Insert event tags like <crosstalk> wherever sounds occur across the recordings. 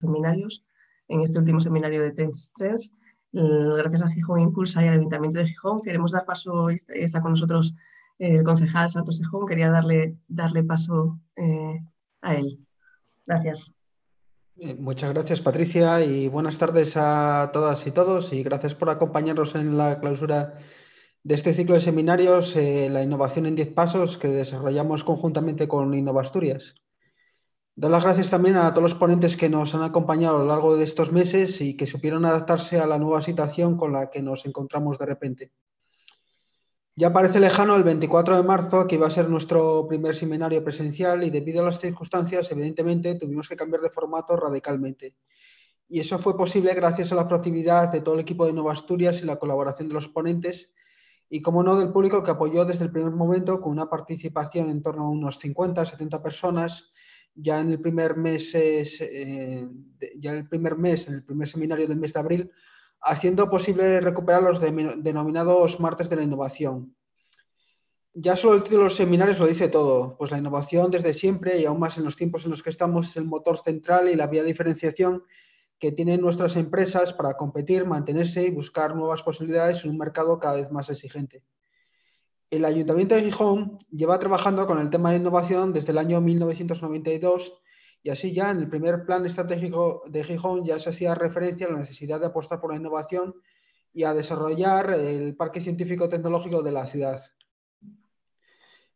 seminarios. En este último seminario de Trends, eh, gracias a Gijón Impulsa y al Ayuntamiento de Gijón, queremos dar paso, está con nosotros eh, el concejal Santos Gijón, quería darle, darle paso eh, a él. Gracias. Muchas gracias Patricia y buenas tardes a todas y todos y gracias por acompañarnos en la clausura de este ciclo de seminarios La innovación en 10 pasos que desarrollamos conjuntamente con Innovasturias. Dar las gracias también a todos los ponentes que nos han acompañado a lo largo de estos meses y que supieron adaptarse a la nueva situación con la que nos encontramos de repente. Ya parece lejano el 24 de marzo, que iba a ser nuestro primer seminario presencial, y debido a las circunstancias, evidentemente, tuvimos que cambiar de formato radicalmente. Y eso fue posible gracias a la proactividad de todo el equipo de Nueva Asturias y la colaboración de los ponentes, y como no, del público que apoyó desde el primer momento con una participación en torno a unos 50, 70 personas ya en el primer mes, eh, el primer mes, en el primer seminario del mes de abril, haciendo posible recuperar los denominados martes de la innovación. Ya solo el título de los seminarios lo dice todo, pues la innovación desde siempre y aún más en los tiempos en los que estamos es el motor central y la vía de diferenciación que tienen nuestras empresas para competir, mantenerse y buscar nuevas posibilidades en un mercado cada vez más exigente. El Ayuntamiento de Gijón lleva trabajando con el tema de innovación desde el año 1992 y así ya en el primer plan estratégico de Gijón ya se hacía referencia a la necesidad de apostar por la innovación y a desarrollar el parque científico-tecnológico de la ciudad.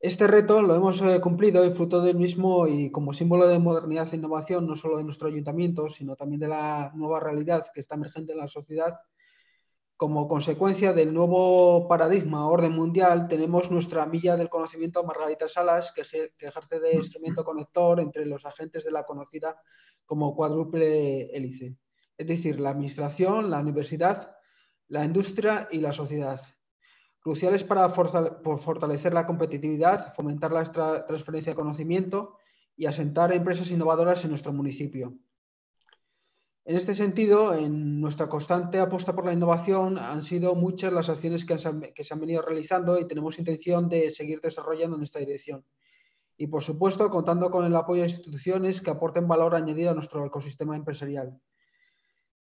Este reto lo hemos eh, cumplido y fruto del mismo y como símbolo de modernidad e innovación, no solo de nuestro ayuntamiento, sino también de la nueva realidad que está emergente en la sociedad, como consecuencia del nuevo paradigma orden mundial, tenemos nuestra milla del conocimiento Margarita Salas, que, que ejerce de instrumento conector entre los agentes de la conocida como cuádruple hélice, es decir, la administración, la universidad, la industria y la sociedad. Cruciales para fortalecer la competitividad, fomentar la transferencia de conocimiento y asentar empresas innovadoras en nuestro municipio. En este sentido, en nuestra constante apuesta por la innovación han sido muchas las acciones que, se han venido realizando y tenemos intención de seguir desarrollando en esta dirección. Y, por supuesto, contando con el apoyo de instituciones que aporten valor añadido a nuestro ecosistema empresarial.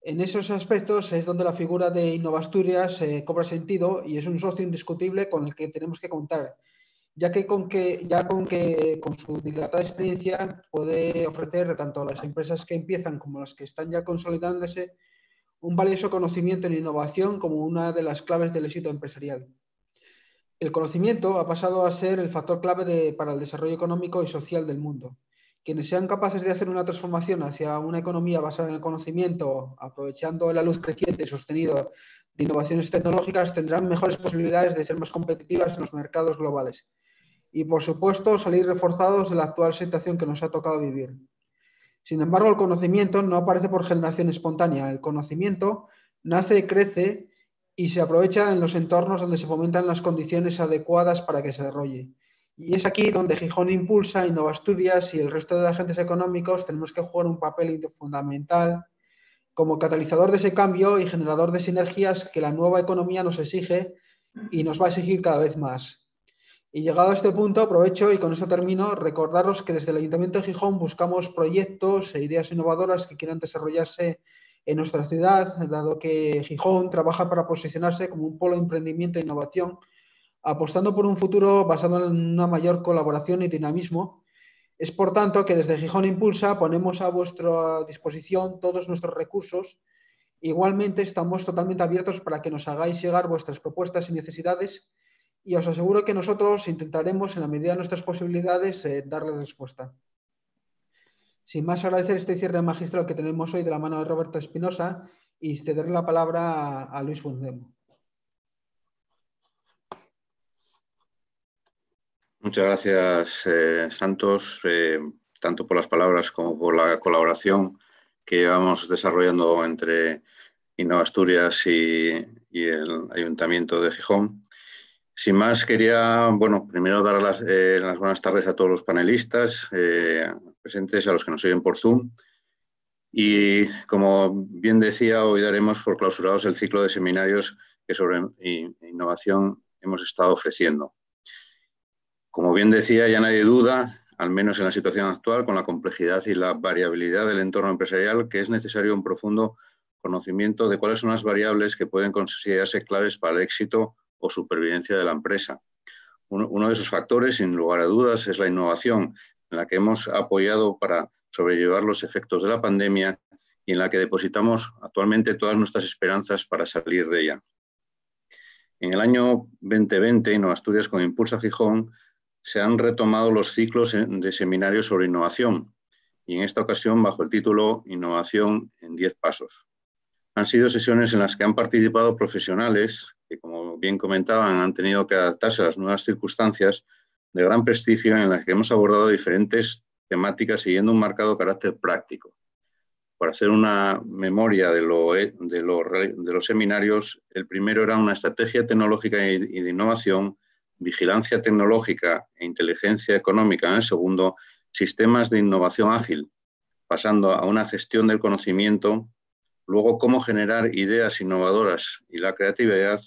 En esos aspectos es donde la figura de Innovasturias eh, cobra sentido y es un socio indiscutible con el que tenemos que contar, ya que con que ya con que con su dilatada experiencia puede ofrecer tanto a las empresas que empiezan como a las que están ya consolidándose un valioso conocimiento en innovación como una de las claves del éxito empresarial. El conocimiento ha pasado a ser el factor clave para el desarrollo económico y social del mundo. Quienes sean capaces de hacer una transformación hacia una economía basada en el conocimiento, aprovechando la luz creciente y sostenido de innovaciones tecnológicas, tendrán mejores posibilidades de ser más competitivas en los mercados globales y, por supuesto, salir reforzados de la actual situación que nos ha tocado vivir. Sin embargo, el conocimiento no aparece por generación espontánea. El conocimiento nace, crece y se aprovecha en los entornos donde se fomentan las condiciones adecuadas para que se desarrolle. Y es aquí donde Gijón Impulsa, Innova Estudias y el resto de agentes económicos tenemos que jugar un papel fundamental como catalizador de ese cambio y generador de sinergias que la nueva economía nos exige y nos va a exigir cada vez más. Y llegado a este punto, aprovecho y con esto termino, recordaros que desde el Ayuntamiento de Gijón buscamos proyectos e ideas innovadoras que quieran desarrollarse en nuestra ciudad, dado que Gijón trabaja para posicionarse como un polo de emprendimiento e innovación, apostando por un futuro basado en una mayor colaboración y dinamismo. Es por tanto que desde Gijón Impulsa ponemos a vuestra disposición todos nuestros recursos. Igualmente estamos totalmente abiertos para que nos hagáis llegar vuestras propuestas y necesidades y os aseguro que nosotros intentaremos, en la medida de nuestras posibilidades, eh, darle respuesta. Sin más, agradecer este cierre magistral que tenemos hoy de la mano de Roberto Espinosa y ceder la palabra a, Luis Fundemo. Muchas gracias, eh, Santos, eh, tanto por las palabras como por la colaboración que llevamos desarrollando entre Innova Asturias y el Ayuntamiento de Gijón. Sin más, quería, bueno, primero dar las, eh, buenas tardes a todos los panelistas eh, presentes, a los que nos oyen por Zoom. Y como bien decía, hoy daremos por clausurados el ciclo de seminarios que sobre innovación hemos estado ofreciendo. Como bien decía, ya nadie duda, al menos en la situación actual, con la complejidad y la variabilidad del entorno empresarial, que es necesario un profundo conocimiento de cuáles son las variables que pueden considerarse claves para el éxito o supervivencia de la empresa. Uno, de esos factores, sin lugar a dudas, es la innovación, en la que hemos apoyado para sobrellevar los efectos de la pandemia y en la que depositamos actualmente todas nuestras esperanzas para salir de ella. En el año 2020, en Asturias con Impulsa Gijón se han retomado los ciclos de seminarios sobre innovación y en esta ocasión bajo el título Innovación en 10 Pasos. Han sido sesiones en las que han participado profesionales que, como bien comentaban, han tenido que adaptarse a las nuevas circunstancias de gran prestigio en las que hemos abordado diferentes temáticas siguiendo un marcado carácter práctico. Para hacer una memoria de, lo, eh, de, los seminarios, el primero era una estrategia tecnológica y de innovación, vigilancia tecnológica e inteligencia económica el segundo, sistemas de innovación ágil, pasando a una gestión del conocimiento, luego cómo generar ideas innovadoras y la creatividad,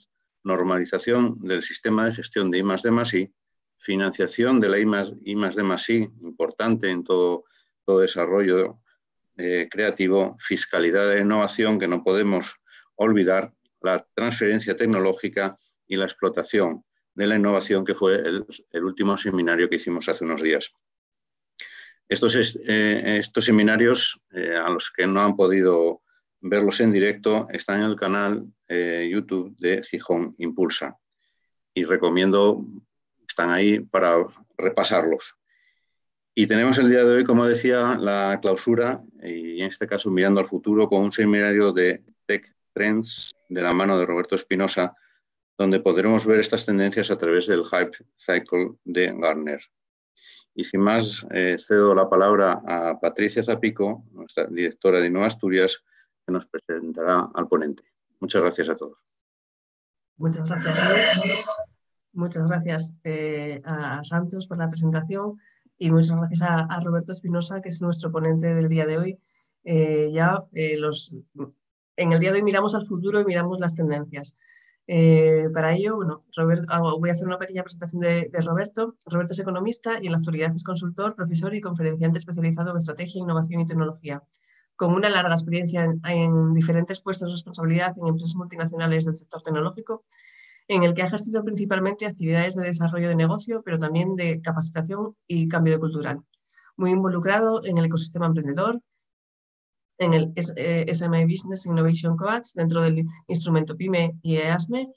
normalización del sistema de gestión de I más I, financiación de la I I importante en todo, todo desarrollo eh, creativo, fiscalidad de innovación que no podemos olvidar, la transferencia tecnológica y la explotación de la innovación, que fue el, último seminario que hicimos hace unos días. Estos, eh, estos seminarios, eh, a los que no han podido verlos en directo, están en el canal eh, YouTube de Gijón Impulsa. Y recomiendo, están ahí para repasarlos. Y tenemos el día de hoy, como decía, la clausura, y en este caso mirando al futuro, con un seminario de Tech Trends de la mano de Roberto Espinosa, donde podremos ver estas tendencias a través del Hype Cycle de Gartner. Y sin más, eh, cedo la palabra a Patricia Zapico, nuestra directora de Nueva Asturias, que nos presentará al ponente. Muchas gracias a todos. Muchas gracias. Muchas gracias eh, a Santos por la presentación y muchas gracias a, Roberto Espinosa, que es nuestro ponente del día de hoy. Eh, ya eh, en el día de hoy miramos al futuro y miramos las tendencias. para ello, bueno, ah, voy a hacer una pequeña presentación de, Roberto. Roberto es economista y en la actualidad es consultor, profesor y conferenciante especializado en estrategia, innovación y tecnología con una larga experiencia en, diferentes puestos de responsabilidad en empresas multinacionales del sector tecnológico, en el que ha ejercido principalmente actividades de desarrollo de negocio, pero también de capacitación y cambio de cultural. Muy involucrado en el ecosistema emprendedor, en el SMI eh, Business Innovation Coach, dentro del instrumento PYME y EASME,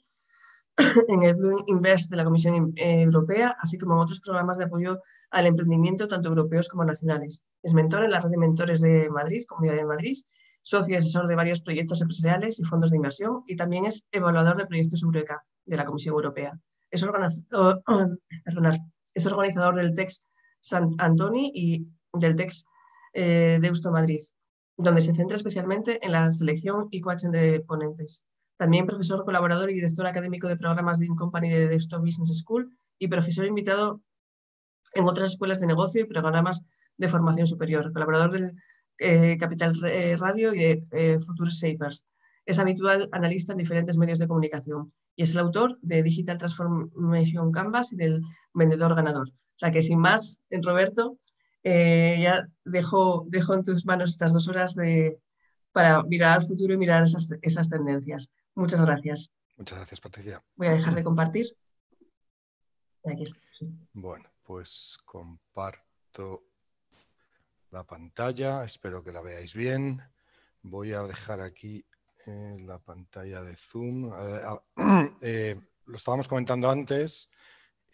<coughs> en el Blue Invest de la Comisión eh, Europea, así como en otros programas de apoyo al emprendimiento, tanto europeos como nacionales. Es mentor en la red de mentores de Madrid, Comunidad de Madrid, socio y asesor de varios proyectos empresariales y fondos de inversión, y también es evaluador de proyectos Eureka de la Comisión Europea. Es, <coughs> organizador, del TEX San Antoni y del TEX eh, Deusto Madrid, donde se centra especialmente en la selección y coaching de ponentes también profesor colaborador y director académico de programas de Incompany Company de Desktop Business School y profesor invitado en otras escuelas de negocio y programas de formación superior, colaborador del eh, Capital eh, Radio y de eh, Future Shapers. Es habitual analista en diferentes medios de comunicación y es el autor de Digital Transformation Canvas y del Vendedor Ganador. O sea que sin más, Roberto, ya dejo, dejo en tus manos estas dos horas de, para mirar al futuro y mirar esas, tendencias. Muchas gracias. Muchas gracias, Patricia. Voy a dejar de compartir. Aquí está, Bueno, pues comparto la pantalla. Espero que la veáis bien. Voy a dejar aquí eh, la pantalla de Zoom. Ah, <clears throat> eh, lo estábamos comentando antes.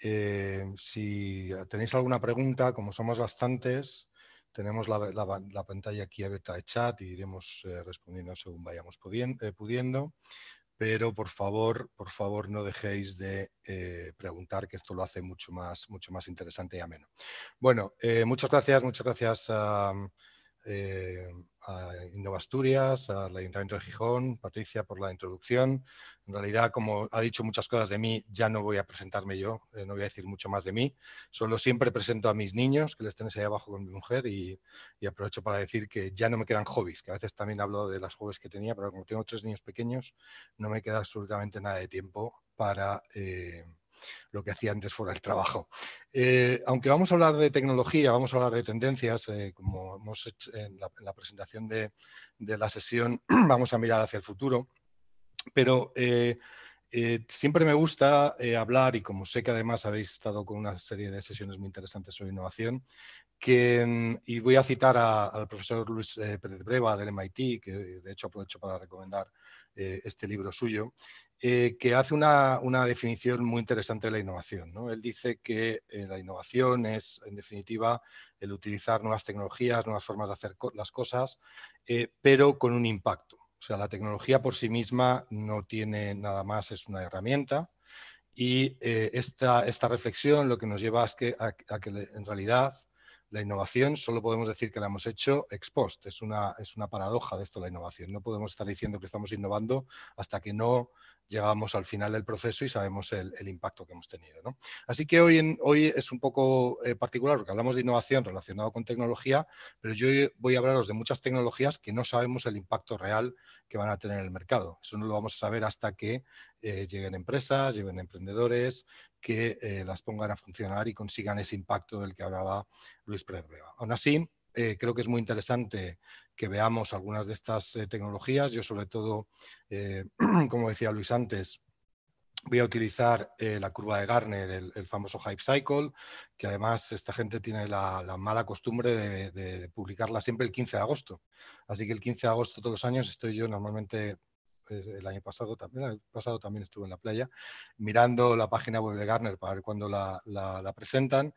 Eh, si tenéis alguna pregunta, como somos bastantes, tenemos la, pantalla aquí abierta de chat y iremos eh, respondiendo según vayamos eh, pudiendo. Pero por favor, por favor, no dejéis de eh, preguntar, que esto lo hace mucho más, mucho más interesante y ameno. Bueno, muchas gracias, muchas gracias a, a Asturias, al Ayuntamiento de Gijón, Patricia por la introducción. En realidad, como ha dicho muchas cosas de mí, ya no voy a presentarme yo, eh, no voy a decir mucho más de mí. Solo siempre presento a mis niños, que les tenéis ahí abajo con mi mujer, y, y, aprovecho para decir que ya no me quedan hobbies, que a veces también hablo de las hobbies que tenía, pero como tengo tres niños pequeños, no me queda absolutamente nada de tiempo para... Eh, lo que hacía antes fuera del trabajo. Eh, aunque vamos a hablar de tecnología, vamos a hablar de tendencias, eh, como hemos hecho en la, presentación de, la sesión, <clears throat> vamos a mirar hacia el futuro, pero eh, siempre me gusta hablar, y como sé que además habéis estado con una serie de sesiones muy interesantes sobre innovación, mm, y voy a citar al profesor Luis Pérez Breva del MIT, que de hecho aprovecho para recomendar eh, este libro suyo, eh, que hace una, definición muy interesante de la innovación. ¿no? Él dice que eh, la innovación es, en definitiva, el utilizar nuevas tecnologías, nuevas formas de hacer las cosas, pero con un impacto. O sea, la tecnología por sí misma no tiene nada más, es una herramienta. Y esta, esta, reflexión lo que nos lleva es a que en realidad la innovación solo podemos decir que la hemos hecho ex post. Es una, es una paradoja de esto la innovación. No podemos estar diciendo que estamos innovando hasta que no llegamos al final del proceso y sabemos el, impacto que hemos tenido. Así que hoy, en, hoy es un poco eh, particular porque hablamos de innovación relacionado con tecnología, pero yo voy a hablaros de muchas tecnologías que no sabemos el impacto real que van a tener en el mercado. Eso no lo vamos a saber hasta que eh, lleguen empresas, lleguen emprendedores, que eh, las pongan a funcionar y consigan ese impacto del que hablaba Luis Pérez Aún así, creo que es muy interesante que veamos algunas de estas eh, tecnologías. Yo sobre todo, eh, <clears throat> como decía Luis antes, voy a utilizar eh, la curva de Garner, el, famoso Hype Cycle, que además esta gente tiene la, mala costumbre de, publicarla siempre el 15 de agosto. Así que el 15 de agosto todos los años estoy yo normalmente pues, el año pasado también, el pasado también estuve en la playa, mirando la página web de Garner para ver cuándo la, la presentan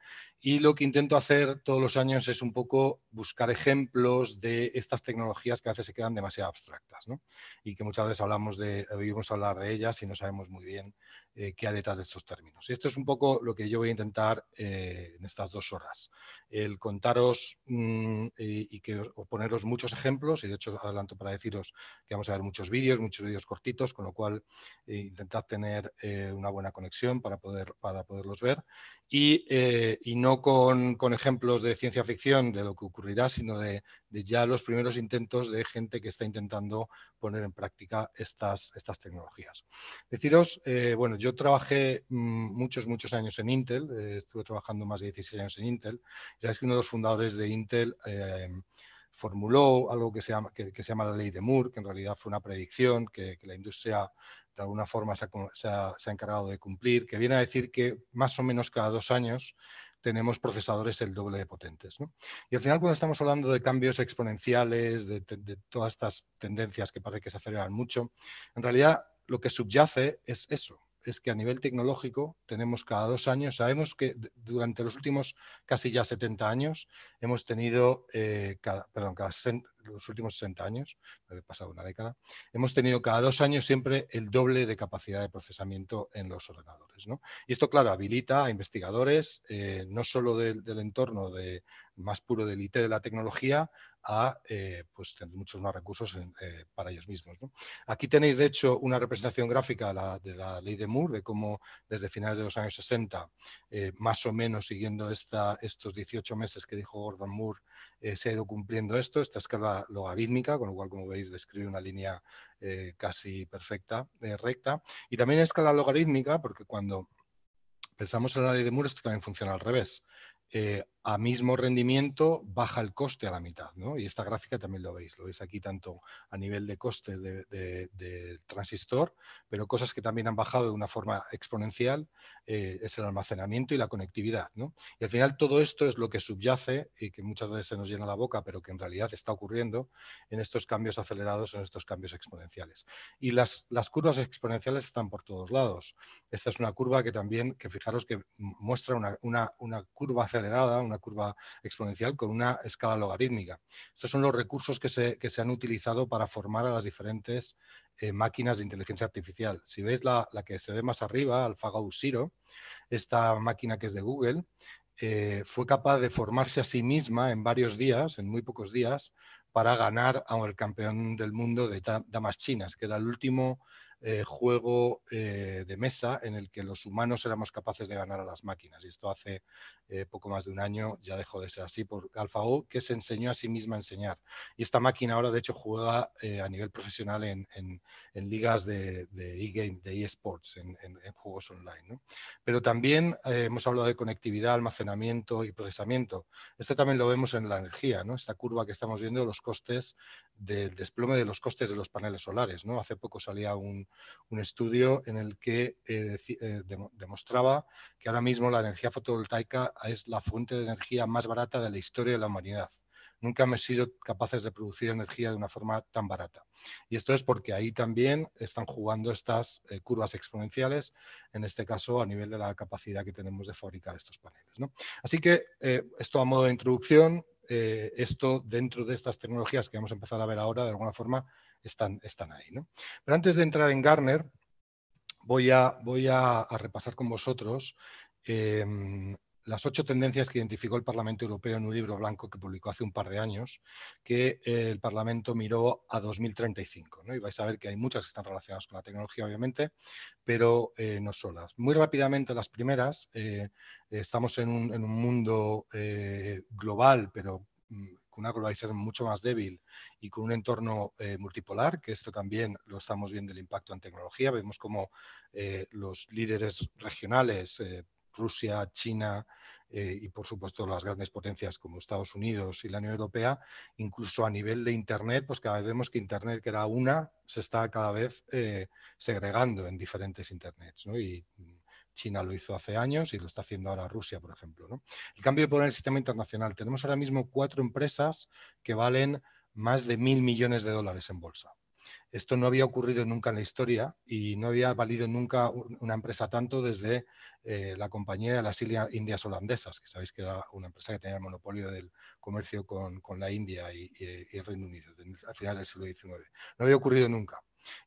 y lo que intento hacer todos los años es un poco buscar ejemplos de estas tecnologías que a veces se quedan demasiado abstractas, ¿no? Y que muchas veces hablamos de, oímos hablar de ellas y no sabemos muy bien eh, qué hay detrás de estos términos. Y esto es un poco lo que yo voy a intentar eh, en estas dos horas. El contaros mm, y, que os, poneros muchos ejemplos, y de hecho adelanto para deciros que vamos a ver muchos vídeos, muchos vídeos cortitos, con lo cual eh, intentad tener una buena conexión para, poder, para poderlos ver y no con, ejemplos de ciencia ficción de lo que ocurrirá, sino de, ya los primeros intentos de gente que está intentando poner en práctica estas, tecnologías. Deciros, eh, bueno, yo trabajé mm, muchos, muchos años en Intel, eh, estuve trabajando más de 16 años en Intel, ya es que uno de los fundadores de Intel... Eh, formuló algo que se, llama, que, se, llama, la ley de Moore, que en realidad fue una predicción que, la industria de alguna forma se se ha, encargado de cumplir, que viene a decir que más o menos cada dos años tenemos procesadores el doble de potentes. Y al final, cuando estamos hablando de cambios exponenciales, de, todas estas tendencias que parece que se aceleran mucho, en realidad lo que subyace es eso, es que a nivel tecnológico tenemos cada dos años, sabemos que durante los últimos casi ya 70 años hemos tenido, eh, cada, perdón, los últimos 60 años, me he pasado una década, hemos tenido cada dos años siempre el doble de capacidad de procesamiento en los ordenadores. Y esto, claro, habilita a investigadores, eh, no solo del, entorno de, más puro del IT de la tecnología, a eh, pues, tener muchos más recursos eh, para ellos mismos. Aquí tenéis, de hecho, una representación gráfica de la, ley de Moore, de cómo desde finales de los años 60, eh, más o menos siguiendo estos 18 meses que dijo Gordon Moore, se ha ido cumpliendo esto, esta escala logarítmica, con lo cual, como veis, describe una línea casi perfecta, recta, y también escala logarítmica, porque cuando pensamos en la ley de Moore, esto también funciona al revés a mismo rendimiento baja el coste a la mitad, ¿no? Y esta gráfica también lo veis, lo veis aquí tanto a nivel de costes del de, transistor, pero cosas que también han bajado de una forma exponencial eh, es el almacenamiento y la conectividad, Y al final todo esto es lo que subyace y que muchas veces se nos llena la boca, pero que en realidad está ocurriendo en estos cambios acelerados, en estos cambios exponenciales. Y las, curvas exponenciales están por todos lados. Esta es una curva que también, que fijaros que muestra una, una curva acelerada, una curva exponencial con una escala logarítmica. Estos son los recursos que se, han utilizado para formar a las diferentes eh, máquinas de inteligencia artificial. Si veis la, que se ve más arriba, AlphaGo Zero, esta máquina que es de Google, eh, fue capaz de formarse a sí misma en varios días, en muy pocos días, para ganar al campeón del mundo de damas chinas, que era el último eh, juego eh, de mesa en el que los humanos éramos capaces de ganar a las máquinas. Y esto hace eh, poco más de un año ya dejó de ser así por AlphaGo, que se enseñó a sí misma a enseñar. Y esta máquina ahora, de hecho, juega a nivel profesional en, ligas de e-game, de e en, en, juegos online. Pero también hemos hablado de conectividad, almacenamiento y procesamiento. Esto también lo vemos en la energía, ¿no? esta curva que estamos viendo, los costes del desplome de los costes de los paneles solares. ¿no? Hace poco salía un, un estudio en el que eh, eh, demostraba que ahora mismo la energía fotovoltaica es la fuente de energía más barata de la historia de la humanidad. Nunca hemos sido capaces de producir energía de una forma tan barata. Y esto es porque ahí también están jugando estas eh, curvas exponenciales, en este caso a nivel de la capacidad que tenemos de fabricar estos paneles. Así que esto a modo de introducción, esto dentro de estas tecnologías que vamos a empezar a ver ahora, de alguna forma, están, están ahí. Pero antes de entrar en Garner, voy a, voy a, repasar con vosotros em, las ocho tendencias que identificó el Parlamento Europeo en un libro blanco que publicó hace un par de años, que eh, el Parlamento miró a 2035. ¿no? Y vais a ver que hay muchas que están relacionadas con la tecnología, obviamente, pero eh, no solas. Muy rápidamente, las primeras, eh, estamos en un, mundo global, pero mm, con una globalización mucho más débil y con un entorno eh, multipolar, que esto también lo estamos viendo el impacto en tecnología, vemos como eh, los líderes regionales, eh, Rusia, China y por supuesto las grandes potencias como Estados Unidos y la Unión Europea, incluso a nivel de Internet, pues cada vez vemos que Internet, que era una, se está cada vez segregando en diferentes Internets. China lo hizo hace años y lo está haciendo ahora Rusia, por ejemplo. El cambio de en el sistema internacional. Tenemos ahora mismo cuatro empresas que valen más de mil millones de dólares en bolsa. Esto no había ocurrido nunca en la historia y no había valido nunca una empresa tanto desde eh, la compañía de las Indias Holandesas, que sabéis que era una empresa que tenía el monopolio del comercio con, la India y, el Reino Unido al final del siglo XIX. No había ocurrido nunca.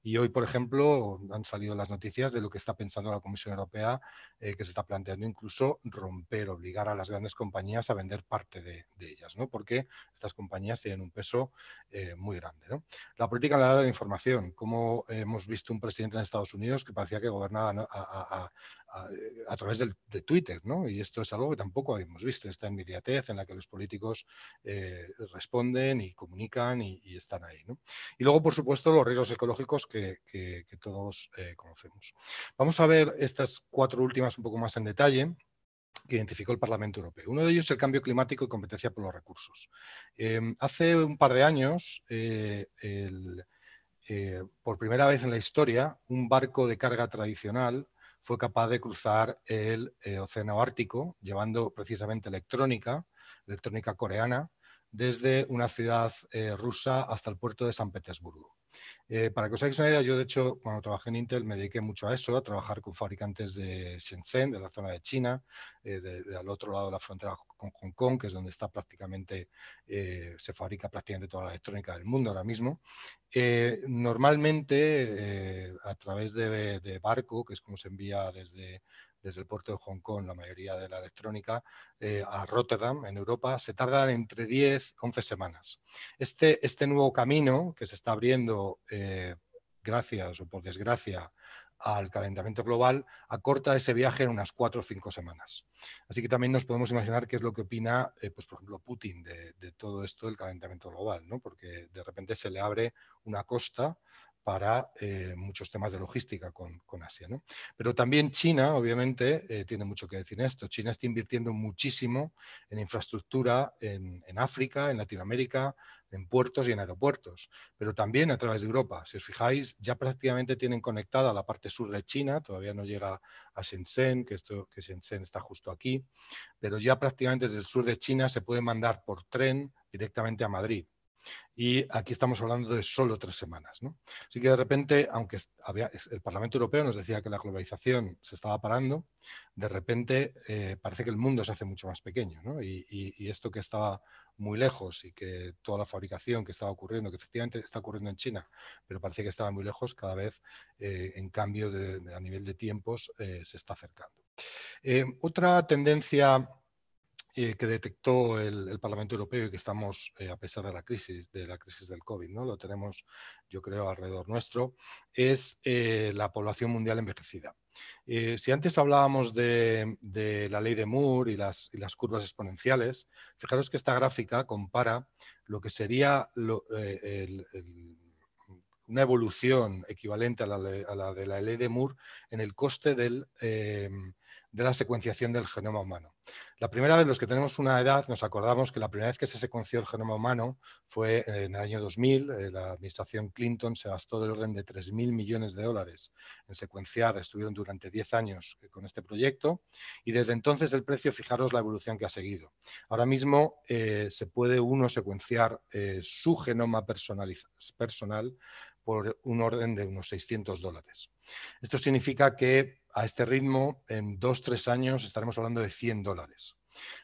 Y hoy, por ejemplo, han salido las noticias de lo que está pensando la Comisión Europea, eh, que se está planteando incluso romper, obligar a las grandes compañías a vender parte de, ellas, ¿no? porque estas compañías tienen un peso eh, muy grande. La política en la edad de la información, como hemos visto un presidente en Estados Unidos que parecía que gobernaba a, a, través de Twitter, ¿no? Y esto es algo que tampoco hemos visto, esta inmediatez en la que los políticos eh, responden y comunican y, están ahí, Y luego, por supuesto, los riesgos ecológicos que, todos eh, conocemos. Vamos a ver estas cuatro últimas un poco más en detalle que identificó el Parlamento Europeo. Uno de ellos es el cambio climático y competencia por los recursos. Em, hace un par de años, eh, por primera vez en la historia, un barco de carga tradicional fue capaz de cruzar el eh, Océano Ártico, llevando precisamente electrónica, electrónica coreana, desde una ciudad eh, rusa hasta el puerto de San Petersburgo. Eh, para que os hagáis una idea, yo de hecho, cuando trabajé en Intel me dediqué mucho a eso, a trabajar con fabricantes de Shenzhen, de la zona de China, eh, al otro lado de la frontera con Hong Kong, que es donde está prácticamente, eh, se fabrica prácticamente toda la electrónica del mundo ahora mismo. Eh, normalmente, a través de, de, barco, que es como se envía desde desde el puerto de Hong Kong, la mayoría de la electrónica, eh, a Rotterdam, en Europa, se tardan entre 10, 11 semanas. Este, este nuevo camino que se está abriendo, eh, gracias o por desgracia, al calentamiento global, acorta ese viaje en unas cuatro o cinco semanas. Así que también nos podemos imaginar qué es lo que opina, eh, pues, por ejemplo, Putin de, todo esto del calentamiento global, ¿no? porque de repente se le abre una costa para eh, muchos temas de logística con, con Asia. ¿no? Pero también China, obviamente, eh, tiene mucho que decir en esto. China está invirtiendo muchísimo en infraestructura en, en, África, en Latinoamérica, en puertos y en aeropuertos, pero también a través de Europa. Si os fijáis, ya prácticamente tienen conectada la parte sur de China, todavía no llega a Shenzhen, que, esto, que Shenzhen está justo aquí, pero ya prácticamente desde el sur de China se puede mandar por tren directamente a Madrid y aquí estamos hablando de solo tres semanas. Así que de repente, aunque el Parlamento Europeo nos decía que la globalización se estaba parando, de repente eh, parece que el mundo se hace mucho más pequeño ¿no? y, esto que estaba muy lejos y que toda la fabricación que estaba ocurriendo, que efectivamente está ocurriendo en China, pero parecía que estaba muy lejos, cada vez eh, en cambio a nivel de tiempos eh, se está acercando. otra tendencia eh, que detectó el, Parlamento Europeo y que estamos, eh, a pesar de la crisis, de la crisis del COVID, ¿no? lo tenemos, yo creo, alrededor nuestro, es eh, la población mundial envejecida. si antes hablábamos de, la ley de Moore y las, curvas exponenciales, fijaros que esta gráfica compara lo que sería una evolución equivalente a la, de la ley de Moore en el coste em, de la secuenciación del genoma humano. La primera vez, los que tenemos una edad, nos acordamos que la primera vez que se secuenció el genoma humano fue en el año 2000. Eh, la administración Clinton se gastó del orden de 3.000 millones de dólares en secuenciar. Estuvieron durante 10 años eh, con este proyecto y desde entonces el precio, fijaros la evolución que ha seguido. Ahora mismo eh, se puede uno secuenciar su genoma personal por un orden de unos 600 dólares. Esto significa que a este ritmo, en dos, tres años estaremos hablando de 100 dólares.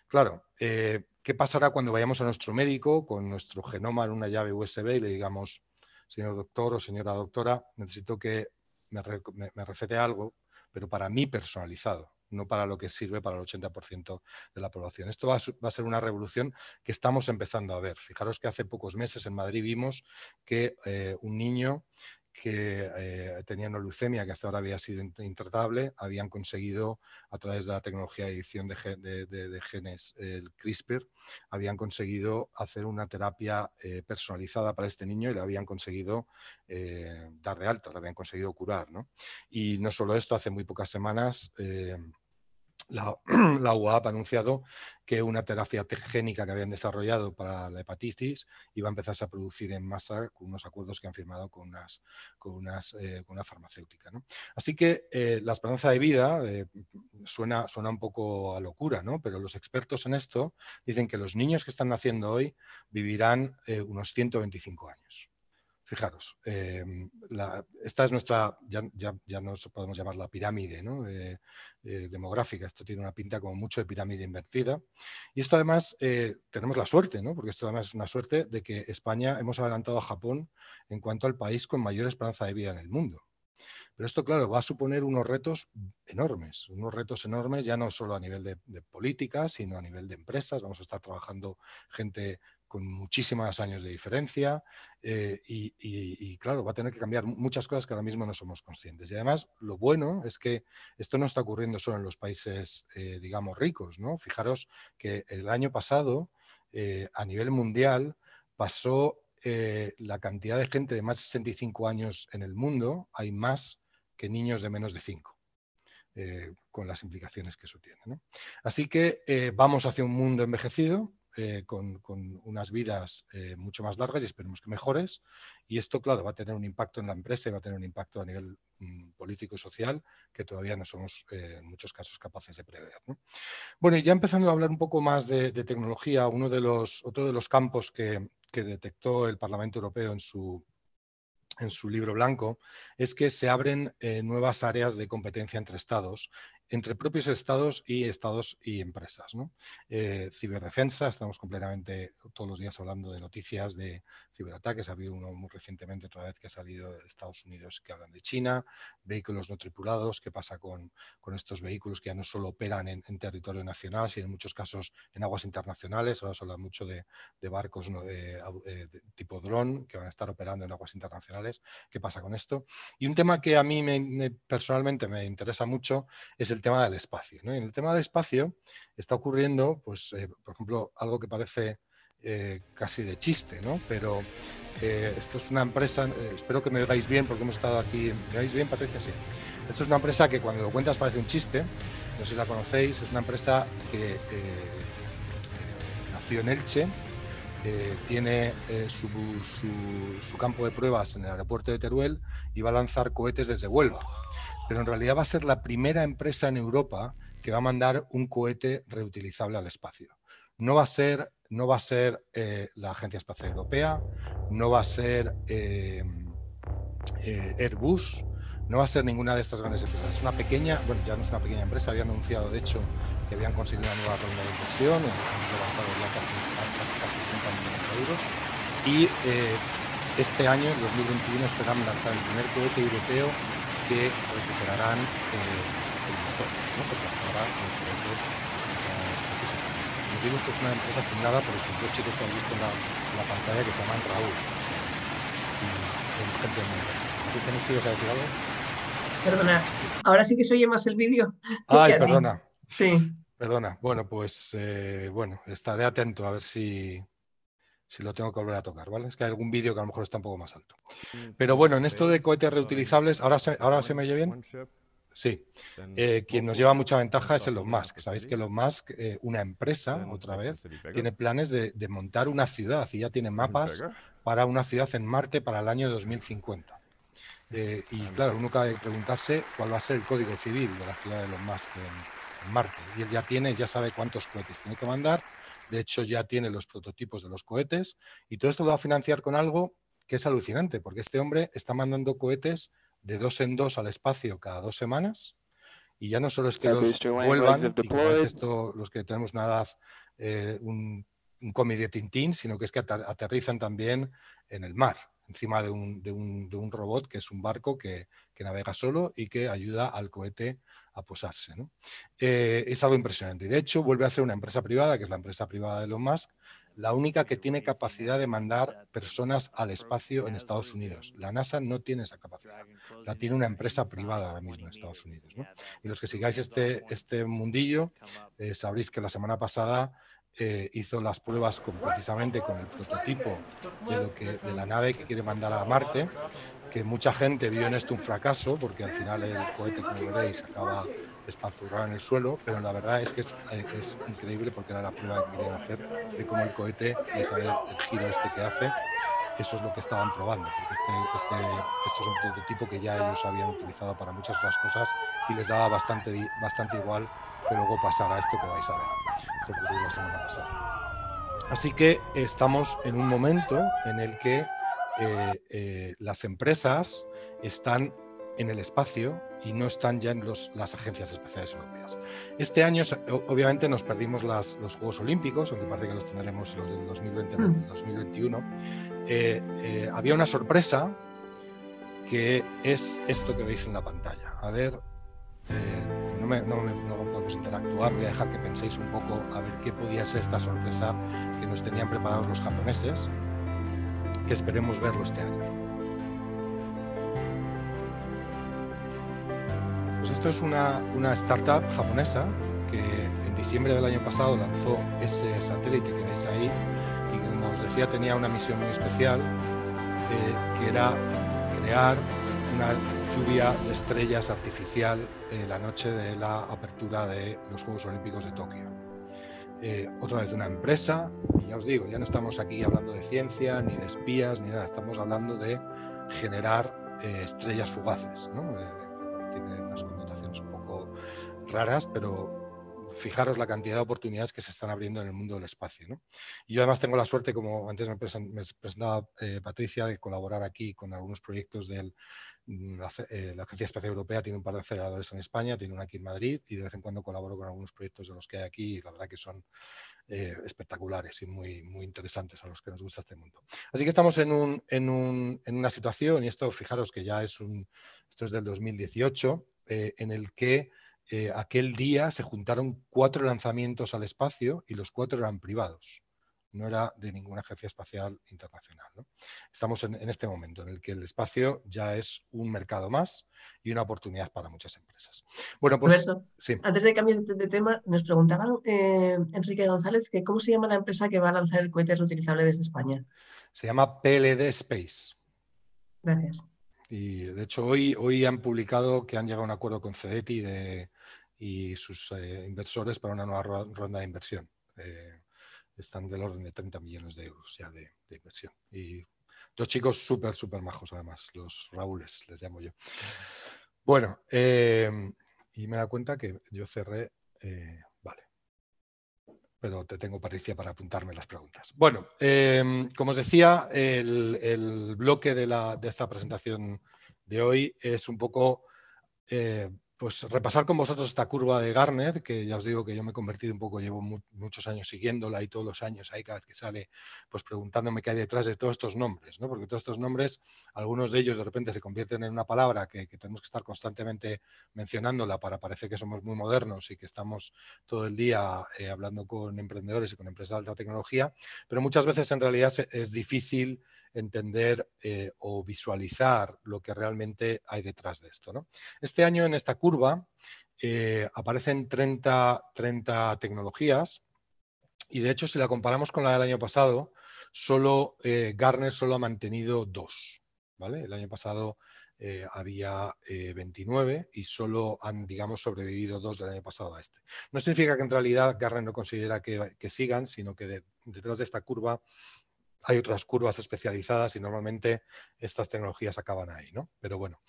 Claro, eh, ¿qué pasará cuando vayamos a nuestro médico con nuestro genoma en una llave USB y le digamos, señor doctor o señora doctora, necesito que me, recete algo, pero para mí personalizado? no para lo que sirve para el 80% de la población. Esto va a, ser una revolución que estamos empezando a ver. Fijaros que hace pocos meses en Madrid vimos que eh, un niño que eh, tenían leucemia que hasta ahora había sido intratable, habían conseguido, a través de la tecnología de edición de, genes, el CRISPR, habían conseguido hacer una terapia eh, personalizada para este niño y la habían conseguido eh, dar de alta, la habían conseguido curar. Y no solo esto, hace muy pocas semanas la, <clears throat> UAP ha anunciado que una terapia tergénica que habían desarrollado para la hepatitis iba a empezarse a producir en masa con unos acuerdos que han firmado con, unas, eh, una farmacéutica. Así que eh, la esperanza de vida eh, suena, suena un poco a locura, ¿no? pero los expertos en esto dicen que los niños que están naciendo hoy vivirán unos 125 años. Fijaros, em, esta es nuestra, ya, ya, ya, podemos llamar la pirámide ¿no? Eh, demográfica, esto tiene una pinta como mucho de pirámide invertida. Y esto además, eh, tenemos la suerte, ¿no? porque esto además es una suerte de que España hemos adelantado a Japón en cuanto al país con mayor esperanza de vida en el mundo. Pero esto, claro, va a suponer unos retos enormes, unos retos enormes ya no solo a nivel de, de política, sino a nivel de empresas. Vamos a estar trabajando gente con muchísimos años de diferencia eh, y, claro, va a tener que cambiar muchas cosas que ahora mismo no somos conscientes. Y además, lo bueno es que esto no está ocurriendo solo en los países, eh, digamos, ricos, ¿no? Fijaros que el año pasado, eh, a nivel mundial, pasó la cantidad de gente de más de 65 años en el mundo, hay más que niños de menos de 5. con las implicaciones que eso tiene. Así que vamos hacia un mundo envejecido eh, con, unas vidas eh, mucho más largas y esperemos que mejores. Y esto, claro, va a tener un impacto en la empresa y va a tener un impacto a nivel mm, político y social que todavía no somos eh, en muchos casos capaces de prever. Bueno, y ya empezando a hablar un poco más de, tecnología, uno de los, otro de los campos que, detectó el Parlamento Europeo en su, su libro blanco, es que se abren nuevas áreas de competencia entre estados entre propios estados y estados y empresas. ¿no? Eh, ciberdefensa, estamos completamente todos los días hablando de noticias de ciberataques. Ha habido uno muy recientemente, otra vez, que ha salido de Estados Unidos que hablan de China. Vehículos no tripulados, ¿qué pasa con, estos vehículos que ya no solo operan en, territorio nacional, sino en muchos casos en aguas internacionales? Ahora se habla mucho de, barcos eh, tipo dron que van a estar operando en aguas internacionales. ¿Qué pasa con esto? Y un tema que a mí personalmente me interesa mucho es el el tema del espacio. Y en el tema del espacio está ocurriendo, pues, eh, por ejemplo, algo que parece eh, casi de chiste, ¿no? Pero eh, esto es una empresa, espero que me oigáis bien porque hemos estado aquí. ¿Me oigáis bien, Patricia? Sí. Esto es una empresa que cuando lo cuentas parece un chiste, no sé si la conocéis, es una empresa que nació en Elche, tiene su, su, campo de pruebas en el aeropuerto de Teruel y va a lanzar cohetes desde Huelva pero en realidad va a ser la primera empresa en Europa que va a mandar un cohete reutilizable al espacio. No va a ser, no va a ser eh, la Agencia Espacial Europea, no va a ser eh, eh, Airbus, no va a ser ninguna de estas grandes empresas. Es una pequeña, bueno, ya no es una pequeña empresa, había anunciado de hecho que habían conseguido una nueva ronda de inversión, han levantado ya casi, casi, millones de euros. Y este año, en 2021, esperan lanzar el primer cohete europeo que recuperarán eh, el motor, ¿no? porque hasta ahora los Como digo, esto es una empresa fundada por esos dos chicos que han visto en la, pantalla que se llaman Raúl y gente muy ¿Dicen si Perdona, ahora sí que se oye más el vídeo. <laughs> Ay, perdona. Sí. Perdona. Bueno, pues eh, bueno, estaré atento a ver si si lo tengo que volver a tocar, ¿vale? Es que hay algún vídeo que a lo mejor está un poco más alto. Mm, Pero bueno, en esto de pues, cohetes reutilizables, ¿ahora se, ahora se me oye bien? Sí. Eh, quien nos lleva mucha ventaja es Elon Musk. Sabéis que Elon Musk, eh, una empresa, otra vez, tiene planes de, montar una ciudad y ya tiene mapas para una ciudad en Marte para el año 2050. Eh, y claro, uno cabe preguntarse cuál va a ser el código civil de la ciudad de Elon Musk en, en Marte. Y él ya tiene, ya sabe cuántos cohetes tiene que mandar de hecho, ya tiene los prototipos de los cohetes y todo esto lo va a financiar con algo que es alucinante, porque este hombre está mandando cohetes de dos en dos al espacio cada dos semanas. Y ya no solo es que los vuelvan, esto, los que tenemos nada eh, un, un cómic de Tintín, sino que es que aterrizan también en el mar encima de un, de un, robot que es un barco que, navega solo y que ayuda al cohete a posarse. Eh, es algo impresionante. De hecho, vuelve a ser una empresa privada, que es la empresa privada de Elon Musk, la única que tiene capacidad de mandar personas al espacio en Estados Unidos. La NASA no tiene esa capacidad. La tiene una empresa privada ahora mismo en Estados Unidos. Y los que sigáis este, este mundillo eh, sabréis que la semana pasada eh, hizo las pruebas precisamente con el prototipo de, lo que, de la nave que quiere mandar a Marte, que mucha gente vio en esto un fracaso, porque al final el cohete, como veréis, acaba espanzurrado en el suelo, pero la verdad es que eh, es, increíble porque era la prueba que querían hacer de cómo el cohete, y saber el giro este que hace, eso es lo que estaban probando, porque este, este, esto es un prototipo que ya ellos habían utilizado para muchas otras cosas y les daba bastante, bastante igual que luego pasara esto que vais a ver. Así que estamos en un momento en el que eh, eh, las empresas están en el espacio y no están ya en las agencias especiales europeas. Este año, obviamente, nos perdimos los Juegos Olímpicos, aunque parece que los tendremos los del 2020 2021. Mm. Eh, había una sorpresa que es esto que veis en la pantalla. A ver, eh, no, me, podemos interactuar, voy a dejar que penséis un poco a ver qué podía ser esta sorpresa que nos tenían preparados los japoneses, que esperemos verlo este año. Pues esto es una, startup japonesa que en diciembre del año pasado lanzó ese satélite que veis ahí y que, como os decía, tenía una misión muy especial, eh, que era crear una lluvia de estrellas artificial la noche de la apertura de los Juegos Olímpicos de Tokio. Eh, otra vez una empresa, y ya os digo, ya no estamos aquí hablando de ciencia, ni de espías, ni nada, estamos hablando de generar eh, estrellas fugaces, ¿no? Eh, tiene unas connotaciones un poco raras, pero fijaros la cantidad de oportunidades que se están abriendo en el mundo del espacio. yo además tengo la suerte, como antes me presentaba Patricia, de colaborar aquí con algunos proyectos del, Mm, eh, la, Agencia Espacial Europea tiene un par de aceleradores en España, tiene una aquí en Madrid y de vez en cuando colaboro con algunos proyectos de los que hay aquí y la verdad que son eh, espectaculares y muy, muy interesantes a los que nos gusta este mundo. Así que estamos en, una situación, y esto fijaros que ya es un, esto es del 2018, eh, en el que aquel día se juntaron cuatro lanzamientos al espacio y los cuatro eran privados no era de ninguna agencia espacial internacional. Estamos en, este momento en el que el espacio ya es un mercado más y una oportunidad para muchas empresas. Bueno, pues Roberto, sí. antes de cambiar de tema, nos preguntaban eh, Enrique González que cómo se llama la empresa que va a lanzar el cohete reutilizable desde España. Se llama PLD Space. Gracias. Y de hecho hoy, hoy han publicado que han llegado a un acuerdo con CEDETI de, y sus eh, inversores para una nueva ronda de inversión. Eh, están del orden de 30 millones de euros ya de, inversión. Y dos chicos súper, súper majos además, los Raúles, les llamo yo. Bueno, em, y me da cuenta que yo cerré, eh, vale, pero te tengo Patricia, para apuntarme las preguntas. Bueno, em, como os decía, el, bloque de, de, esta presentación de hoy es un poco eh, pues repasar con vosotros esta curva de Garner, que ya os digo que yo me he convertido un poco, llevo muchos años siguiéndola y todos los años ahí cada vez que sale, pues preguntándome qué hay detrás de todos estos nombres, ¿no? Porque todos estos nombres, algunos de ellos de repente se convierten en una palabra que, tenemos que estar constantemente mencionándola para parecer que somos muy modernos y que estamos todo el día eh, hablando con emprendedores y con empresas de alta tecnología, pero muchas veces en realidad es difícil entender eh, o visualizar lo que realmente hay detrás de esto. Este año en esta curva eh, aparecen 30, 30 tecnologías y de hecho si la comparamos con la del año pasado, solo eh, Garner solo ha mantenido dos. El año pasado había 29 y solo han, digamos, sobrevivido dos del año pasado a este. No significa que en realidad Garner no considera que, sigan, sino que detrás de esta curva hay otras curvas especializadas y normalmente estas tecnologías acaban ahí, ¿no? Pero bueno,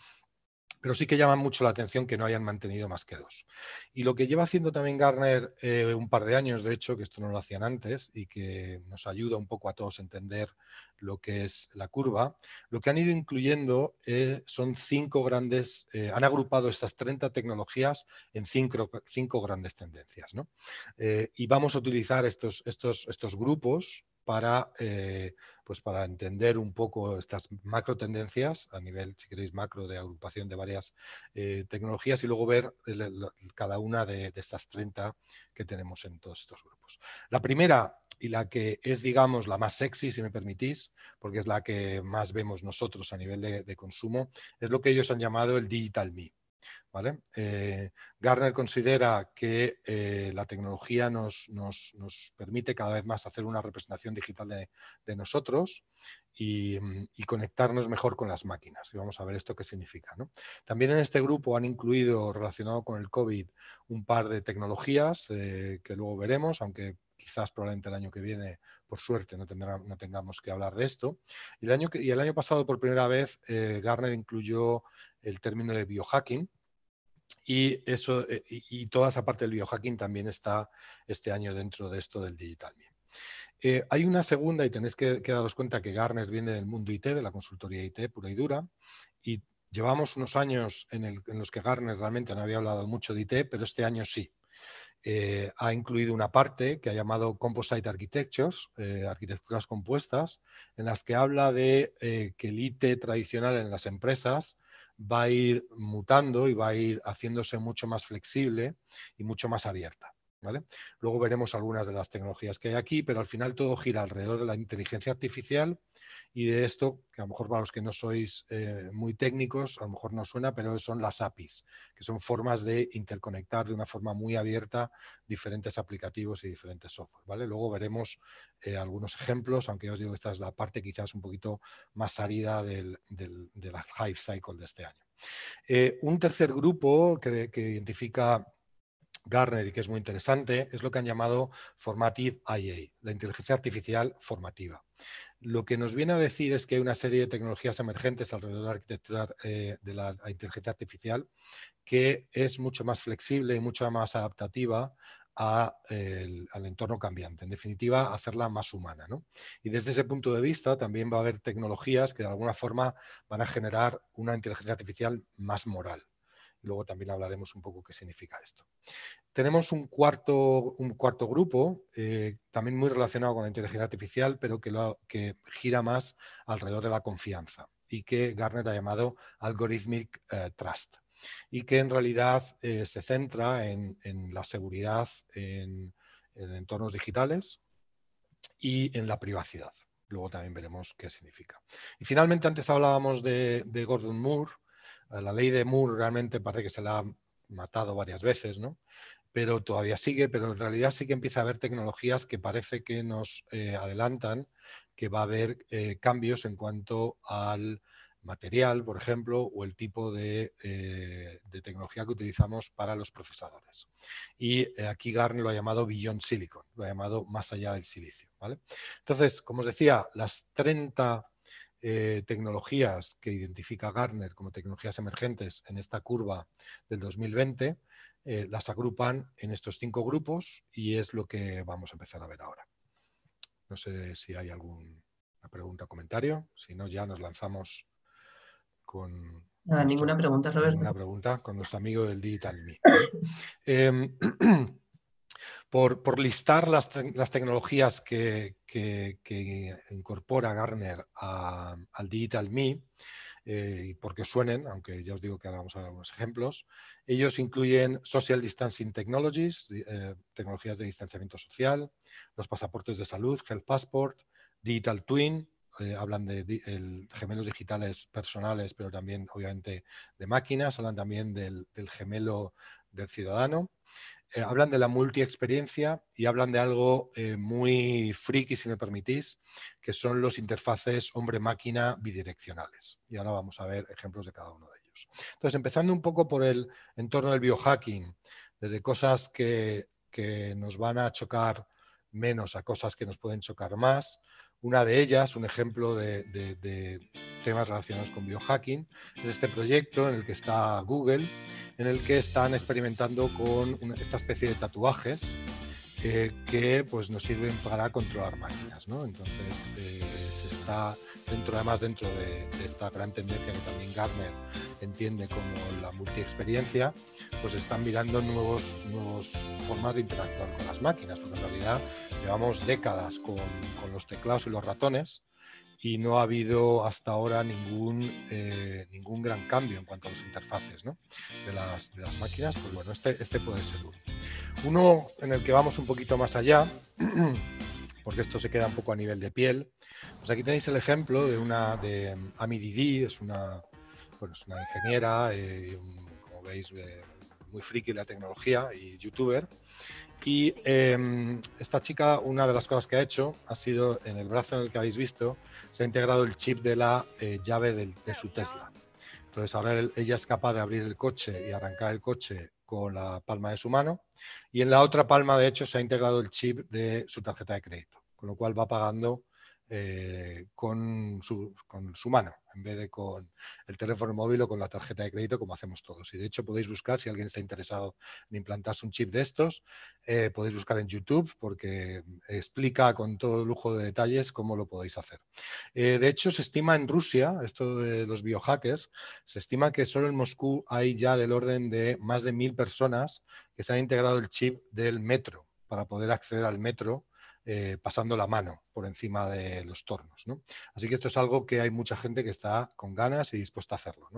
pero sí que llaman mucho la atención que no hayan mantenido más que dos. Y lo que lleva haciendo también Garner eh, un par de años, de hecho, que esto no lo hacían antes y que nos ayuda un poco a todos a entender lo que es la curva, lo que han ido incluyendo eh, son cinco grandes, eh, han agrupado estas 30 tecnologías en cinco, cinco grandes tendencias. ¿no? y vamos a utilizar estos, estos, estos grupos para, eh, pues para entender un poco estas macro tendencias a nivel, si queréis, macro de agrupación de varias eh, tecnologías y luego ver cada una de, estas 30 que tenemos en todos estos grupos. La primera y la que es, digamos, la más sexy, si me permitís, porque es la que más vemos nosotros a nivel de consumo, es lo que ellos han llamado el Digital Me. ¿vale? Eh, Garner considera que eh, la tecnología nos, permite cada vez más hacer una representación digital de, nosotros y, conectarnos mejor con las máquinas. Y vamos a ver esto qué significa. ¿no? También en este grupo han incluido, relacionado con el COVID, un par de tecnologías eh, que luego veremos, aunque quizás probablemente el año que viene, por suerte, no, no tengamos que hablar de esto. Y el año, y el año pasado, por primera vez, eh, Garner incluyó el término de biohacking, y, eso, eh, y, toda esa parte del biohacking también está este año dentro de esto del digital. Eh, hay una segunda, y tenéis que, daros cuenta que Garner viene del mundo IT, de la consultoría IT pura y dura, y llevamos unos años en, el, en los que Garner realmente no había hablado mucho de IT, pero este año sí. Eh, ha incluido una parte que ha llamado Composite Architectures, eh, arquitecturas compuestas, en las que habla de eh, que el IT tradicional en las empresas va a ir mutando y va a ir haciéndose mucho más flexible y mucho más abierta. Luego veremos algunas de las tecnologías que hay aquí, pero al final todo gira alrededor de la inteligencia artificial y de esto, que a lo mejor para los que no sois eh, muy técnicos, a lo mejor no suena, pero son las APIs, que son formas de interconectar de una forma muy abierta diferentes aplicativos y diferentes software, Luego veremos eh, algunos ejemplos, aunque os digo que esta es la parte quizás un poquito más salida del, Hive Cycle de este año. Eh, un tercer grupo que identifica Garner y que es muy interesante, es lo que han llamado Formative IA, la inteligencia artificial formativa. Lo que nos viene a decir es que hay una serie de tecnologías emergentes alrededor de la arquitectura eh, de la inteligencia artificial que es mucho más flexible y mucho más adaptativa al entorno cambiante, en definitiva, hacerla más humana. Y desde ese punto de vista también va a haber tecnologías que de alguna forma van a generar una inteligencia artificial más moral. Luego también hablaremos un poco qué significa esto. Tenemos un cuarto, un cuarto grupo, eh, también muy relacionado con la inteligencia artificial, pero que, lo, que gira más alrededor de la confianza y que Garner ha llamado Algorithmic eh, Trust y que en realidad eh, se centra en, la seguridad en, entornos digitales y en la privacidad. Luego también veremos qué significa. Y finalmente, antes hablábamos de Gordon Moore, la ley de Moore realmente parece que se la ha matado varias veces, ¿no? Pero todavía sigue, pero en realidad sí que empieza a haber tecnologías que parece que nos eh, adelantan, que va a haber eh, cambios en cuanto al material, por ejemplo, o el tipo de, eh, tecnología que utilizamos para los procesadores. Y aquí Garn lo ha llamado Billion Silicon, lo ha llamado más allá del silicio. ¿vale? Entonces, como os decía, las 30 eh, tecnologías que identifica Gartner como tecnologías emergentes en esta curva del 2020, eh, las agrupan en estos cinco grupos y es lo que vamos a empezar a ver ahora. No sé si hay alguna pregunta o comentario, si no ya nos lanzamos con... ninguna pregunta, Roberto. Ninguna pregunta con nuestro amigo del Digital Me. Em, <clears throat> <clears throat> por, listar las, tecnologías que, incorpora Garner al Digital Me eh, y porque suenen, aunque ya os digo que ahora vamos a ver algunos ejemplos. Ellos incluyen Social Distancing Technologies, eh, tecnologías de distanciamiento social, los pasaportes de salud, Health Passport, Digital Twin, eh, hablan de gemelos digitales personales, pero también obviamente de máquinas, hablan también del gemelo del ciudadano. Eh, hablan de la multiexperiencia y hablan de algo eh, muy friki, si me permitís, que son los interfaces hombre-máquina bidireccionales. Y ahora vamos a ver ejemplos de cada uno de ellos. Entonces, empezando un poco por el entorno del biohacking, desde cosas que nos van a chocar menos a cosas que nos pueden chocar más, una de ellas, un ejemplo de, temas relacionados con biohacking, es este proyecto en el que está Google, en el que están experimentando con esta especie de tatuajes que pues, nos sirven para controlar máquinas. ¿no? Entonces, eh, se está dentro, además dentro de, esta gran tendencia que también Gartner entiende como la multiexperiencia, pues están mirando nuevos, nuevos formas de interactuar con las máquinas, porque en realidad llevamos décadas con los teclados y los ratones, y no ha habido hasta ahora ningún, eh, ningún gran cambio en cuanto a las interfaces de, las, máquinas, pues bueno, este, este puede ser uno. en el que vamos un poquito más allá, <clears throat> porque esto se queda un poco a nivel de piel, pues aquí tenéis el ejemplo de una de es una, bueno, es una ingeniera, eh, como veis, eh, muy friki la tecnología y youtuber, y em, esta chica, una de las cosas que ha hecho ha sido en el brazo en el que habéis visto, se ha integrado el chip de la eh, llave de su Tesla. Entonces ahora ella es capaz de abrir el coche y arrancar el coche con la palma de su mano. Y en la otra palma, de hecho, se ha integrado el chip de su tarjeta de crédito, con lo cual va pagando eh, con su mano en vez de con el teléfono móvil o con la tarjeta de crédito como hacemos todos. Y de hecho podéis buscar, si alguien está interesado en implantarse un chip de estos, eh, podéis buscar en YouTube porque explica con todo lujo de detalles cómo lo podéis hacer. Eh, de hecho, se estima en Rusia, esto de los biohackers, se estima que solo en Moscú hay ya del orden de más de mil personas que se han integrado el chip del metro para poder acceder al metro eh, pasando la mano por encima de los tornos. Así que esto es algo que hay mucha gente que está con ganas y dispuesta a hacerlo.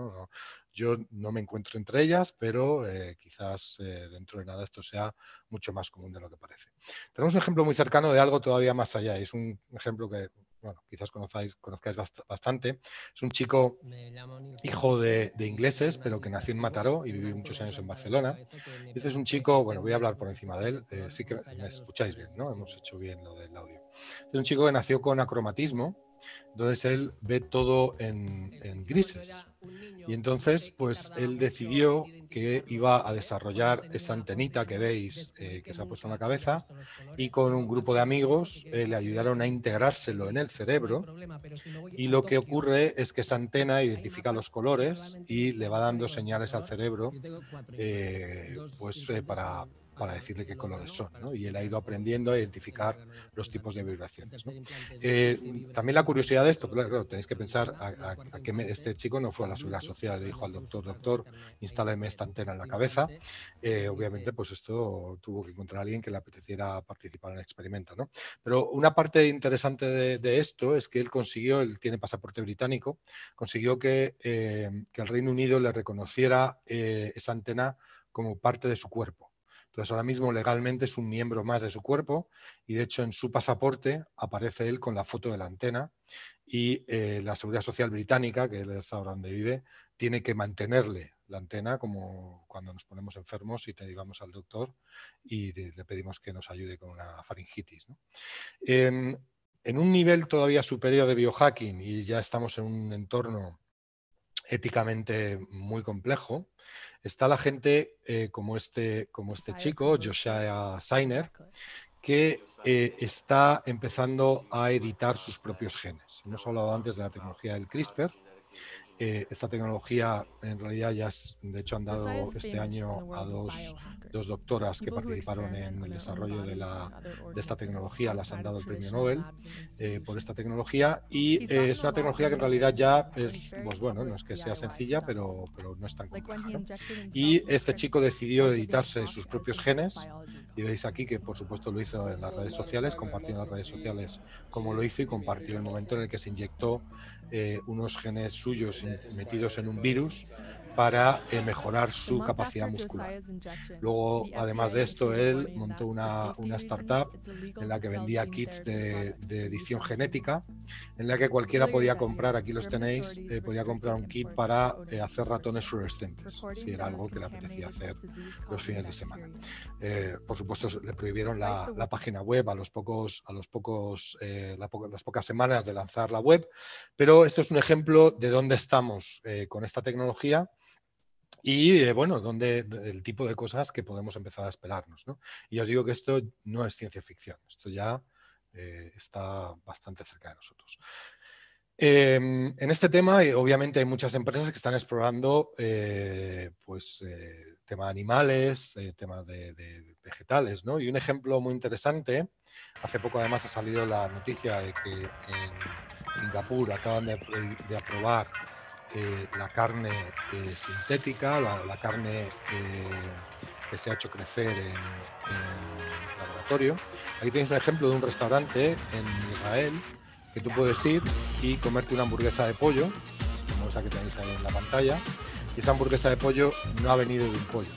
yo no me encuentro entre ellas, pero eh, quizás eh, dentro de nada esto sea mucho más común de lo que parece. Tenemos un ejemplo muy cercano de algo todavía más allá. Es un ejemplo que bueno, quizás conozcáis, bastante. Es un chico hijo de, ingleses, pero que nació en Mataró y vivió muchos años en Barcelona. Este, este es un chico, bueno, voy a hablar por encima de él, así eh, sí que me escucháis bien, ¿no? Hemos hecho bien lo del audio. Este es un chico que nació con acromatismo, entonces él ve todo en este grises. Y entonces, pues él decidió que iba a desarrollar esa antenita que veis eh, que se ha puesto en la cabeza y con un grupo de amigos eh, le ayudaron a integrárselo en el cerebro. Y lo que ocurre es que esa antena identifica los colores y le va dando este señales al cerebro eh, pues, para para decirle qué colores son. Y él ha ido aprendiendo a identificar los tipos de vibraciones. Eh, también la curiosidad de esto, claro, tenéis que pensar a, que este chico no fue a la seguridad social, le dijo al doctor, doctor, instáleme esta antena en la cabeza. Eh, obviamente, pues esto tuvo que encontrar a alguien que le apeteciera participar en el experimento. Pero una parte interesante de, esto es que él consiguió, él tiene pasaporte británico, consiguió que eh, el Reino Unido le reconociera esa antena como parte de su cuerpo pues ahora mismo legalmente es un miembro más de su cuerpo y de hecho en su pasaporte aparece él con la foto de la antena y eh, la Seguridad Social Británica, que él es ahora donde vive, tiene que mantenerle la antena como cuando nos ponemos enfermos y te llevamos al doctor y le pedimos que nos ayude con una faringitis. en un nivel todavía superior de biohacking y ya estamos en un entorno éticamente muy complejo. Está la gente eh, como, este, como este chico, Josiah Sainer, que eh, está empezando a editar sus propios genes. Hemos hablado antes de la tecnología del CRISPR eh, esta tecnología en realidad ya es, de hecho han dado este año a dos, dos doctoras que participaron en el desarrollo de, la, de esta tecnología, las han dado el premio Nobel eh, por esta tecnología y eh, es una tecnología que en realidad ya es, pues bueno, no es que sea sencilla, pero, pero no es tan compleja. Y este chico decidió editarse sus propios genes y veis aquí que por supuesto lo hizo en las redes sociales, compartiendo en las redes sociales cómo lo hizo y compartió el momento en el que se inyectó eh, unos genes suyos metidos en un virus para eh, mejorar su capacidad muscular. Luego, además de esto, él montó una, startup en la que vendía kits de, edición genética, en la que cualquiera podía comprar, aquí los tenéis, eh, podía comprar un kit para eh, hacer ratones fluorescentes, si era algo que le apetecía hacer los fines de semana. por supuesto, le prohibieron la, página web a los pocos, a los pocos, las pocas semanas de lanzar la web, pero esto es un ejemplo de dónde estamos con esta tecnología y eh, bueno, donde el tipo de cosas que podemos empezar a esperarnos. Y os digo que esto no es ciencia ficción, esto ya eh, está bastante cerca de nosotros. Em, en este tema, eh, obviamente, hay muchas empresas que están explorando pues, tema de animales, temas de, vegetales. Y un ejemplo muy interesante, hace poco además ha salido la noticia de que en Singapur acaban de aprobar la carne sintética, la, carne eh, que se ha hecho crecer en, en, laboratorio. Aquí tenéis un ejemplo de un restaurante en Israel que tú puedes ir y comerte una hamburguesa de pollo, como esa que tenéis ahí en la pantalla, y esa hamburguesa de pollo no ha venido de un pollo.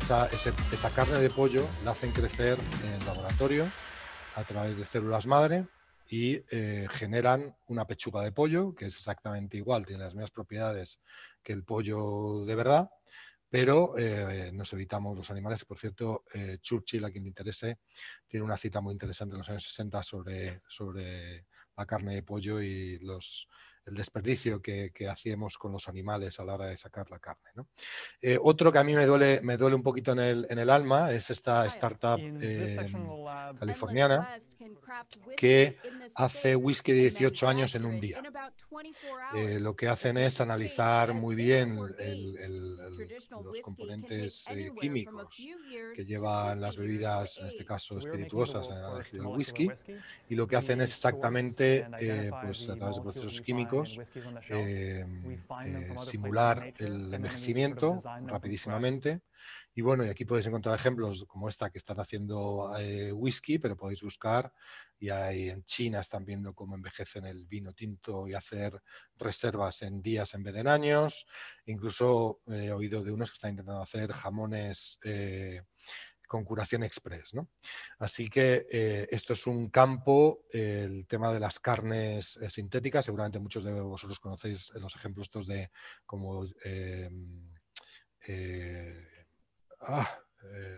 Esa, carne de pollo la hacen crecer en el laboratorio a través de células madre y eh, generan una pechuga de pollo, que es exactamente igual, tiene las mismas propiedades que el pollo de verdad, pero eh, eh, nos evitamos los animales. Por cierto, Churchill, a quien me interese, tiene una cita muy interesante en los años 60 sobre, sobre la carne de pollo y los, el desperdicio que, hacíamos con los animales a la hora de sacar la carne. Eh, otro que a mí me duele, me duele un poquito en el, en el alma es esta startup em, californiana que hace whisky de 18 años en un día. Eh, lo que hacen es analizar muy bien los componentes eh, químicos que llevan las bebidas, en este caso espirituosas, en el whisky, y lo que hacen es exactamente, pues, a través de procesos químicos, eh, eh, simular el envejecimiento rapidísimamente. Y bueno, y aquí podéis encontrar ejemplos como esta que están haciendo eh, whisky, pero podéis buscar, y hay, en China están viendo cómo envejecen el vino tinto y hacer reservas en días en vez de en años. Incluso he oído de unos que están intentando hacer jamones con curación express. ¿no? Así que eh, esto es un campo, el tema de las carnes eh, sintéticas, seguramente muchos de vosotros conocéis los ejemplos estos de como... Eh, ah,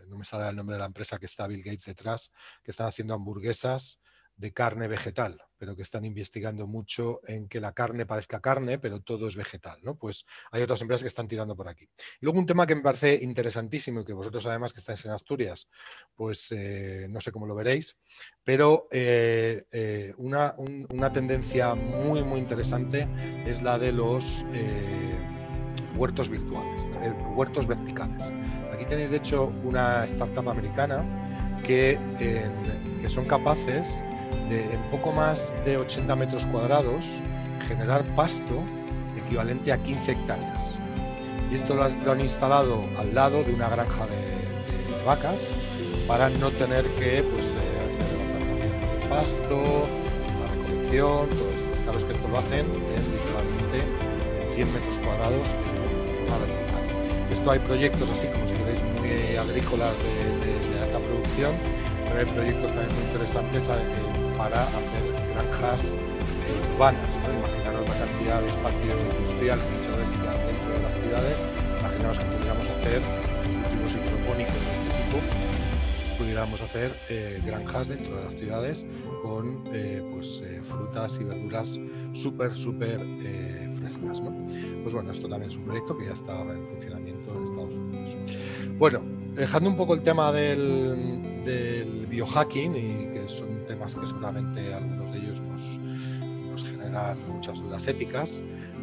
no me sale el nombre de la empresa que está Bill Gates detrás, que están haciendo hamburguesas de carne vegetal, pero que están investigando mucho en que la carne parezca carne, pero todo es vegetal, ¿no? Pues hay otras empresas que están tirando por aquí. Y luego un tema que me parece interesantísimo y que vosotros además que estáis en Asturias, pues eh, no sé cómo lo veréis, pero eh, eh, una, tendencia muy, muy interesante es la de los huertos virtuales, huertos verticales. Aquí tenéis de hecho una startup americana que, que son capaces en poco más de 80 metros cuadrados generar pasto equivalente a 15 hectáreas. Y esto lo han, instalado al lado de una granja de, vacas para no tener que pues, eh, hacer la plantación de pasto, la recolección, todos esto. Claro que esto lo hacen literalmente 100 metros cuadrados en Esto hay proyectos así como si queréis muy agrícolas de, de, alta producción, pero hay proyectos también muy interesantes para hacer granjas eh, urbanas. Imaginaros la cantidad de espacio industrial muchas este, dentro de las ciudades, imaginaros que pudiéramos hacer cultivos hidropónicos de este tipo, pudiéramos hacer eh, granjas dentro de las ciudades con eh, pues, frutas y verduras súper, súper frescas. ¿no? Pues bueno, esto también es un proyecto que ya está en funcionamiento en Estados Unidos. Bueno, dejando un poco el tema del, del biohacking y que son temas que seguramente algunos de ellos nos, nos generan muchas dudas éticas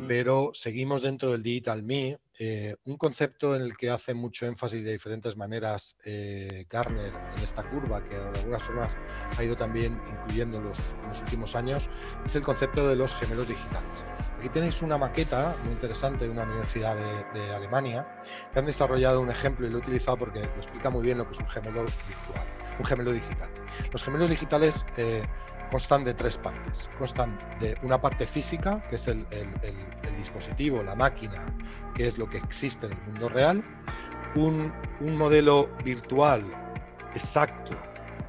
pero seguimos dentro del Digital Me. Eh, un concepto en el que hace mucho énfasis de diferentes maneras eh, Garner en esta curva, que de algunas formas ha ido también incluyendo los, en los últimos años, es el concepto de los gemelos digitales. Aquí tenéis una maqueta muy interesante de una universidad de, Alemania que han desarrollado un ejemplo y lo he utilizado porque lo explica muy bien lo que es un gemelo virtual, un gemelo digital. Los gemelos digitales eh, constan de tres partes. Constan de una parte física, que es el, dispositivo, la máquina, que es lo que existe en el mundo real, un, un modelo virtual exacto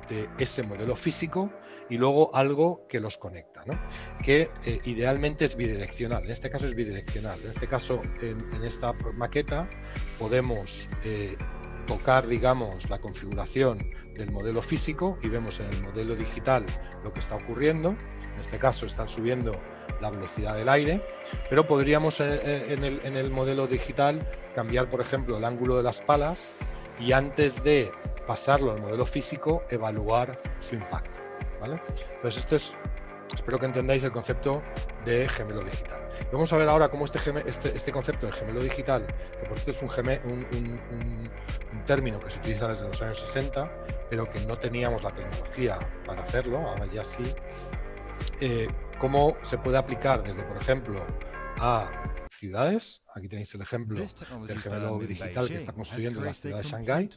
de ese modelo físico y luego algo que los conecta, ¿no? que eh, idealmente es bidireccional, en este caso es bidireccional, en este caso en, esta maqueta podemos... Eh, tocar, digamos, la configuración del modelo físico y vemos en el modelo digital lo que está ocurriendo. En este caso están subiendo la velocidad del aire, pero podríamos eh, eh, en, el, en el, modelo digital cambiar, por ejemplo, el ángulo de las palas y antes de pasarlo al modelo físico, evaluar su impacto. ¿vale? Entonces, esto es Espero que entendáis el concepto de gemelo digital. Vamos a ver ahora cómo este, este, este concepto de gemelo digital, que por cierto es un, un, término que se utiliza desde los años 60, pero que no teníamos la tecnología para hacerlo, ahora ya sí, eh, cómo se puede aplicar desde, por ejemplo, a ciudades, Aquí tenéis el ejemplo del gemelo digital que está construyendo la ciudad de Shanghái,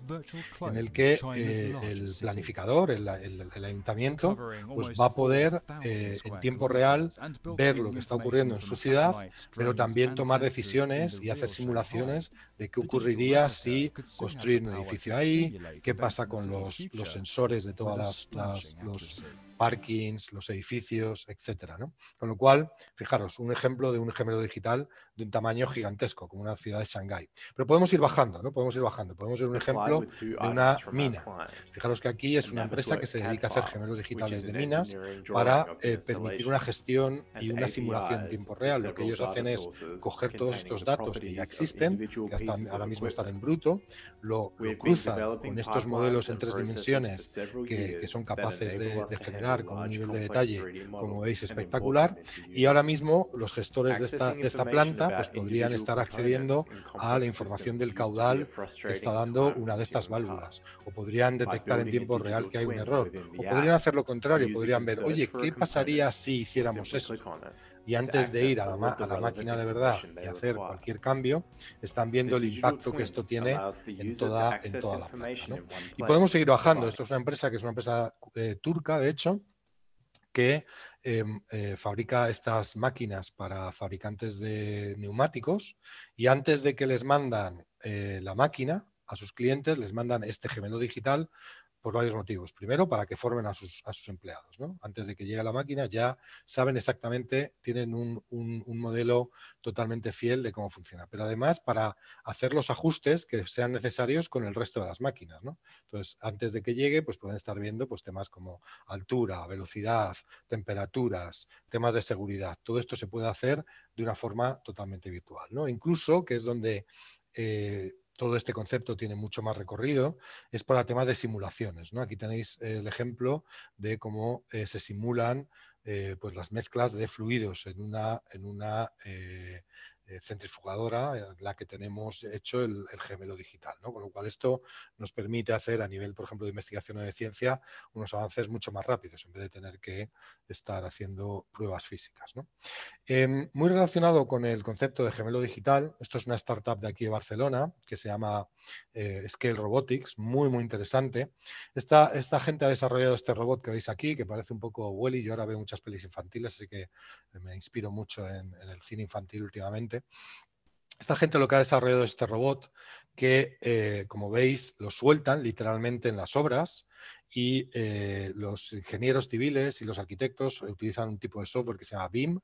en el que eh, el planificador, el, ayuntamiento, pues va a poder eh, en tiempo real ver lo que está ocurriendo en su ciudad, pero también tomar decisiones y hacer simulaciones de qué ocurriría si construir un edificio ahí, qué pasa con los, sensores de todas los parkings, los edificios, etcétera. Con lo cual, fijaros, un ejemplo de un gemelo digital de un tamaño gigantesco, como una ciudad de Shanghái. Pero podemos ir bajando, ¿no? Podemos ir bajando. Podemos ver un ejemplo de una mina. Fijaros que aquí es una empresa que se dedica a hacer gemelos digitales de minas para eh, permitir una gestión y una simulación en tiempo real. Lo que ellos hacen es coger todos estos datos que ya existen, que ahora mismo están en bruto, lo, cruzan con estos modelos en tres dimensiones que, son capaces de, generar con un nivel de detalle, como veis, espectacular. Y ahora mismo los gestores de esta planta pues podrían estar accediendo a la información del caudal que está dando una de estas válvulas, o podrían detectar en tiempo real que hay un error, o podrían hacer lo contrario, podrían ver, oye, ¿qué pasaría si hiciéramos eso? y antes de ir a la, máquina de verdad y hacer cualquier cambio, están viendo el impacto que esto tiene en toda, la Y podemos seguir bajando. Esto es una empresa que es una empresa eh, turca, de hecho, que Em, eh, fabrica estas máquinas para fabricantes de neumáticos y antes de que les mandan eh, la máquina a sus clientes, les mandan este gemelo digital por varios motivos. Primero, para que formen a sus, empleados. Antes de que llegue la máquina ya saben exactamente, tienen un, modelo totalmente fiel de cómo funciona. Pero además, para hacer los ajustes que sean necesarios con el resto de las máquinas. Entonces, antes de que llegue, pues pueden estar viendo pues, temas como altura, velocidad, temperaturas, temas de seguridad. Todo esto se puede hacer de una forma totalmente virtual. ¿no? Incluso, que es donde... Eh, todo este concepto tiene mucho más recorrido, es para temas de simulaciones. ¿no? Aquí tenéis el ejemplo de cómo eh, se simulan eh, pues las mezclas de fluidos en una, en una eh, eh, centrifugadora, eh, la que tenemos hecho el, gemelo digital, Con lo cual esto nos permite hacer a nivel, por ejemplo, de investigación o de ciencia, unos avances mucho más rápidos, en vez de tener que estar haciendo pruebas físicas. Em, muy relacionado con el concepto de gemelo digital, esto es una startup de aquí de Barcelona que se llama eh, Scale Robotics, muy, muy interesante. Esta, esta gente ha desarrollado este robot que veis aquí, que parece un poco Welly, yo ahora veo muchas pelis infantiles, así que me inspiro mucho en el cine infantil últimamente. Esta gente lo que ha desarrollado es este robot que, eh, como veis, lo sueltan literalmente en las obras y eh, los ingenieros civiles y los arquitectos utilizan un tipo de software que se llama BIM,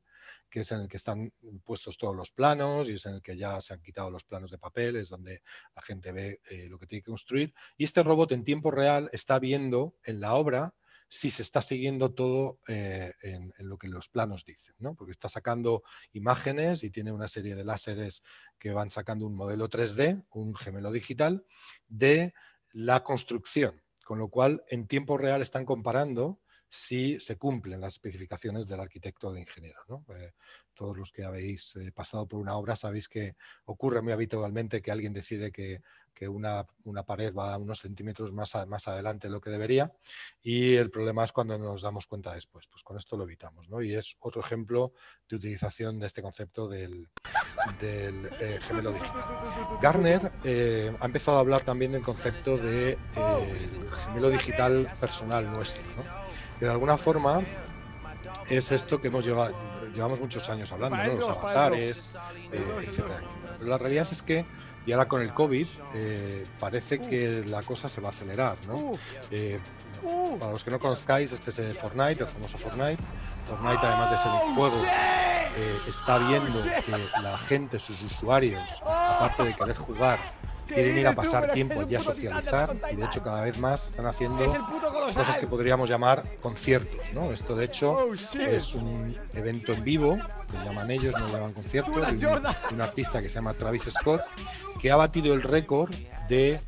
que es en el que están puestos todos los planos y es en el que ya se han quitado los planos de papel, es donde la gente ve eh, lo que tiene que construir. Y este robot en tiempo real está viendo en la obra si se está siguiendo todo eh, en, en, lo que los planos dicen, ¿no? porque está sacando imágenes y tiene una serie de láseres que van sacando un modelo 3D, un gemelo digital, de la construcción, con lo cual en tiempo real están comparando si se cumplen las especificaciones del arquitecto o del ingeniero. Eh, todos los que habéis eh, pasado por una obra sabéis que ocurre muy habitualmente que alguien decide que, una, pared va unos centímetros más, más adelante de lo que debería y el problema es cuando nos damos cuenta después. Pues con esto lo evitamos. Y es otro ejemplo de utilización de este concepto del, eh, gemelo digital. Garner ha empezado a hablar también del concepto de gemelo digital personal nuestro de alguna forma es esto que hemos llevado, llevamos muchos años hablando, los avatares, eh, etc. la realidad es que, y ahora con el COVID, eh, parece que la cosa se va a acelerar. ¿no? Eh, para los que no conozcáis, este es el Fortnite, el famoso Fortnite. Fortnite, además de ser un oh, juego, está viendo oh, que la gente, sus usuarios, oh. aparte de querer jugar, quieren ir a pasar tiempo ya a socializar y de hecho cada vez más están haciendo cosas que podríamos llamar conciertos, ¿no? Esto de hecho oh, es un evento en vivo, que llaman ellos, no lo llaman concierto, de un artista que se llama Travis Scott, que ha batido el récord de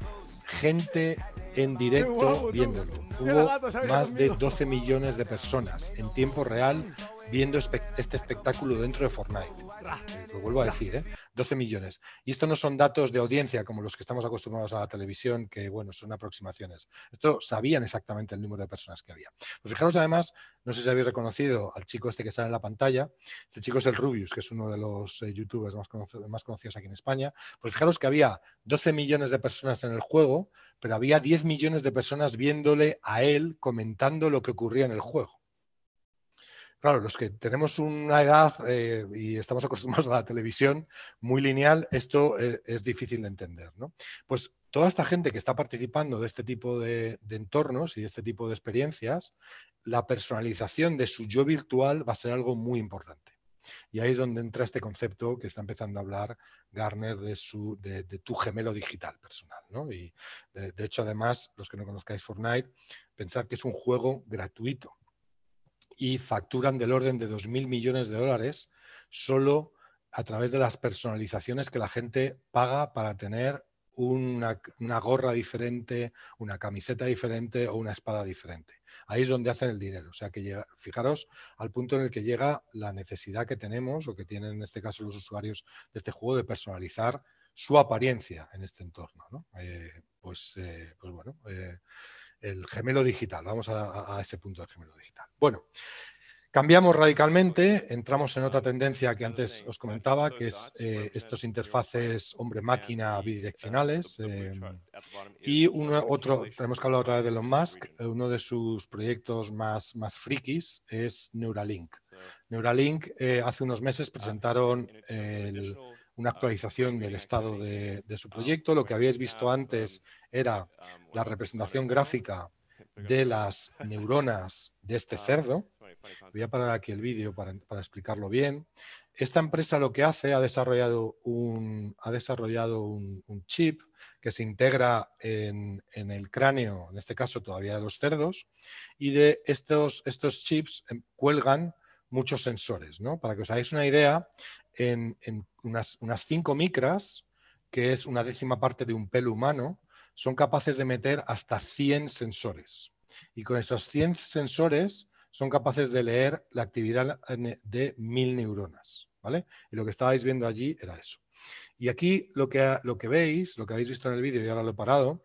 gente en directo viéndolo. Hubo más de 12 millones de personas en tiempo real viendo este espectáculo dentro de Fortnite. Eh, lo vuelvo a decir, ¿eh? 12 millones. Y esto no son datos de audiencia como los que estamos acostumbrados a la televisión, que bueno, son aproximaciones. Esto sabían exactamente el número de personas que había. Pues fijaros además, no sé si habéis reconocido al chico este que sale en la pantalla. Este chico es el Rubius, que es uno de los eh, youtubers más, más conocidos aquí en España. Pues fijaros que había 12 millones de personas en el juego, pero había 10 millones de personas viéndole a él comentando lo que ocurría en el juego. Claro, los que tenemos una edad eh, y estamos acostumbrados a la televisión muy lineal, esto e, es difícil de entender. Pues toda esta gente que está participando de este tipo de, entornos y de este tipo de experiencias, la personalización de su yo virtual va a ser algo muy importante. Y ahí es donde entra este concepto que está empezando a hablar Garner de, su, tu gemelo digital personal. Y de hecho, además, los que no conozcáis Fortnite, pensar que es un juego gratuito y facturan del orden de 2.000 millones de dólares solo a través de las personalizaciones que la gente paga para tener una, gorra diferente, una camiseta diferente o una espada diferente. Ahí es donde hacen el dinero. O sea que llega, fijaros al punto en el que llega la necesidad que tenemos o que tienen en este caso los usuarios de este juego de personalizar su apariencia en este entorno. Eh, pues, eh, pues, bueno, eh, el gemelo digital. Vamos a, ese punto del gemelo digital. Bueno, cambiamos radicalmente, entramos en otra tendencia que antes os comentaba, que es eh, estos interfaces hombre-máquina bidireccionales. Em, y otro, tenemos que hablar otra vez de Elon Musk, eh, uno de sus proyectos más, más frikis es Neuralink. Neuralink eh, hace unos meses presentaron el una ah, actualización del estado de, su ah, proyecto. Lo que habíais visto antes era la representación gráfica de las neuronas de este ah, cerdo. Voy a parar aquí el vídeo para, explicarlo bien. Esta empresa lo que hace, ha desarrollado un, ha desarrollado un, chip que se integra en, en, el cráneo, en este caso todavía de los cerdos, y de estos, estos chips em, cuelgan muchos sensores. ¿no? Para que os hagáis una idea, en, unas, 5 micras, que es una décima parte de un pelo humano, son capaces de meter hasta 100 sensores. Y con esos 100 sensores son capaces de leer la actividad de mil neuronas. ¿vale? Y lo que estabais viendo allí era eso. Y aquí lo que, lo que veis, lo que habéis visto en el vídeo, y ahora lo he parado,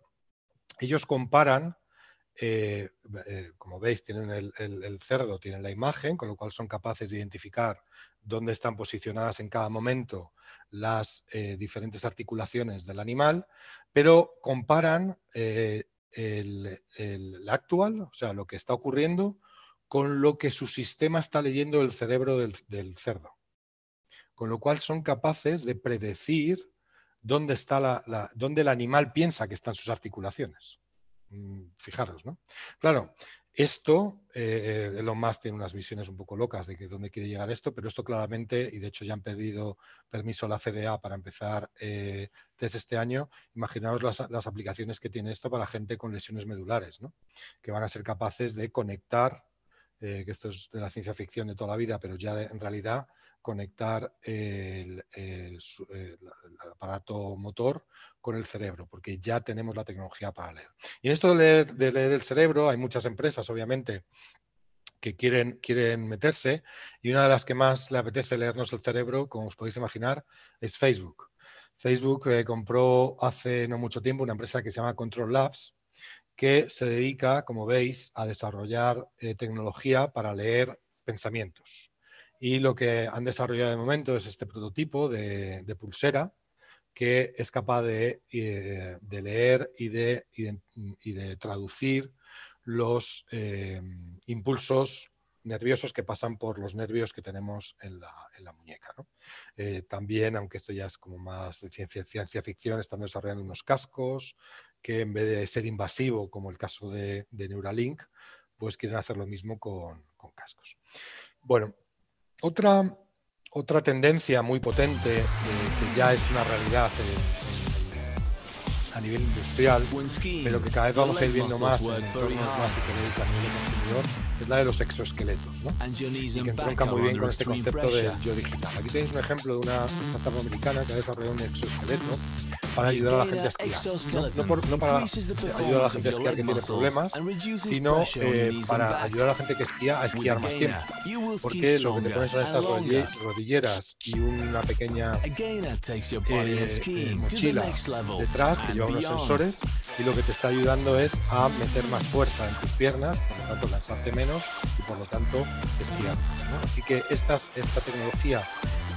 ellos comparan eh, eh, como veis, tienen el, cerdo, tienen la imagen, con lo cual son capaces de identificar dónde están posicionadas en cada momento las eh, diferentes articulaciones del animal, pero comparan el, actual, o sea, lo que está ocurriendo, con lo que su sistema está leyendo el cerebro del, cerdo. Con lo cual son capaces de predecir dónde, está la, dónde el animal piensa que están sus articulaciones. Mm, fijaros, ¿no? Claro, esto, eh, Elon Musk tiene unas visiones un poco locas de que dónde quiere llegar esto, pero esto claramente, y de hecho ya han pedido permiso a la FDA para empezar eh, desde este año, imaginaos las, las, aplicaciones que tiene esto para gente con lesiones medulares, ¿no? que van a ser capaces de conectar eh, que esto es de la ciencia ficción de toda la vida, pero ya en realidad conectar el, aparato motor con el cerebro, porque ya tenemos la tecnología para leer. Y en esto de leer, el cerebro, hay muchas empresas, obviamente, que quieren, quieren meterse, y una de las que más le apetece leernos el cerebro, como os podéis imaginar, es Facebook. Facebook eh, compró hace no mucho tiempo una empresa que se llama Control Labs, que se dedica, como veis, a desarrollar eh, tecnología para leer pensamientos. Y lo que han desarrollado de momento es este prototipo de, pulsera que es capaz de, eh, leer y de, traducir los eh, impulsos nerviosos que pasan por los nervios que tenemos en la, muñeca. también, aunque esto ya es como más de ciencia ficción, están desarrollando unos cascos que en vez de ser invasivo, como el caso de, Neuralink, pues quieren hacer lo mismo con, cascos. Bueno, otra, otra tendencia muy potente, eh, que ya es una realidad a nivel industrial, pero que cada vez vamos a ir viendo más en más, si a nivel consumidor, es la de los exoesqueletos, ¿no? que entronca muy bien con este concepto de yo digital. Aquí tenéis un ejemplo de una startup americana que ha desarrollado un exoesqueleto para ayudar a la gente a esquiar. No, para ayudar a la gente a esquiar que tiene problemas, sino eh, para ayudar a la gente que esquía a esquiar más tiempo. Porque lo que te pones son estas rodilleras y una pequeña eh, eh, mochila detrás que lleva unos sensores y lo que te está ayudando es a meter más fuerza en tus piernas, por lo tanto lanzarte menos y por lo tanto esquiar. ¿no? Así que esta tecnología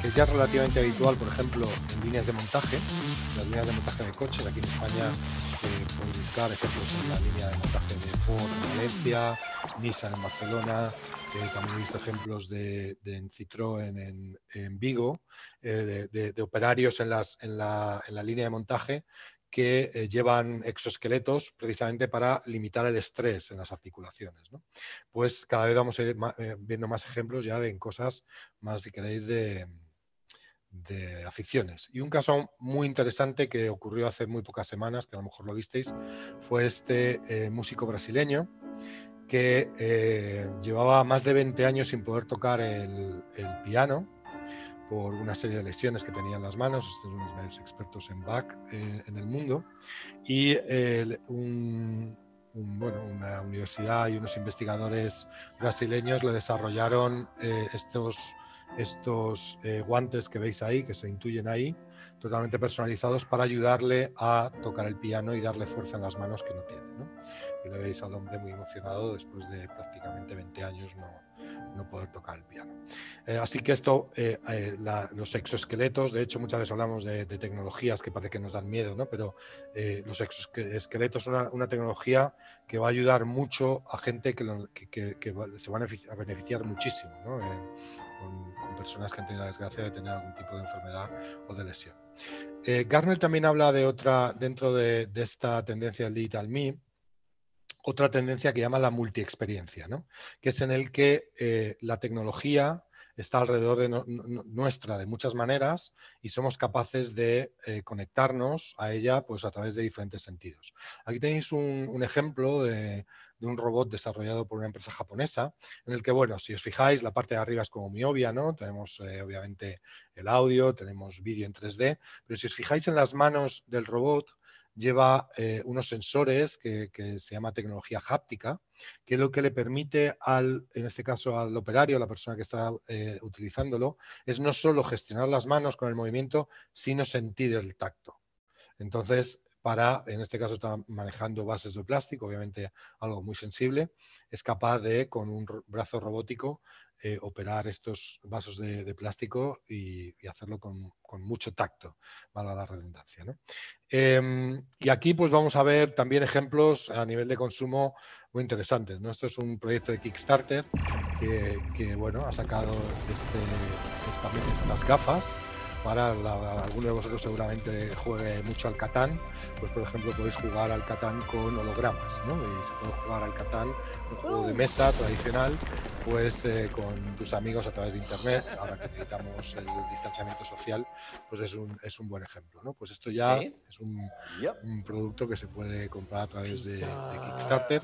que ya es relativamente habitual, por ejemplo, en líneas de montaje, en las líneas de montaje de coches, aquí en España eh, podéis buscar ejemplos en la línea de montaje de Ford en Valencia, Nissan en Barcelona, eh, también he visto ejemplos de, en Citroën en, Vigo, eh, de, operarios en, las, en, la, línea de montaje que llevan exoesqueletos precisamente para limitar el estrés en las articulaciones. Pues cada vez vamos a ir viendo más ejemplos ya de en cosas más, si queréis, de, de aficiones. Y un caso muy interesante que ocurrió hace muy pocas semanas, que a lo mejor lo visteis, fue este eh, músico brasileño que eh, llevaba más de 20 años sin poder tocar el, piano por una serie de lesiones que tenía en las manos, este es uno de los expertos en Bach eh, en el mundo, y bueno, una universidad y unos investigadores brasileños le desarrollaron estos estos eh, guantes que veis ahí, que se intuyen ahí, totalmente personalizados para ayudarle a tocar el piano y darle fuerza en las manos que no tiene. Y le veis al hombre muy emocionado después de prácticamente 20 años no, poder tocar el piano. Eh, así que esto, eh, los exoesqueletos, de hecho muchas veces hablamos de, tecnologías que parece que nos dan miedo, ¿no? pero los exoesqueletos son una, tecnología que va a ayudar mucho a gente que, se va a beneficiar muchísimo. ¿no? Con, personas que han tenido la desgracia de tener algún tipo de enfermedad o de lesión. Eh, Garner también habla de otra, dentro de, esta tendencia del Digital Me, otra tendencia que llama la multiexperiencia, ¿no? que es en el que eh, la tecnología está alrededor de nuestra de muchas maneras y somos capaces de eh, conectarnos a ella pues, a través de diferentes sentidos. Aquí tenéis un ejemplo de, de un robot desarrollado por una empresa japonesa, en el que, bueno, si os fijáis, la parte de arriba es como muy obvia, ¿no? Tenemos eh, obviamente el audio, tenemos vídeo en 3D, pero si os fijáis en las manos del robot, lleva eh, unos sensores que, se llama tecnología háptica, que es lo que le permite al, en este caso al operario, la persona que está eh, utilizándolo, es no solo gestionar las manos con el movimiento, sino sentir el tacto. Entonces, para, en este caso está manejando bases de plástico, obviamente algo muy sensible, es capaz de, con un brazo robótico, eh, operar estos vasos de, plástico y, hacerlo con, mucho tacto, valga la redundancia. Em, y aquí pues vamos a ver también ejemplos a nivel de consumo muy interesantes. Esto es un proyecto de Kickstarter que, bueno, ha sacado este, estas gafas para la, alguno de vosotros seguramente juegue mucho al Catán, pues por ejemplo podéis jugar al Catán con hologramas, ¿no? Y se puede jugar al Catán, un juego de oh. mesa tradicional, pues eh, con tus amigos a través de internet, ahora que necesitamos el distanciamiento social, pues es un, es un buen ejemplo, Pues esto ya es un, producto que se puede comprar a través de Kickstarter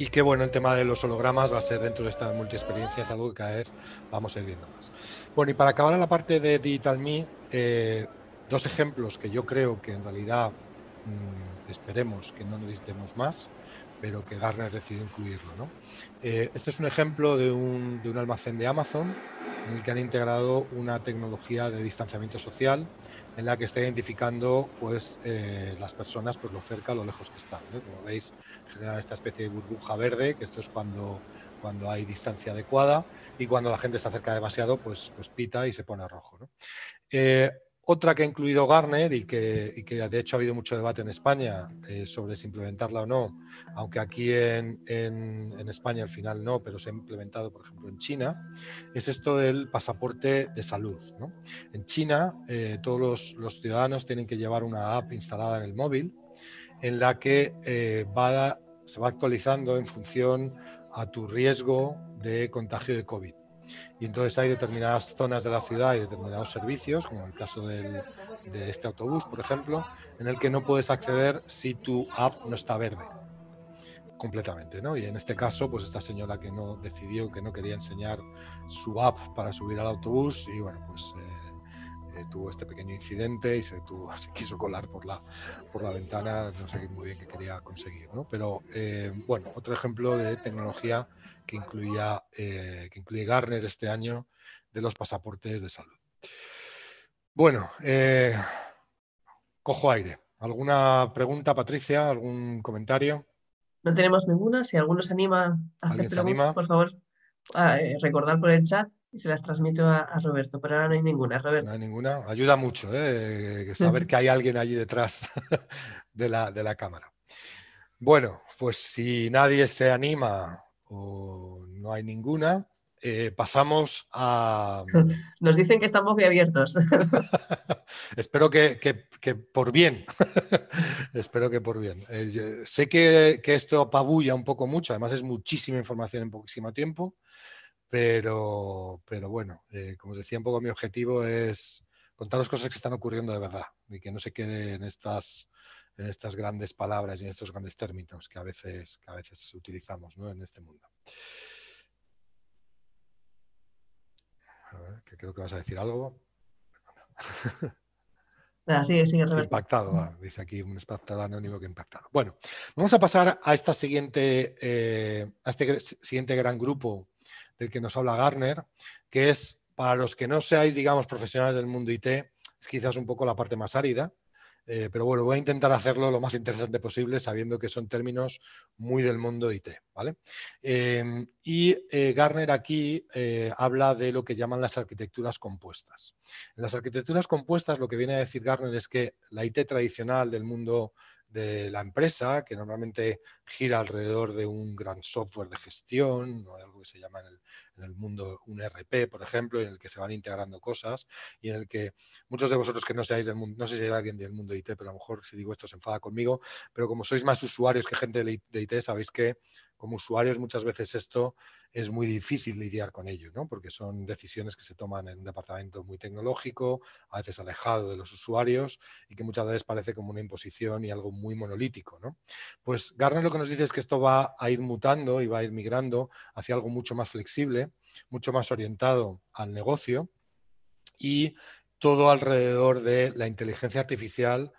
y que bueno, el tema de los hologramas va a ser dentro de esta multiexperiencia, es algo que cada vez vamos a ir viendo más. Bueno, y para acabar en la parte de Digital Me, eh, dos ejemplos que yo creo que en realidad mm, esperemos que no necesitemos más, pero que Garner decidió incluirlo. Eh, este es un ejemplo de un, de un almacén de Amazon en el que han integrado una tecnología de distanciamiento social en la que está identificando pues, eh, las personas pues, lo cerca, lo lejos que están. Como veis, genera esta especie de burbuja verde, que esto es cuando, cuando hay distancia adecuada, y cuando la gente está cerca demasiado, pues, pues pita y se pone rojo. ¿no? Eh, otra que ha incluido Garner y que, de hecho ha habido mucho debate en España eh, sobre si implementarla o no, aunque aquí en, España al final no, pero se ha implementado, por ejemplo, en China, es esto del pasaporte de salud. En China eh, todos los, ciudadanos tienen que llevar una app instalada en el móvil en la que eh, se va actualizando en función a tu riesgo de contagio de COVID. Y entonces hay determinadas zonas de la ciudad y determinados servicios, como el caso de este autobús, por ejemplo, en el que no puedes acceder si tu app no está verde completamente, Y en este caso, pues esta señora que no decidió, que no quería enseñar su app para subir al autobús y bueno, pues... Eh, tuvo este pequeño incidente y se, tuvo, <laughs> se quiso colar por la, ventana, no sé muy bien qué quería conseguir. Pero eh, bueno, otro ejemplo de tecnología que, incluía, eh, que incluye Garner este año de los pasaportes de salud. Bueno, eh, cojo aire. ¿Alguna pregunta, Patricia? ¿Algún comentario? No tenemos ninguna. Si alguno se anima a hacer por favor, ah, recordar por el chat y se las transmito a, Roberto, pero ahora no hay ninguna, Roberto. No hay ninguna, ayuda mucho ¿eh? Eh, saber <laughs> que hay alguien allí detrás <laughs> de la, cámara. Bueno, pues si nadie se anima o no hay ninguna, eh, pasamos a... <laughs> Nos dicen que estamos muy abiertos. Espero que, por bien. Espero que por bien. sé que, que, esto apabulla un poco mucho, además es muchísima información en poquísimo tiempo. Pero, pero bueno, eh, como os decía, un poco mi objetivo es contar las cosas que están ocurriendo de verdad y que no se quede en estas, estas grandes palabras y en estos grandes términos que a veces, a veces utilizamos en este mundo. A ver, creo que vas a decir algo. <laughs> Ah, <laughs> impactado, ah, dice aquí un espectador anónimo que impactado. Bueno, vamos a pasar a, esta siguiente, eh, a este siguiente gran grupo el que nos habla Garner, que es, para los que no seáis, digamos, profesionales del mundo IT, es quizás un poco la parte más árida, eh, pero bueno, voy a intentar hacerlo lo más interesante posible, sabiendo que son términos muy del mundo IT. ¿vale? Em, y eh, Garner aquí eh, habla de lo que llaman las arquitecturas compuestas. En las arquitecturas compuestas lo que viene a decir Garner es que la IT tradicional del mundo de la empresa, que normalmente gira alrededor de un gran software de gestión, o algo que se llama en el, en el mundo un RP, por ejemplo, en el que se van integrando cosas y en el que muchos de vosotros que no seáis del mundo, no sé si hay alguien del mundo de IT, pero a lo mejor si digo esto se enfada conmigo, pero como sois más usuarios que gente de IT, sabéis que como usuarios muchas veces esto es muy difícil lidiar con ello, ¿no? porque son decisiones que se toman en un departamento muy tecnológico, a veces alejado de los usuarios y que muchas veces parece como una imposición y algo muy monolítico. ¿no? Pues Garner lo que nos dice es que esto va a ir mutando y va a ir migrando hacia algo mucho más flexible mucho más orientado al negocio y todo alrededor de la inteligencia artificial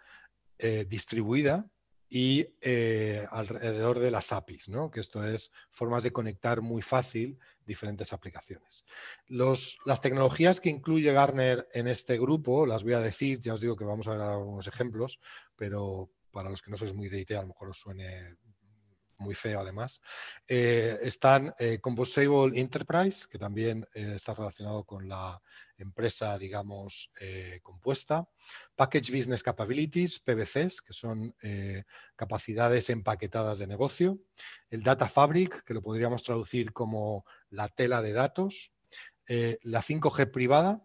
eh, distribuida y eh, alrededor de las APIs, ¿no? que esto es formas de conectar muy fácil diferentes aplicaciones. las tecnologías que incluye Garner en este grupo, las voy a decir, ya os digo que vamos a ver algunos ejemplos, pero para los que no sois muy de IT, a lo mejor os suene muy feo además, eh, están eh, Composable Enterprise, que también eh, está relacionado con la empresa, digamos, compuesta, Package Business Capabilities, PBCs, que son capacidades empaquetadas de negocio, el Data Fabric, que lo podríamos traducir como la tela de datos, la 5G privada,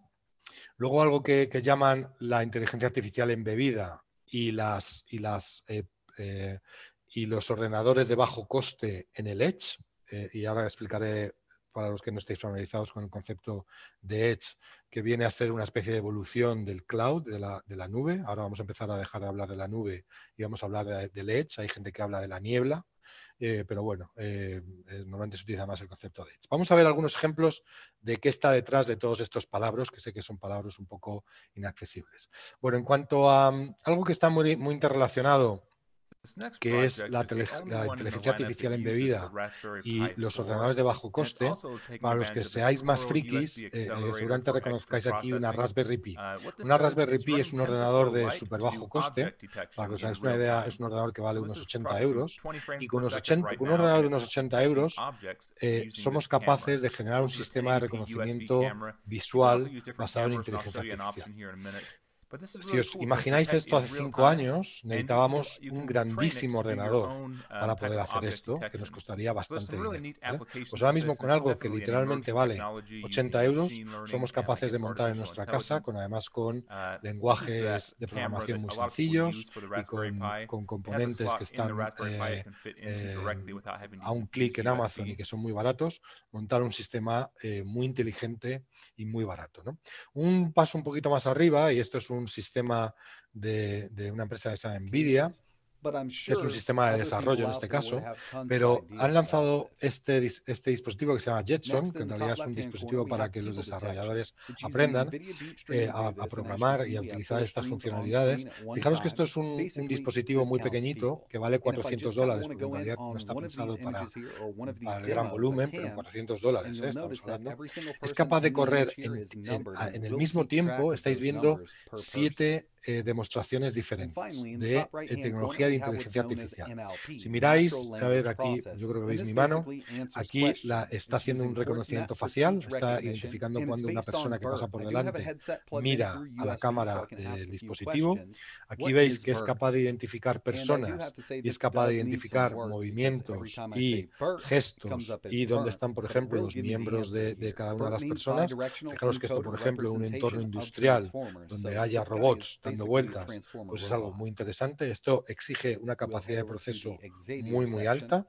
luego algo que, llaman la inteligencia artificial embebida y las, y las y los ordenadores de bajo coste en el Edge, eh, y ahora explicaré para los que no estéis familiarizados con el concepto de Edge, que viene a ser una especie de evolución del cloud, de la, nube. Ahora vamos a empezar a dejar de hablar de la nube y vamos a hablar del de, Edge. Hay gente que habla de la niebla, eh, pero bueno, eh, normalmente se utiliza más el concepto de Edge. Vamos a ver algunos ejemplos de qué está detrás de todos estos palabras, que sé que son palabras un poco inaccesibles. Bueno, en cuanto a mm, algo que está muy, muy interrelacionado que es la, inteligencia artificial embebida y los ordenadores de bajo coste, para los que seáis más frikis, eh, seguramente reconozcáis aquí una Raspberry Pi. Uh, una Raspberry Pi es un ordenador de súper bajo coste, para que os hagáis una idea, es un ordenador que vale unos 80 euros, y con, 80, un ordenador de unos 80 euros eh, somos capaces de generar un sistema de reconocimiento visual basado en inteligencia artificial. Si os imagináis esto hace cinco años, necesitábamos un grandísimo ordenador um, para poder hacer esto, que nos costaría bastante dinero. ¿eh? Pues ahora mismo con algo que literalmente vale 80 euros, somos capaces de montar en nuestra casa, con además con uh, lenguajes de programación muy sencillos y con, componentes que están eh, eh, a un clic en Amazon y que son muy baratos, montar un sistema muy inteligente y muy barato. Un paso un poquito más arriba, y esto es un un sistema de, de una empresa que se NVIDIA, es un sistema de desarrollo en este caso, pero han lanzado este, este dispositivo que se llama Jetson, que en realidad es un dispositivo para que los desarrolladores aprendan eh, a, programar y a utilizar estas funcionalidades. Fijaros que esto es un, dispositivo muy pequeñito que vale 400 dólares, porque en realidad no está pensado para, el gran volumen, pero 400 dólares ¿eh? estamos hablando. Es capaz de correr en, en el mismo tiempo, estáis viendo siete eh, demostraciones diferentes de eh, tecnología de inteligencia artificial. Si miráis, a ver, aquí yo creo que veis mi mano, aquí la, está haciendo un reconocimiento facial, está identificando cuando una persona que pasa por delante mira a la cámara del dispositivo. Aquí veis que es capaz de identificar personas y es capaz de identificar movimientos y gestos y dónde están, por ejemplo, los miembros de, cada una de las personas. Fijaros que esto, por ejemplo, en un entorno industrial donde haya robots, vueltas, pues es algo muy interesante. Esto exige una capacidad de proceso muy, muy alta.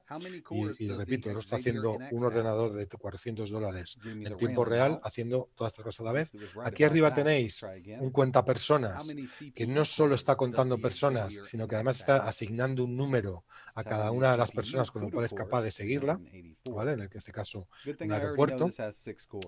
Y, repito, lo está haciendo un ordenador de 400 dólares en tiempo real, haciendo todas estas cosas a la vez. Aquí arriba tenéis un cuenta personas que no solo está contando personas, sino que además está asignando un número a cada una de las personas con lo cual es capaz de seguirla, ¿vale? En este caso, un aeropuerto.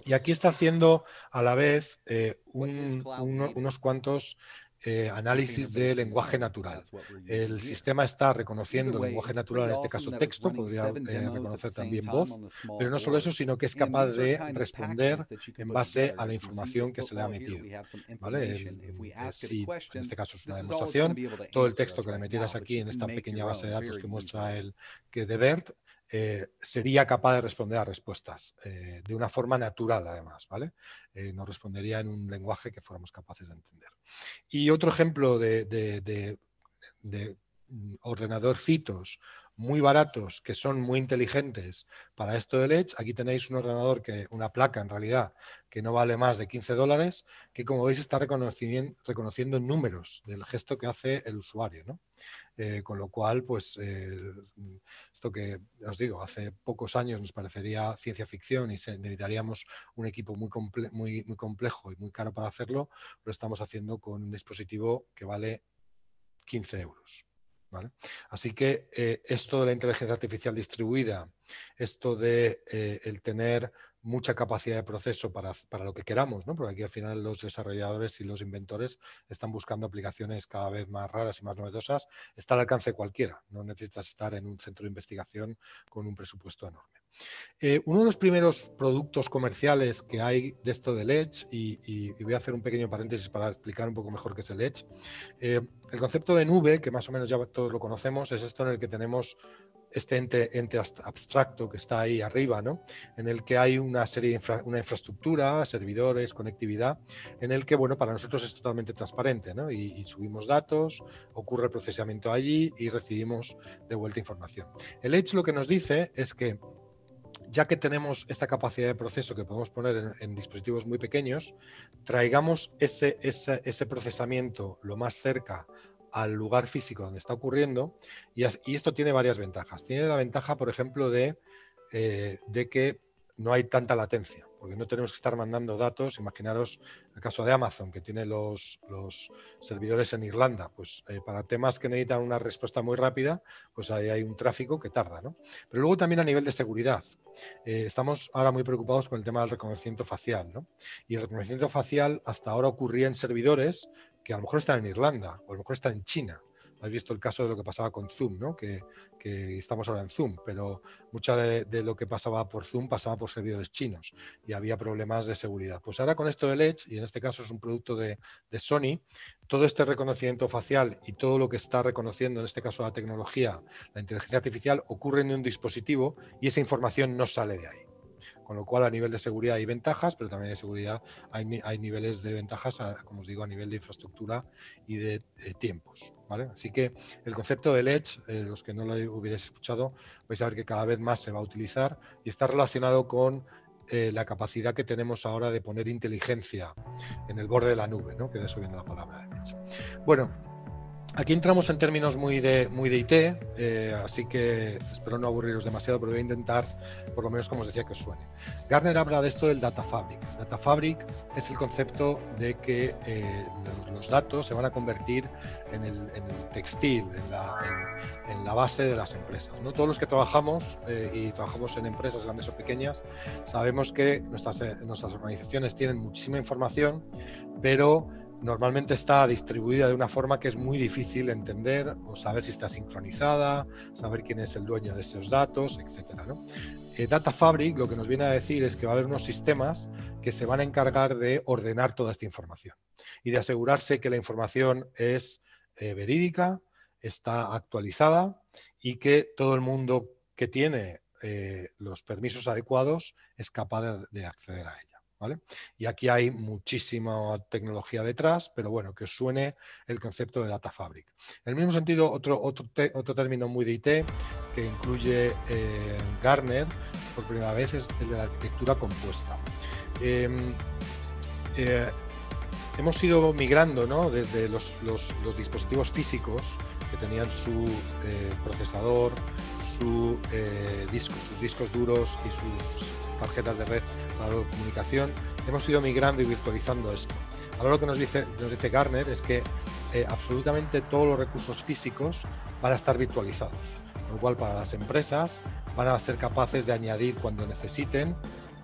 Y aquí está haciendo a la vez eh, unos cuantos eh, análisis de lenguaje natural. El sistema está reconociendo lenguaje natural, en este caso texto, podría eh, reconocer también voz, pero no solo eso, sino que es capaz de responder en base a la información que se le ha metido. en este caso es una demostración, todo el texto que le metieras aquí en esta pequeña base de datos que muestra el que de BERT, eh, sería capaz de responder a respuestas eh, de una forma natural, además, ¿vale? Eh, nos respondería en un lenguaje que fuéramos capaces de entender. Y otro ejemplo de, mm, ordenador FITOS muy baratos, que son muy inteligentes para esto del Edge. Aquí tenéis un ordenador, que una placa en realidad, que no vale más de 15 dólares, que como veis está reconociendo números del gesto que hace el usuario. Eh, con lo cual, pues eh, esto que os digo, hace pocos años nos parecería ciencia ficción y necesitaríamos un equipo muy, muy, muy complejo y muy caro para hacerlo, lo estamos haciendo con un dispositivo que vale 15 euros. Así que eh, esto de la inteligencia artificial distribuida, esto de eh, el tener mucha capacidad de proceso para, lo que queramos, ¿no? Porque aquí al final los desarrolladores y los inventores están buscando aplicaciones cada vez más raras y más novedosas. Está al alcance de cualquiera, no necesitas estar en un centro de investigación con un presupuesto enorme. Eh, uno de los primeros productos comerciales que hay de esto del Edge, y, voy a hacer un pequeño paréntesis para explicar un poco mejor qué es el Edge, eh, el concepto de nube, que más o menos ya todos lo conocemos, es esto en el que tenemos este ente, abstracto que está ahí arriba, en el que hay una serie de una infraestructura, servidores, conectividad, en el que, bueno, para nosotros es totalmente transparente, ¿no? y, subimos datos, ocurre el procesamiento allí y recibimos de vuelta información. El Edge lo que nos dice es que ya que tenemos esta capacidad de proceso que podemos poner en, dispositivos muy pequeños, traigamos ese, ese, ese procesamiento lo más cerca al lugar físico donde está ocurriendo y, esto tiene varias ventajas. Tiene la ventaja, por ejemplo, eh, de, que no hay tanta latencia, porque no tenemos que estar mandando datos. Imaginaros el caso de Amazon, que tiene los, servidores en Irlanda. Pues eh, para temas que necesitan una respuesta muy rápida, pues ahí hay un tráfico que tarda. Pero luego también a nivel de seguridad. Eh, estamos ahora muy preocupados con el tema del reconocimiento facial. Y el reconocimiento facial hasta ahora ocurría en servidores que a lo mejor están en Irlanda o a lo mejor están en China. Has visto el caso de lo que pasaba con Zoom, ¿no? que, estamos ahora en Zoom, pero mucha de, lo que pasaba por Zoom pasaba por servidores chinos y había problemas de seguridad. Pues ahora con esto de Edge, y en este caso es un producto de Sony, todo este reconocimiento facial y todo lo que está reconociendo, en este caso la tecnología, la inteligencia artificial, ocurre en un dispositivo y esa información no sale de ahí. Con lo cual, a nivel de seguridad hay ventajas, pero también de seguridad hay, niveles de ventajas, como os digo, a nivel de infraestructura y de, tiempos. ¿vale? Así que el concepto de Edge, eh, los que no lo hubierais escuchado, vais a ver que cada vez más se va a utilizar y está relacionado con eh, la capacidad que tenemos ahora de poner inteligencia en el borde de la nube, ¿no? que de eso viene la palabra de Bueno, Aquí entramos en términos muy de, muy de IT, eh, así que espero no aburriros demasiado, pero voy a intentar, por lo menos como os decía, que os suene. Garner habla de esto del Data Fabric. Data Fabric es el concepto de que eh, los, datos se van a convertir en el, en el textil, en la, en, la, base de las empresas. ¿no? Todos los que trabajamos eh, y trabajamos en empresas grandes o pequeñas, sabemos que nuestras, nuestras organizaciones tienen muchísima información, pero normalmente está distribuida de una forma que es muy difícil entender o saber si está sincronizada, saber quién es el dueño de esos datos, etc. Eh, Data Fabric lo que nos viene a decir es que va a haber unos sistemas que se van a encargar de ordenar toda esta información y de asegurarse que la información es eh, verídica, está actualizada y que todo el mundo que tiene eh, los permisos adecuados es capaz de acceder a ella. Y aquí hay muchísima tecnología detrás, pero bueno, que suene el concepto de Data Fabric. En el mismo sentido, otro, otro, término muy de IT que incluye eh, Garner por primera vez es el de la arquitectura compuesta. Em, eh, hemos ido migrando desde los, dispositivos físicos que tenían su eh, procesador, su, disco, sus discos duros y sus tarjetas de red para la comunicación, hemos ido migrando y virtualizando esto. Ahora lo que nos dice, nos dice Garner es que eh, absolutamente todos los recursos físicos van a estar virtualizados, lo cual para las empresas van a ser capaces de añadir cuando necesiten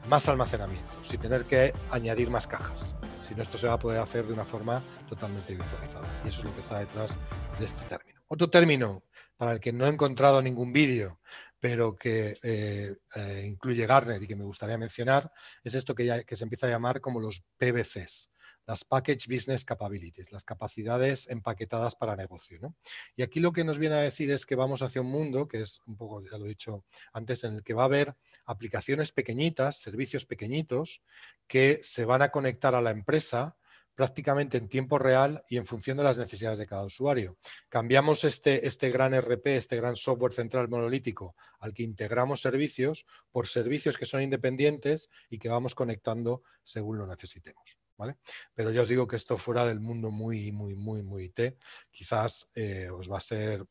más almacenamiento, sin tener que añadir más cajas. Si no, esto se va a poder hacer de una forma totalmente virtualizada. Y eso es lo que está detrás de este término. Otro término para el que no he encontrado ningún vídeo, pero que eh, eh, incluye Garner y que me gustaría mencionar, es esto que, ya, se empieza a llamar como los PBCs, las Package Business Capabilities, las capacidades empaquetadas para negocio. Y aquí lo que nos viene a decir es que vamos hacia un mundo, que es un poco, ya lo he dicho antes, en el que va a haber aplicaciones pequeñitas, servicios pequeñitos, que se van a conectar a la empresa prácticamente en tiempo real y en función de las necesidades de cada usuario. Cambiamos este, este gran RP, este gran software central monolítico al que integramos servicios por servicios que son independientes y que vamos conectando según lo necesitemos. ¿vale? Pero ya os digo que esto fuera del mundo muy, muy, muy, muy IT, quizás eh, os va a ser...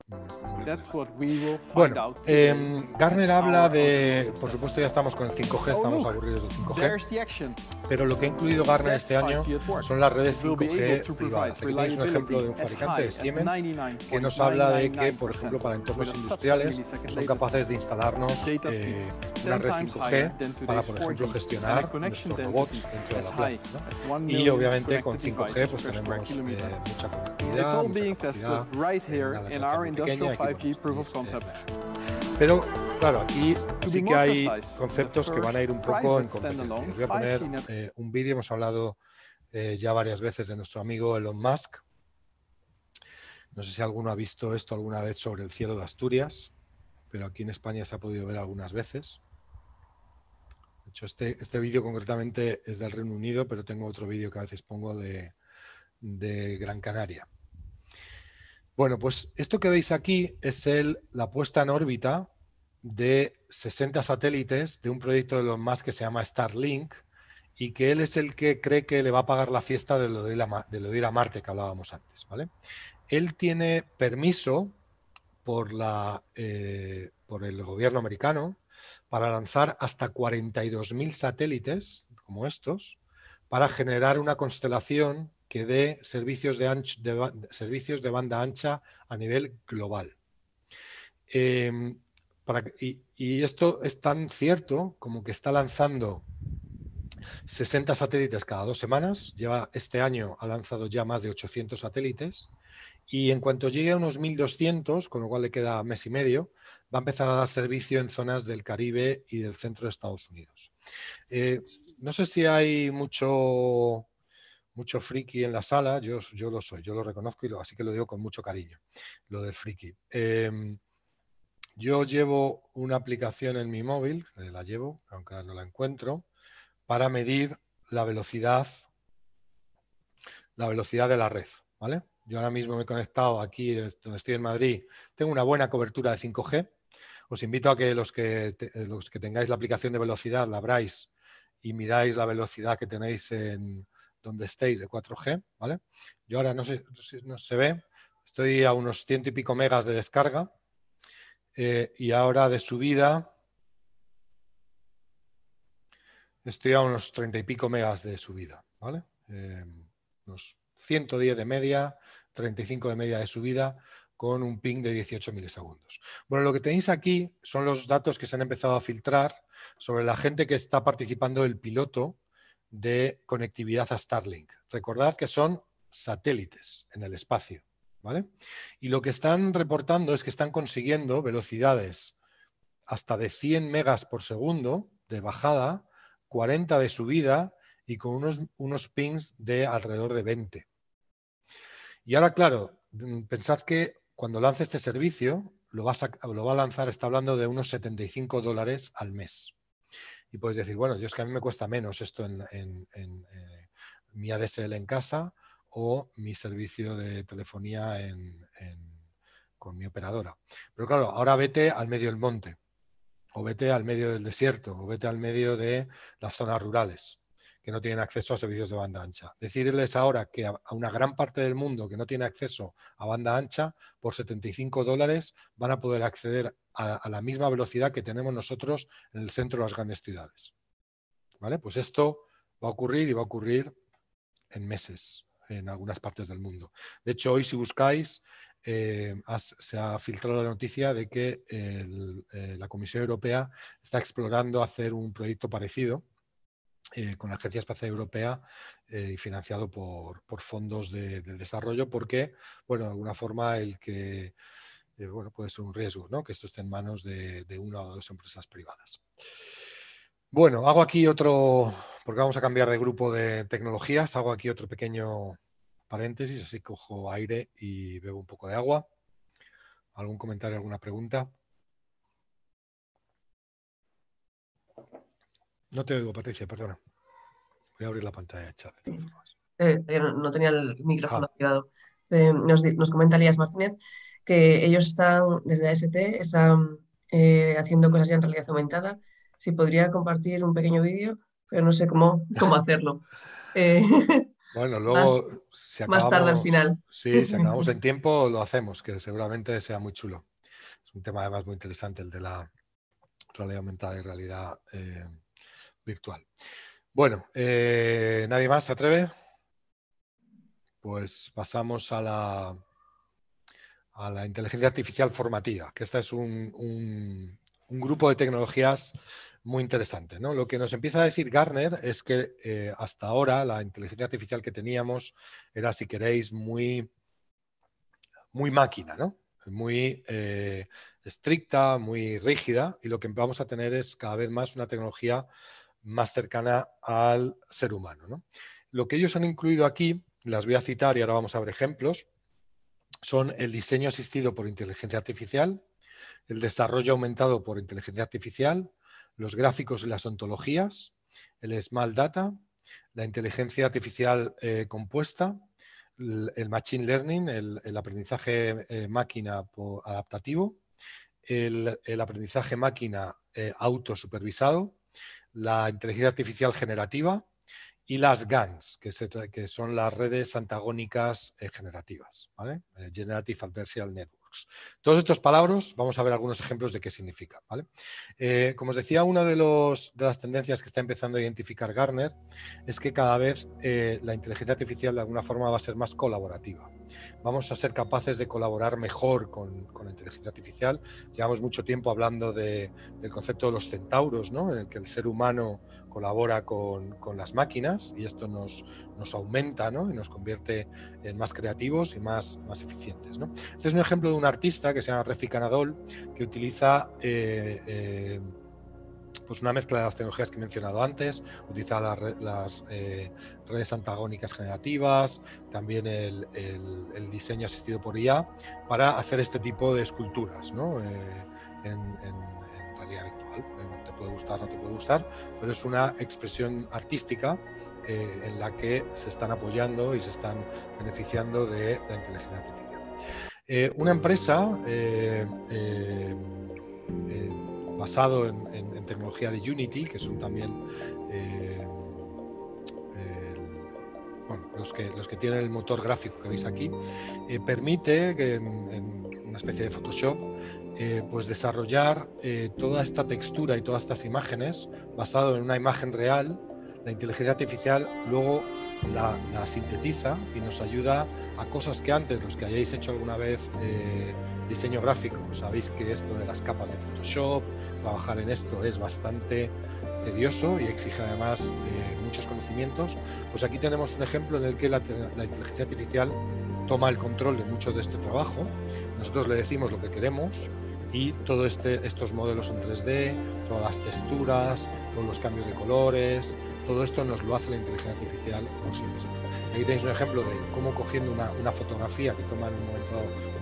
bueno, em, Garner habla de... Por supuesto ya estamos con el 5G, estamos aburridos del 5G, pero lo que ha incluido Garner este año son las redes 5G privadas. Aquí tenéis un ejemplo de un fabricante de Siemens que nos habla de que, por ejemplo, para entornos industriales son capaces de instalarnos eh, una red 5G para, por ejemplo, gestionar nuestros robots dentro de la planta. Y obviamente con 5G pues tenemos eh, mucha conectividad, capacidad, Pero claro, aquí sí que hay conceptos que van a ir un poco en competencia. Voy a poner eh, un vídeo, hemos hablado eh, ya varias veces de nuestro amigo Elon Musk. No sé si alguno ha visto esto alguna vez sobre el cielo de Asturias, pero aquí en España se ha podido ver algunas veces hecho, este, este, vídeo concretamente es del Reino Unido, pero tengo otro vídeo que a veces pongo de, Gran Canaria. Bueno, pues esto que veis aquí es la puesta en órbita de 60 satélites de un proyecto de los más que se llama Starlink y que él es el que cree que le va a pagar la fiesta de lo de ir a, Marte que hablábamos antes. ¿vale? Él tiene permiso por eh, el gobierno americano para lanzar hasta 42.000 satélites como estos para generar una constelación que dé servicios de, servicios de banda ancha a nivel global. Em, y, y, esto es tan cierto como que está lanzando 60 satélites cada dos semanas. Lleva este año, ha lanzado ya más de 800 satélites y en cuanto llegue a unos 1.200, con lo cual le queda mes y medio, va a empezar a dar servicio en zonas del Caribe y del centro de Estados Unidos. Eh, no sé si hay mucho, mucho friki en la sala, yo, lo soy, yo lo reconozco y así que lo digo con mucho cariño, lo del friki. Em, yo llevo una aplicación en mi móvil, la llevo, aunque no la encuentro, para medir la velocidad, la velocidad de la red, ¿vale? Yo ahora mismo me he conectado aquí, donde estoy en Madrid, tengo una buena cobertura de 5G. Os invito a que los que, los que tengáis la aplicación de velocidad la abráis y miráis la velocidad que tenéis en donde estéis de 4G, ¿vale? Yo ahora no sé si no se ve, estoy a unos ciento y pico megas de descarga eh, y ahora de subida estoy a unos treinta y pico megas de subida, ¿vale? Eh, 110 de media, 35 de media de subida, con un ping de 18 milisegundos. Bueno, lo que tenéis aquí son los datos que se han empezado a filtrar sobre la gente que está participando del piloto de conectividad a Starlink. Recordad que son satélites en el espacio, ¿vale? Y lo que están reportando es que están consiguiendo velocidades hasta de 100 megas por segundo de bajada, 40 de subida y con unos, unos pings de alrededor de 20. Y ahora, claro, mm, pensad que cuando lance este servicio, lo, va a lanzar, está hablando de unos 75 dólares al mes. Y puedes decir, bueno, yo es que a mí me cuesta menos esto en, eh, mi ADSL en casa o mi servicio de telefonía con mi operadora. Pero claro, ahora vete al medio del monte, o vete al medio del desierto, o vete al medio de las zonas rurales que no tienen acceso a servicios de banda ancha. Decirles ahora que a una gran parte del mundo que no tiene acceso a banda ancha, por 75 dólares van a poder acceder a, la misma velocidad que tenemos nosotros en el centro de las grandes ciudades. ¿Vale? Pues esto va a ocurrir y va a ocurrir en meses en algunas partes del mundo. De hecho, hoy si buscáis, eh, se ha filtrado la noticia de que eh, la Comisión Europea está explorando hacer un proyecto parecido eh, con la Agencia Espacial Europea eh, y financiado por, fondos de, desarrollo, porque, bueno, de alguna forma el que, eh, bueno, puede ser un riesgo, ¿no? Que esto esté en manos de, de una o dos empresas privadas. Bueno, hago aquí otro, porque vamos a cambiar de grupo de tecnologías, hago aquí otro pequeño paréntesis, así cojo aire y bebo un poco de agua. ¿Algún comentario, alguna pregunta? No te oigo, Patricia, perdona. Voy a abrir la pantalla de chat. Eh, eh, no tenía el micrófono activado. Ah. Eh, nos, comenta Elías Martínez que ellos están, desde AST, están haciendo cosas ya en realidad aumentada. Si podría compartir un pequeño vídeo, pero no sé cómo, cómo <laughs> hacerlo. <laughs> bueno, luego más, más tarde al final. Sí, si acabamos en <laughs> tiempo, lo hacemos, que seguramente sea muy chulo. Es un tema además muy interesante el de la realidad aumentada y realidad virtual. Bueno, eh, ¿nadie más se atreve? Pues pasamos a la, a la inteligencia artificial formativa, que esta es un, grupo de tecnologías muy interesante. ¿no? Lo que nos empieza a decir Garner es que eh, hasta ahora la inteligencia artificial que teníamos era, si queréis, muy, muy máquina, muy eh, estricta, muy rígida, y lo que vamos a tener es cada vez más una tecnología más cercana al ser humano. Lo que ellos han incluido aquí, las voy a citar y ahora vamos a ver ejemplos, son el diseño asistido por inteligencia artificial, el desarrollo aumentado por inteligencia artificial, los gráficos y las ontologías, el small data, la inteligencia artificial eh, compuesta, el, machine learning, el, aprendizaje eh, máquina adaptativo, el, aprendizaje máquina eh, autosupervisado, la inteligencia artificial generativa y las GANs, que, son las redes antagónicas eh, generativas, ¿vale? Eh, Generative Adversarial Networks. Todos estos palabras, vamos a ver algunos ejemplos de qué significan. Eh, como os decía, una de, las tendencias que está empezando a identificar garner es que cada vez la inteligencia artificial de alguna forma va a ser más colaborativa. Vamos a ser capaces de colaborar mejor con, la inteligencia artificial. Llevamos mucho tiempo hablando del concepto de los centauros, ¿no? en el que el ser humano colabora con, las máquinas y esto nos, aumenta y nos convierte en más creativos y más, más eficientes. ¿no? Este es un ejemplo de un artista que se llama Refi Canadol, que utiliza... Eh, eh, pues una mezcla de las tecnologías que he mencionado antes, utilizar las eh, redes antagónicas generativas, también el, diseño asistido por IA, para hacer este tipo de esculturas ¿no? Eh, en, realidad virtual. te puede gustar, no te puede gustar, pero es una expresión artística eh, en la que se están apoyando y se están beneficiando de la inteligencia artificial. una empresa basado en, tecnología de Unity, que son también eh, los, que, los que tienen el motor gráfico que veis aquí, eh, permite que en, una especie de Photoshop eh, pues desarrollar toda esta textura y todas estas imágenes basado en una imagen real. La inteligencia artificial luego la, sintetiza y nos ayuda a cosas que antes, los que hayáis hecho alguna vez diseño gráfico. Sabéis que esto de las capas de Photoshop, trabajar en esto es bastante tedioso y exige además eh, muchos conocimientos. Pues aquí tenemos un ejemplo en el que la, inteligencia artificial toma el control de mucho de este trabajo. Nosotros le decimos lo que queremos y todos este, estos modelos en 3D, todas las texturas, todos los cambios de colores, todo esto nos lo hace la inteligencia artificial por sí Aquí tenéis un ejemplo de cómo cogiendo una, fotografía que toma en un momento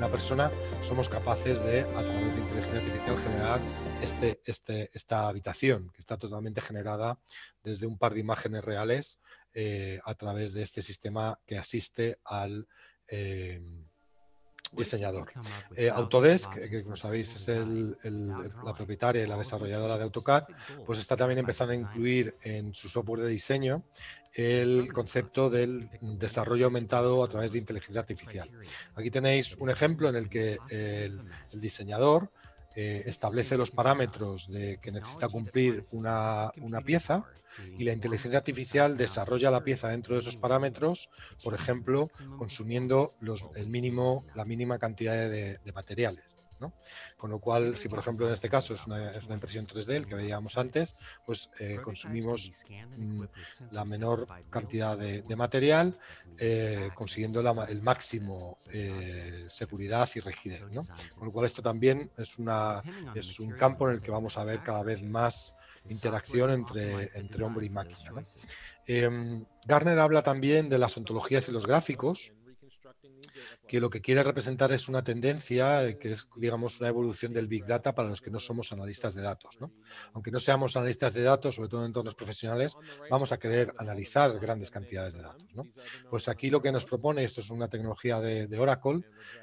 persona, somos capaces de, a través de inteligencia artificial, generar este, este, esta habitación que está totalmente generada desde un par de imágenes reales eh, a través de este sistema que asiste al... Em, diseñador. Pues eh, Autodesk, eh, que, como sabéis es la propietaria y la pues desarrolladora de AutoCAD, pues está también empezando a incluir en su software de diseño el concepto del desarrollo aumentado a través de inteligencia artificial. Aquí tenéis un ejemplo en el que el, diseñador eh, establece los parámetros de que necesita cumplir una, pieza y la inteligencia artificial desarrolla la pieza dentro de esos parámetros, por ejemplo, consumiendo el mínimo, la mínima cantidad de materiales. Con lo cual, si por ejemplo en este caso es una, impresión 3D, el que veíamos antes, pues eh, consumimos mm, la menor cantidad de, material, eh, consiguiendo el máximo eh, seguridad y rigidez, Con lo cual esto también es, un campo en el que vamos a ver cada vez más interacción entre, hombre y máquina. Em, Garner habla también de las ontologías y los gráficos, que lo que quiere representar es una tendencia, eh, que es, digamos, una evolución del Big Data para los que no somos analistas de datos. ¿no? Aunque no seamos analistas de datos, sobre todo en entornos profesionales, vamos a querer analizar grandes cantidades de datos. Pues aquí lo que nos propone, esto es una tecnología de, Oracle,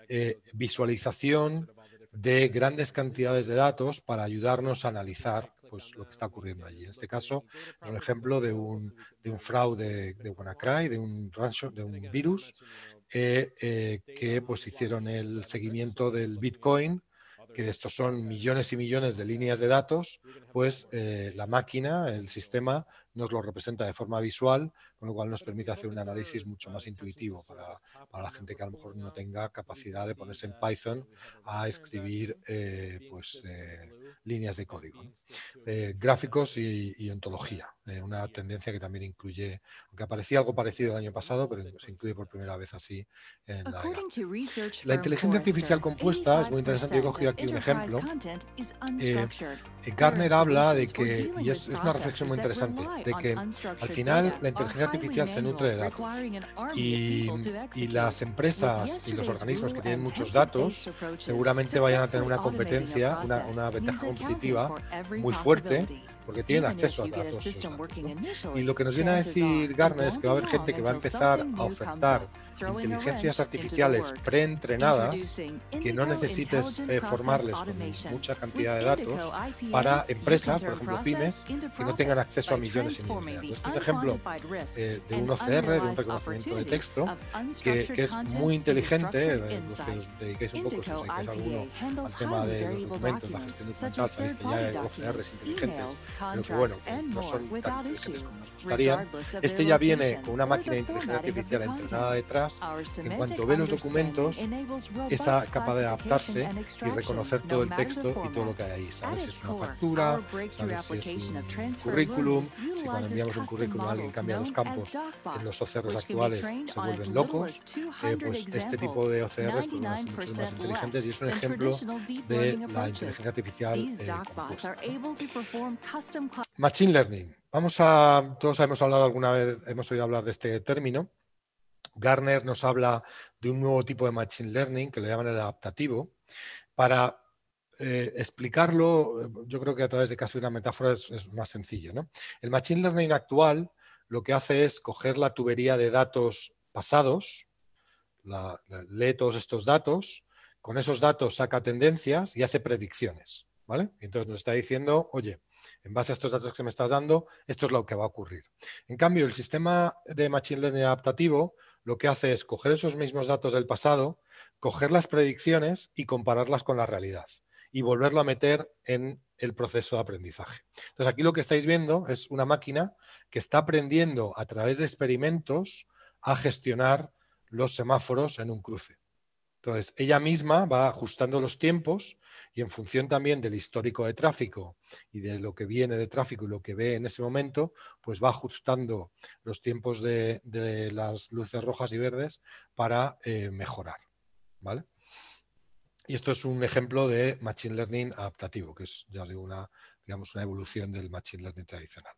eh, visualización de grandes cantidades de datos para ayudarnos a analizar pues lo que está ocurriendo allí. En este caso es un ejemplo de un, de fraude de WannaCry, de un ransom, de un virus eh, que pues, hicieron el seguimiento del Bitcoin, que estos son millones y millones de líneas de datos, pues eh, la máquina, el sistema, nos lo representa de forma visual, con lo cual nos permite hacer un análisis mucho más intuitivo para, la gente que a lo mejor no tenga capacidad de ponerse en Python a escribir eh, pues, eh, líneas de código. Eh, gráficos y, ontología, una tendencia que también incluye, aunque aparecía algo parecido el año pasado, pero se incluye por primera vez así en la La inteligencia artificial compuesta es muy interesante, he cogido aquí un ejemplo. Gartner habla de que, y es una reflexión muy interesante, de que al final la inteligencia artificial se nutre de datos y, las empresas y los organismos que tienen muchos datos seguramente vayan a tener una competencia, una, ventaja competitiva muy fuerte porque tienen acceso a datos. Y lo que nos viene a decir Garner es que va a haber gente que va a empezar a ofertar inteligencias artificiales preentrenadas que no necesites eh, formarles con mucha cantidad de datos para empresas, por ejemplo pymes, que no tengan acceso a millones y millones eh, de datos. Este es un ejemplo de un OCR, de un reconocimiento de texto, que, es muy inteligente. Eh, los que os dediquéis un poco, si os dedicáis alguno al tema de los documentos, la gestión documental, sabéis que ya hay OCRs inteligentes, pero que bueno, no son tan inteligentes como nos gustaría. Este ya viene con una máquina de inteligencia artificial entrenada detrás en cuanto ve los documentos, es capaz de adaptarse y reconocer todo el texto y todo lo que hay ahí. Sabes si es una factura, sabes si es un currículum, si cuando enviamos un currículum alguien cambia los campos, en los OCRs actuales se vuelven locos, eh, pues este tipo de OCRs son mucho más inteligentes y es un ejemplo de la inteligencia artificial eh, Machine Learning. Vamos a, todos hemos hablado alguna vez, hemos oído hablar de este término. Garner nos habla de un nuevo tipo de Machine Learning, que lo llaman el adaptativo, para eh, explicarlo, yo creo que a través de casi una metáfora es, más sencillo. El Machine Learning actual lo que hace es coger la tubería de datos pasados, lee todos estos datos, con esos datos saca tendencias y hace predicciones. ¿vale? Entonces nos está diciendo, oye, en base a estos datos que me estás dando, esto es lo que va a ocurrir. En cambio, el sistema de Machine Learning adaptativo lo que hace es coger esos mismos datos del pasado, coger las predicciones y compararlas con la realidad y volverlo a meter en el proceso de aprendizaje. Entonces, aquí lo que estáis viendo es una máquina que está aprendiendo a través de experimentos a gestionar los semáforos en un cruce. Entonces, ella misma va ajustando los tiempos y en función también del histórico de tráfico y de lo que viene de tráfico y lo que ve en ese momento, pues va ajustando los tiempos de, las luces rojas y verdes para eh, mejorar. ¿Vale? Y esto es un ejemplo de Machine Learning adaptativo, que es, ya una, digamos, una evolución del Machine Learning tradicional.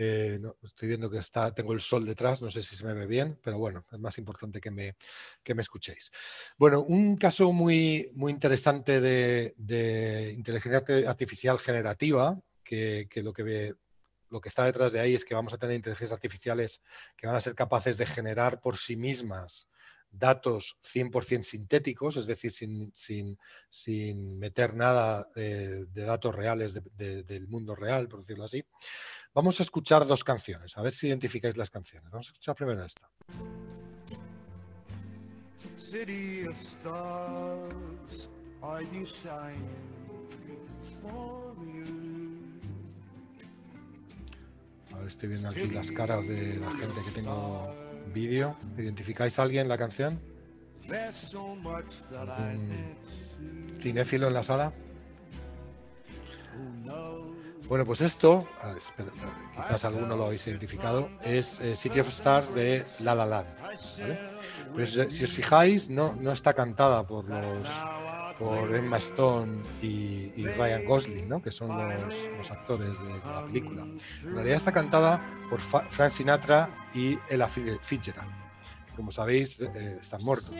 Eh, estoy viendo que está, tengo el sol detrás, no sé si se me ve bien, pero bueno, es más importante que me, que me escuchéis. Bueno, un caso muy, muy interesante de, inteligencia artificial generativa, que, que lo que ve, lo que está detrás de ahí es que vamos a tener inteligencias artificiales que van a ser capaces de generar por sí mismas datos 100% sintéticos, es decir, sin, sin, meter nada eh, de, datos reales del mundo real, por decirlo así. Vamos a escuchar dos canciones, a ver si identificáis las canciones. Vamos a escuchar primero esta. estoy viendo aquí las caras de la gente que tengo vídeo. ¿Identificáis a alguien la canción? Mm. ¿Cinéfilo en la sala? Bueno, pues esto, quizás alguno lo habéis identificado, es eh, City of Stars de La La Land. si, pues, eh, si os fijáis, no, no está cantada por los por Emma Stone y, Ryan Gosling, ¿no? que son los, actores de, la película. En realidad está cantada por Frank Sinatra y Ella Fitzgerald, como sabéis eh, están muertos.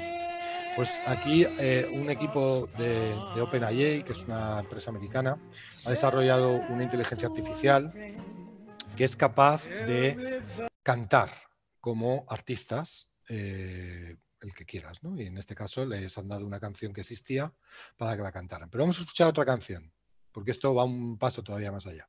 Pues aquí eh, un equipo de, de OpenAI, que es una empresa americana, ha desarrollado una inteligencia artificial que es capaz de cantar como artistas. Eh, el que quieras, ¿no? Y en este caso les han dado una canción que existía para que la cantaran. Pero vamos a escuchar otra canción, porque esto va un paso todavía más allá.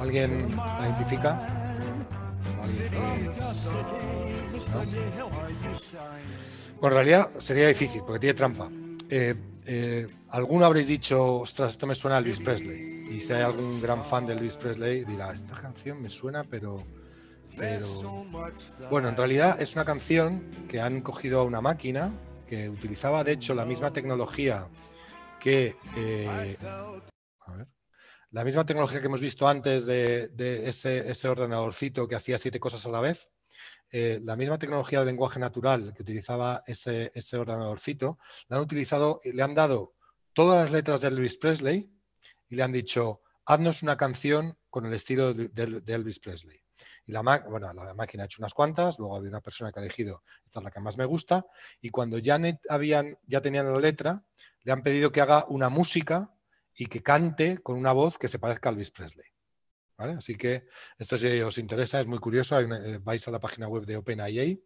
¿Alguien la identifica? Bueno, en realidad sería difícil porque tiene trampa. Eh, eh, alguno habréis dicho, ostras, esto me suena a Elvis Presley. Y si hay algún gran fan de Elvis Presley, dirá, esta canción me suena, pero, pero... Bueno, en realidad es una canción que han cogido a una máquina que utilizaba de hecho la misma tecnología que eh, la misma tecnología que hemos visto antes de, ese, ordenadorcito que hacía siete cosas a la vez, eh, la misma tecnología de lenguaje natural que utilizaba ese, ordenadorcito, la han utilizado le han dado todas las letras de Elvis Presley y le han dicho, haznos una canción con el estilo de Elvis Presley. Y la, bueno, la máquina ha hecho unas cuantas, luego había una persona que ha elegido, esta es la que más me gusta, y cuando ya, ya tenían la letra, le han pedido que haga una música y que cante con una voz que se parezca a Elvis Presley. Así que esto si os interesa, es muy curioso, eh, vais a la página web de OpenIA,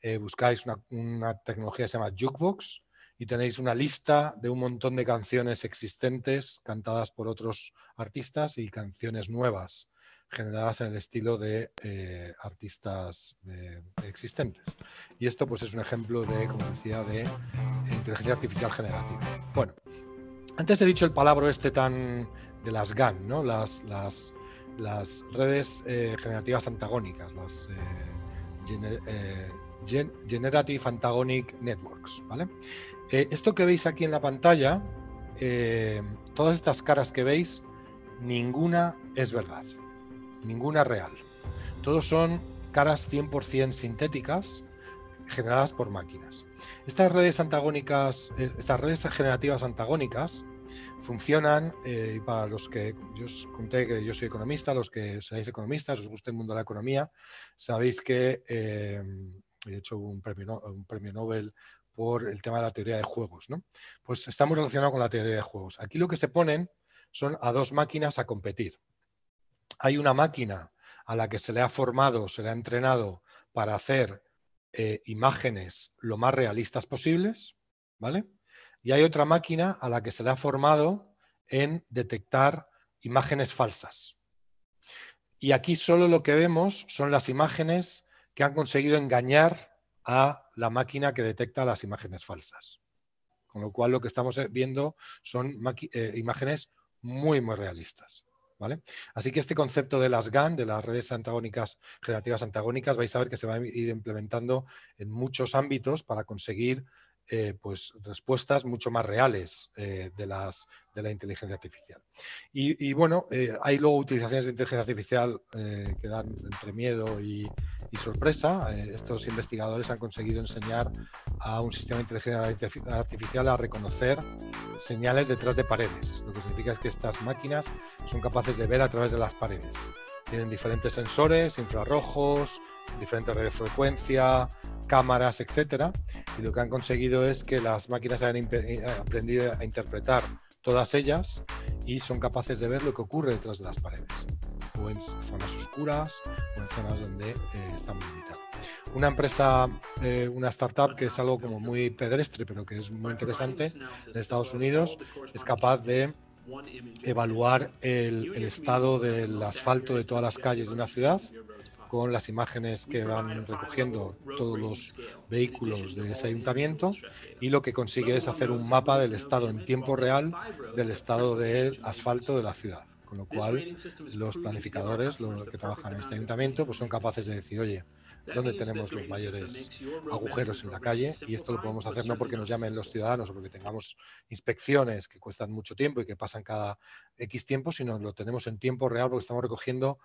eh, buscáis una, una tecnología que se llama Jukebox, y tenéis una lista de un montón de canciones existentes cantadas por otros artistas y canciones nuevas generadas en el estilo de eh, artistas eh, existentes. Y esto pues es un ejemplo de, como decía, de eh, inteligencia artificial generativa. Bueno, antes he dicho el palabra este tan de las GAN, ¿no? Las, redes generativas antagónicas, las Generative Antagonic Networks, ¿vale? esto que veis aquí en la pantalla, todas estas caras que veis, ninguna es verdad ninguna real. Todos son caras 100% sintéticas generadas por máquinas. Estas redes antagónicas, eh, estas redes generativas antagónicas funcionan eh, para los que yo os conté que yo soy economista, los que seáis economistas, os gusta el mundo de la economía, sabéis que eh, he hecho un premio, un premio Nobel por el tema de la teoría de juegos, Pues está muy relacionado con la teoría de juegos. Aquí lo que se ponen son a dos máquinas a competir hay una máquina a la que se le ha formado, se le ha entrenado para hacer eh, imágenes lo más realistas posibles, ¿vale? Y hay otra máquina a la que se le ha formado en detectar imágenes falsas. Y aquí solo lo que vemos son las imágenes que han conseguido engañar a la máquina que detecta las imágenes falsas. Con lo cual lo que estamos eh, viendo son eh, imágenes muy, muy realistas. Así que este concepto de las GAN, de las redes antagónicas, generativas antagónicas, vais a ver que se va a ir implementando en muchos ámbitos para conseguir eh, pues, respuestas mucho más reales eh, de, las, de la inteligencia artificial. Y, bueno, eh, hay luego utilizaciones de inteligencia artificial que dan entre miedo y, y sorpresa. estos investigadores han conseguido enseñar a un sistema de inteligencia artificial a reconocer señales detrás de paredes. Lo que significa es que estas máquinas son capaces de ver a través de las paredes. Tienen diferentes sensores, infrarrojos, diferentes redes de frecuencia, cámaras, etcétera. Y lo que han conseguido es que las máquinas hayan eh, aprendido a interpretar todas ellas y son capaces de ver lo que ocurre detrás de las paredes, o en zonas oscuras, o en zonas donde eh, están limitadas. Una empresa, eh, una startup que es algo como muy pedestre, pero que es muy interesante, de Estados Unidos, es capaz de evaluar el, estado del asfalto de todas las calles de una ciudad con las imágenes que van recogiendo todos los vehículos de ese ayuntamiento y lo que consigue es hacer un mapa del estado en tiempo real del estado del asfalto de la ciudad. Con lo cual, los planificadores, los que trabajan en este ayuntamiento, pues son capaces de decir, oye, donde tenemos los mayores agujeros en la calle y esto lo podemos hacer no porque nos llamen los ciudadanos o porque tengamos inspecciones que cuestan mucho tiempo y que pasan cada X tiempo, sino lo tenemos en tiempo real porque estamos recogiendo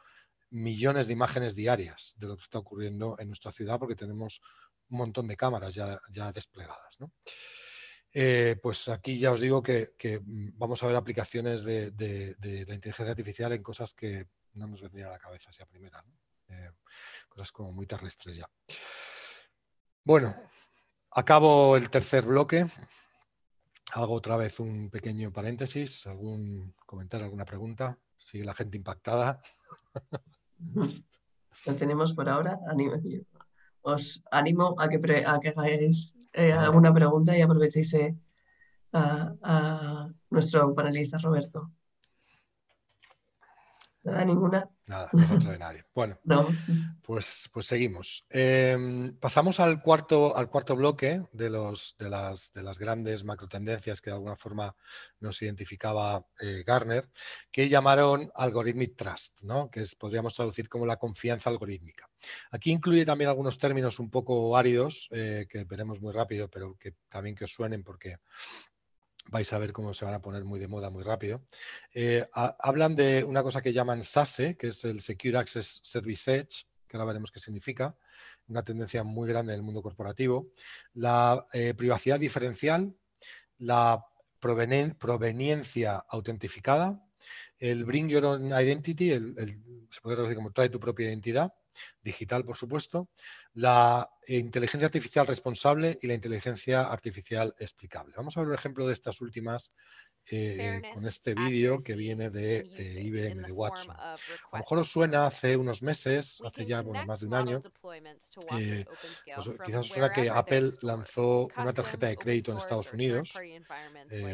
millones de imágenes diarias de lo que está ocurriendo en nuestra ciudad porque tenemos un montón de cámaras ya, desplegadas. Eh, pues aquí ya os digo que, vamos a ver aplicaciones de, la inteligencia artificial en cosas que no nos vendrían a la cabeza si a primera. Eh, cosas como muy terrestres ya. Bueno, acabo el tercer bloque. Hago otra vez un pequeño paréntesis, algún comentario, alguna pregunta. Sigue la gente impactada. <laughs> Lo tenemos por ahora. Os animo a que, hagáis eh, alguna pregunta y aprovechéis eh, a nuestro panelista Roberto nada, ninguna. Nada, de nadie. Bueno, <laughs> no. pues, pues seguimos. Em, pasamos al cuarto, al cuarto bloque de, los, de, las, de las grandes macrotendencias que de alguna forma nos identificaba eh, Garner, que llamaron algorithmic trust, ¿no? que es, podríamos traducir como la confianza algorítmica. Aquí incluye también algunos términos un poco áridos eh, que veremos muy rápido, pero que también que os suenen porque vais a ver cómo se van a poner muy de moda muy rápido. Eh, hablan de una cosa que llaman SASE, que es el Secure Access Service Edge, que ahora veremos qué significa, una tendencia muy grande en el mundo corporativo, la eh, privacidad diferencial, la proveniencia autentificada, el Bring Your Own Identity, se puede traducir como trae tu propia identidad, digital por supuesto, la inteligencia artificial responsable y la inteligencia artificial explicable. Vamos a ver un ejemplo de estas últimas eh, eh, con este vídeo que viene de eh, IBM de Watson. A lo mejor os suena hace unos meses, hace ya más de un año, pues, quizás os suena que Apple lanzó una tarjeta de crédito en Estados Unidos,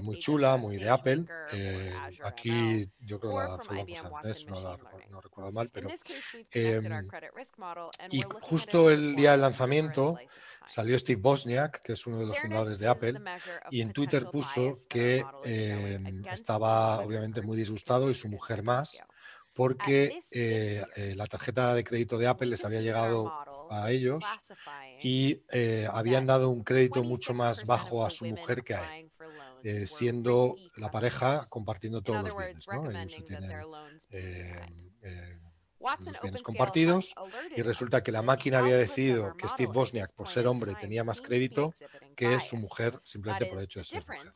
muy chula, muy de Apple. aquí yo creo que la lanzó antes, no, la, no, recuerdo mal, pero... Em, y justo el día del lanzamiento, salió Steve Bosniak, que es uno de los fundadores de Apple, y en Twitter puso que em, estaba obviamente muy disgustado y su mujer más, porque eh, eh, la tarjeta de crédito de Apple les había llegado a ellos y eh, habían dado un crédito mucho más bajo a su mujer que a él. siendo la pareja compartiendo todos los bienes los bienes compartidos y resulta que la máquina había decidido que Steve Bosniak, por ser hombre, tenía más crédito que su mujer simplemente por el hecho de ser mujer.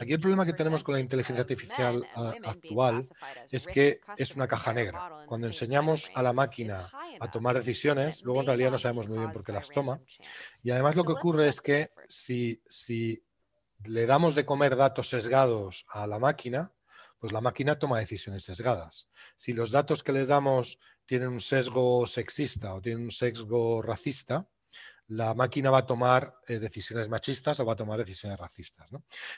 Aquí el problema que tenemos con la inteligencia artificial ah, actual es que es una caja negra. Cuando enseñamos a la máquina a tomar decisiones, luego en realidad no sabemos muy bien por qué las toma. Y además lo que ocurre es que si, si le damos de comer datos sesgados a la máquina, pues la máquina toma decisiones sesgadas. Si los datos que les damos tienen un sesgo sexista o tienen un sesgo racista, la máquina va a tomar eh, decisiones machistas o va a tomar decisiones racistas.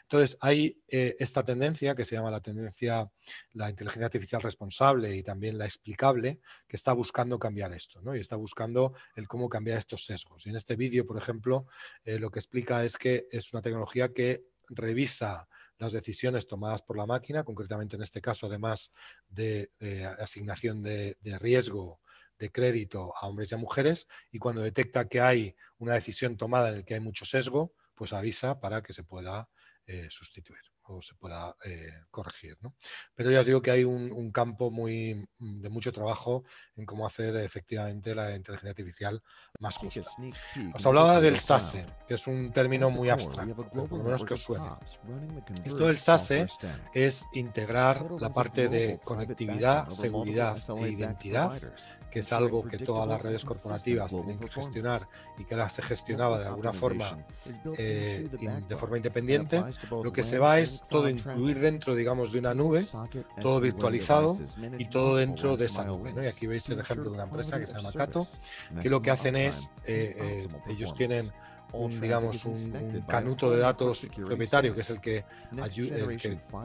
Entonces, hay eh, esta tendencia que se llama la tendencia, la inteligencia artificial responsable y también la explicable, que está buscando cambiar esto y está buscando el cómo cambiar estos sesgos. Y en este vídeo, por ejemplo, eh, lo que explica es que es una tecnología que revisa las decisiones tomadas por la máquina, concretamente en este caso, además de eh, asignación de, riesgo de crédito a hombres y a mujeres, y cuando detecta que hay una decisión tomada en la que hay mucho sesgo, pues avisa para que se pueda eh, sustituir se pueda eh, corregir. Pero ya os digo que hay un, campo muy, mm, de mucho trabajo en cómo hacer efectivamente la inteligencia artificial más justa. Os hablaba del SASE, que es un término muy abstracto, por lo menos que os suene. Esto del SASE es integrar la parte de conectividad, seguridad e identidad, que es algo que todas las redes corporativas tienen que gestionar y que ahora se gestionaba de alguna forma eh, de forma independiente. Lo que se va es todo incluir dentro, digamos, de una nube, todo virtualizado y todo dentro de esa nube. Y aquí veis el ejemplo de una empresa que se llama Cato, que lo que hacen es, eh, eh, ellos tienen un, digamos, un, canuto de datos propietario, que es el que,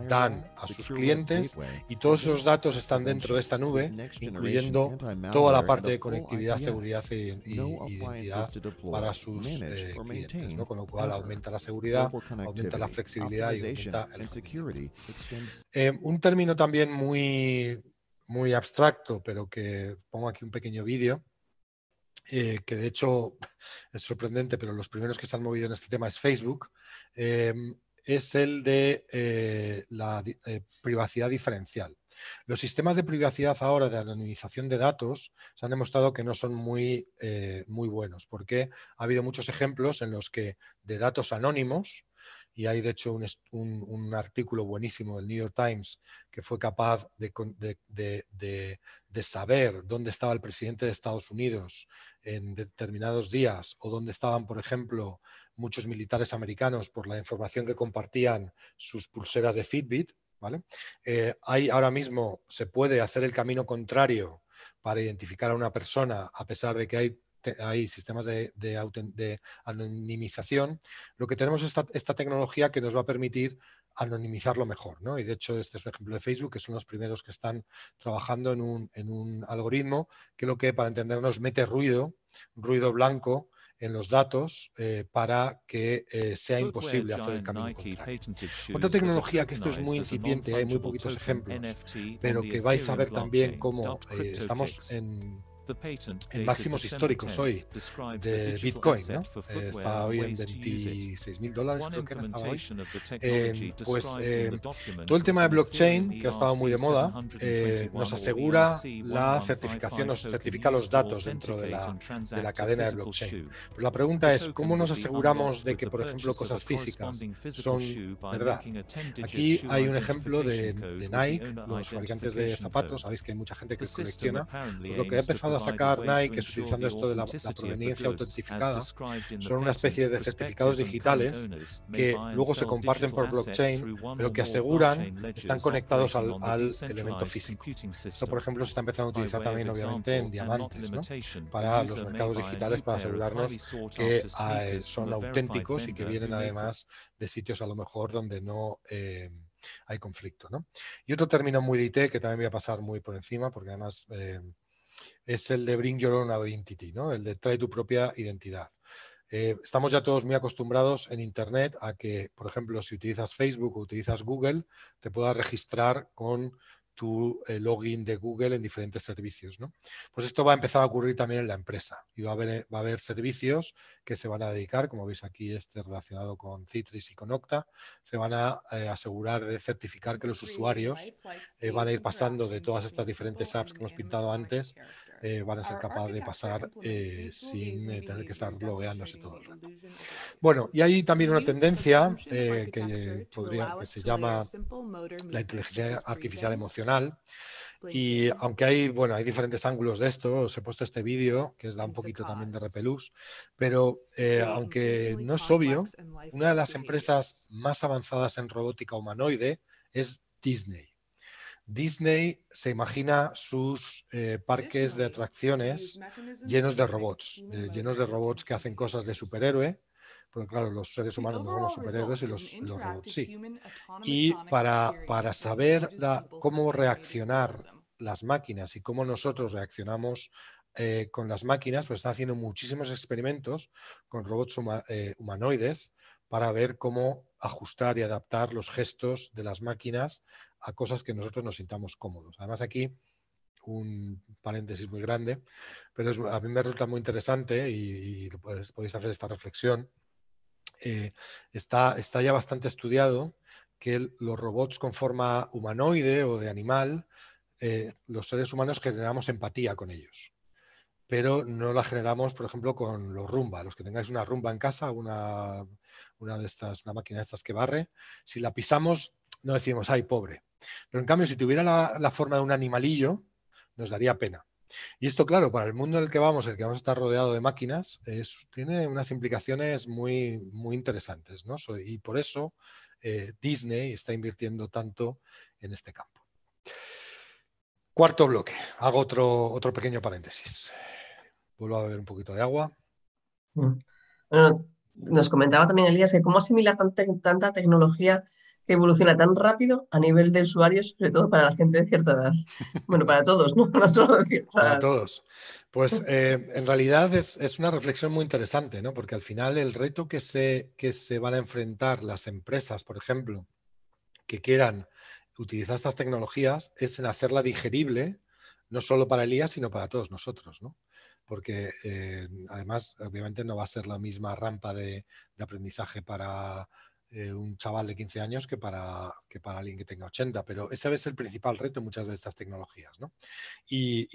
dan a sus clientes, y todos esos datos están dentro de esta nube, incluyendo toda la parte de conectividad, seguridad y, identidad para sus eh, clientes, con lo cual aumenta la seguridad, aumenta la flexibilidad y aumenta el eh, Un término también muy, muy abstracto, pero que pongo aquí un pequeño vídeo. Eh, que de hecho <laughs> es sorprendente, pero los primeros que se han movido en este tema es Facebook, eh, es el de eh, la privacidad diferencial. Los sistemas de privacidad ahora de anonimización de datos se han demostrado que no son muy, muy buenos, porque ha habido muchos ejemplos en los que de datos anónimos y hay de hecho un, artículo buenísimo del New York Times que fue capaz de, saber dónde estaba el presidente de Estados Unidos en determinados días o dónde estaban, por ejemplo, muchos militares americanos por la información que compartían sus pulseras de Fitbit. ¿vale? hay, eh, ahora mismo se puede hacer el camino contrario para identificar a una persona a pesar de que hay hay sistemas de, anonimización, lo que tenemos es esta, tecnología que nos va a permitir anonimizarlo mejor. Y de hecho, este es un ejemplo de Facebook, que son los primeros que están trabajando en un, algoritmo que lo que, para entendernos, mete ruido, ruido blanco en los datos eh, para que eh, sea imposible hacer el camino contrario. Otra tecnología que esto es muy incipiente, hay muy poquitos ejemplos, pero que vais a ver también cómo eh, estamos en en máximos históricos hoy de Bitcoin. ¿no? Eh, está hoy en 26 mil dólares, creo que hoy. pues eh, todo el tema de blockchain, que ha e estado muy de moda, eh, nos asegura e la certificación, nos certifica los datos dentro de la, de la cadena de blockchain. la pregunta es, ¿cómo nos aseguramos de que, por ejemplo, cosas físicas son verdad? Aquí hay un ejemplo de, Nike, los fabricantes de zapatos, sabéis que hay mucha gente que colecciona. Pues lo que ha empezado a sacar Nike es utilizando esto de la, proveniencia autentificada, son una especie de certificados digitales que luego se comparten por blockchain, pero que aseguran están conectados al, elemento físico. Esto, por ejemplo, se está empezando a utilizar también, obviamente, en diamantes, ¿no? para los mercados digitales, para asegurarnos que ah, eh, son auténticos y que vienen además de sitios a lo mejor donde no... Eh, hay conflicto. ¿no? Y otro término muy de IT que también voy a pasar muy por encima, porque además eh, es el de Bring Your Own Identity, ¿no? el de trae tu propia identidad. Eh, estamos ya todos muy acostumbrados en Internet a que, por ejemplo, si utilizas Facebook o utilizas Google, te puedas registrar con tu eh, login de Google en diferentes servicios. Pues esto va a empezar a ocurrir también en la empresa y va a, haber, va a haber servicios que se van a dedicar, como veis aquí, este relacionado con Citrix y con Okta, se van a eh, asegurar de certificar que los usuarios van a ir pasando de todas estas diferentes apps que hemos pintado antes eh, van a ser ah, ah, capaces de pasar eh, sin eh, tener que estar logueándose todo el rato. Bueno, y hay también una tendencia que, se llama la inteligencia artificial emocional. Y aunque hay, bueno, hay diferentes ángulos de esto, os he puesto este vídeo que os da un poquito también de repelús, pero aunque no es obvio, una de las empresas más avanzadas en robótica humanoide es Disney. Disney se imagina sus eh, parques de atracciones llenos de robots, eh, llenos de robots que hacen cosas de superhéroe, porque claro, los seres humanos no somos superhéroes y los, robots sí. Y para, para saber cómo reaccionar las máquinas y cómo nosotros reaccionamos eh, con las máquinas, pues está haciendo muchísimos experimentos con robots humanoides para ver cómo ajustar y adaptar los gestos de las máquinas a cosas que nosotros nos sintamos cómodos. Además aquí un paréntesis muy grande, pero a mí me resulta muy interesante y, podéis hacer esta reflexión. Eh, está, está ya bastante estudiado que los robots con forma humanoide o de animal, eh, los seres humanos generamos empatía con ellos, pero no la generamos, por ejemplo, con los rumba. Los que tengáis una rumba en casa, una, una de estas, una máquina de estas que barre, si la pisamos, no decimos, ay, pobre, pero en cambio, si tuviera la, forma de un animalillo, nos daría pena. Y esto, claro, para el mundo en el que vamos, el que vamos a estar rodeado de máquinas, tiene unas implicaciones muy, interesantes, y por eso eh, Disney está invirtiendo tanto en este campo. Cuarto bloque. Hago otro, pequeño paréntesis. Vuelvo a beber un poquito de agua. Mm. Ah, nos comentaba también Elías que cómo asimilar tanta, tanta tecnología que evoluciona tan rápido a nivel del usuario, sobre todo para la gente de cierta edad. <laughs> Bueno, para todos, ¿no? <laughs> Para todos. Pues eh, en realidad es, una reflexión muy interesante, ¿no? Porque al final el reto que se, que se van a enfrentar las empresas, por ejemplo, que quieran utilizar estas tecnologías es en hacerla digerible, no solo para el IA, sino para todos nosotros, ¿no? Porque eh, además, obviamente, no va a ser la misma rampa de aprendizaje para eh, un chaval de 15 años que para, que para alguien que tenga 80, pero ese es el principal reto en muchas de estas tecnologías. ¿no? Y,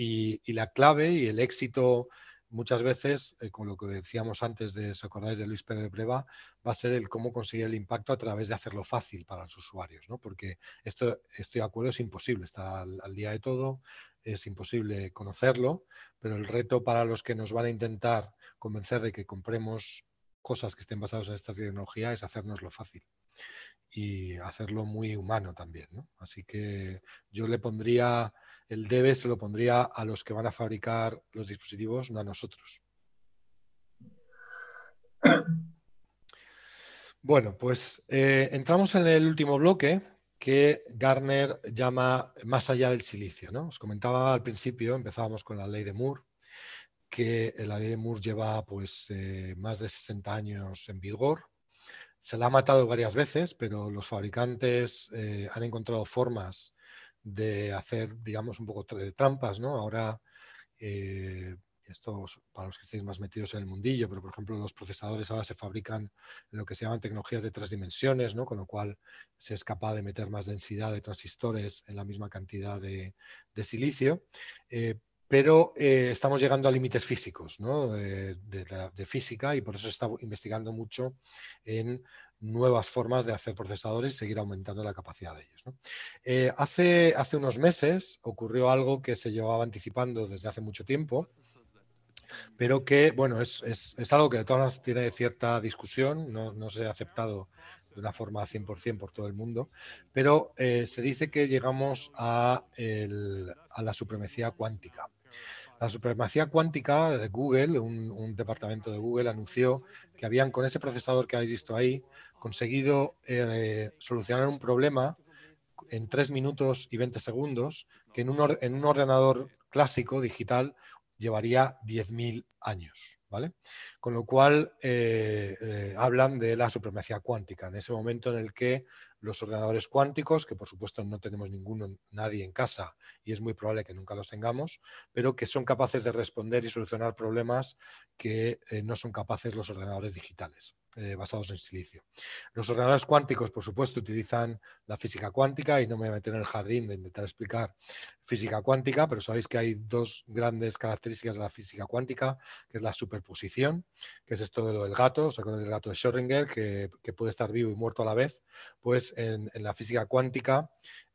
y, la clave y el éxito muchas veces, eh, con lo que decíamos antes de, ¿os acordáis de Luis Pérez de Breva? Va a ser el cómo conseguir el impacto a través de hacerlo fácil para los usuarios, ¿no? Porque esto, estoy de acuerdo, es imposible está al día de todo, es imposible conocerlo, pero el reto para los que nos van a intentar convencer de que compremos cosas que estén basadas en esta tecnología es hacernos lo fácil y hacerlo muy humano también. ¿no? Así que yo le pondría, el debe se lo pondría a los que van a fabricar los dispositivos, no a nosotros. Bueno, pues eh, entramos en el último bloque que Garner llama más allá del silicio. ¿no? Os comentaba al principio, empezábamos con la ley de Moore, que la ley de Moore lleva pues, eh, más de 60 años en vigor. Se la ha matado varias veces, pero los fabricantes eh, han encontrado formas de hacer, digamos, un poco de trampas. ¿no? Ahora, eh, esto para los que estéis más metidos en el mundillo, pero por ejemplo los procesadores ahora se fabrican en lo que se llaman tecnologías de tres dimensiones, ¿no? con lo cual se es capaz de meter más densidad de transistores en la misma cantidad de, silicio pero eh, estamos llegando a límites físicos, de, física, y por eso se está investigando mucho en nuevas formas de hacer procesadores y seguir aumentando la capacidad de ellos. Eh, hace, unos meses ocurrió algo que se llevaba anticipando desde hace mucho tiempo, pero que, bueno, es, algo que de todas maneras tiene cierta discusión, no, se ha aceptado de una forma 100% por todo el mundo, pero eh, se dice que llegamos a la supremacía cuántica. La supremacía cuántica de Google, un, departamento de Google anunció que habían con ese procesador que habéis visto ahí conseguido eh, solucionar un problema en 3 minutos y 20 segundos que en un, ordenador clásico digital llevaría 10.000 años. ¿vale? Con lo cual eh, eh, hablan de la supremacía cuántica, de ese momento en el que los ordenadores cuánticos, que por supuesto no tenemos ninguno, nadie en casa y es muy probable que nunca los tengamos, pero que son capaces de responder y solucionar problemas que eh, no son capaces los ordenadores digitales. Eh, basados en silicio. Los ordenadores cuánticos, por supuesto, utilizan la física cuántica y no me voy a meter en el jardín de intentar explicar física cuántica, pero sabéis que hay dos grandes características de la física cuántica, que es la superposición, que es esto de lo del gato, sea con el gato de Schrödinger, que, puede estar vivo y muerto a la vez? Pues en, la física cuántica,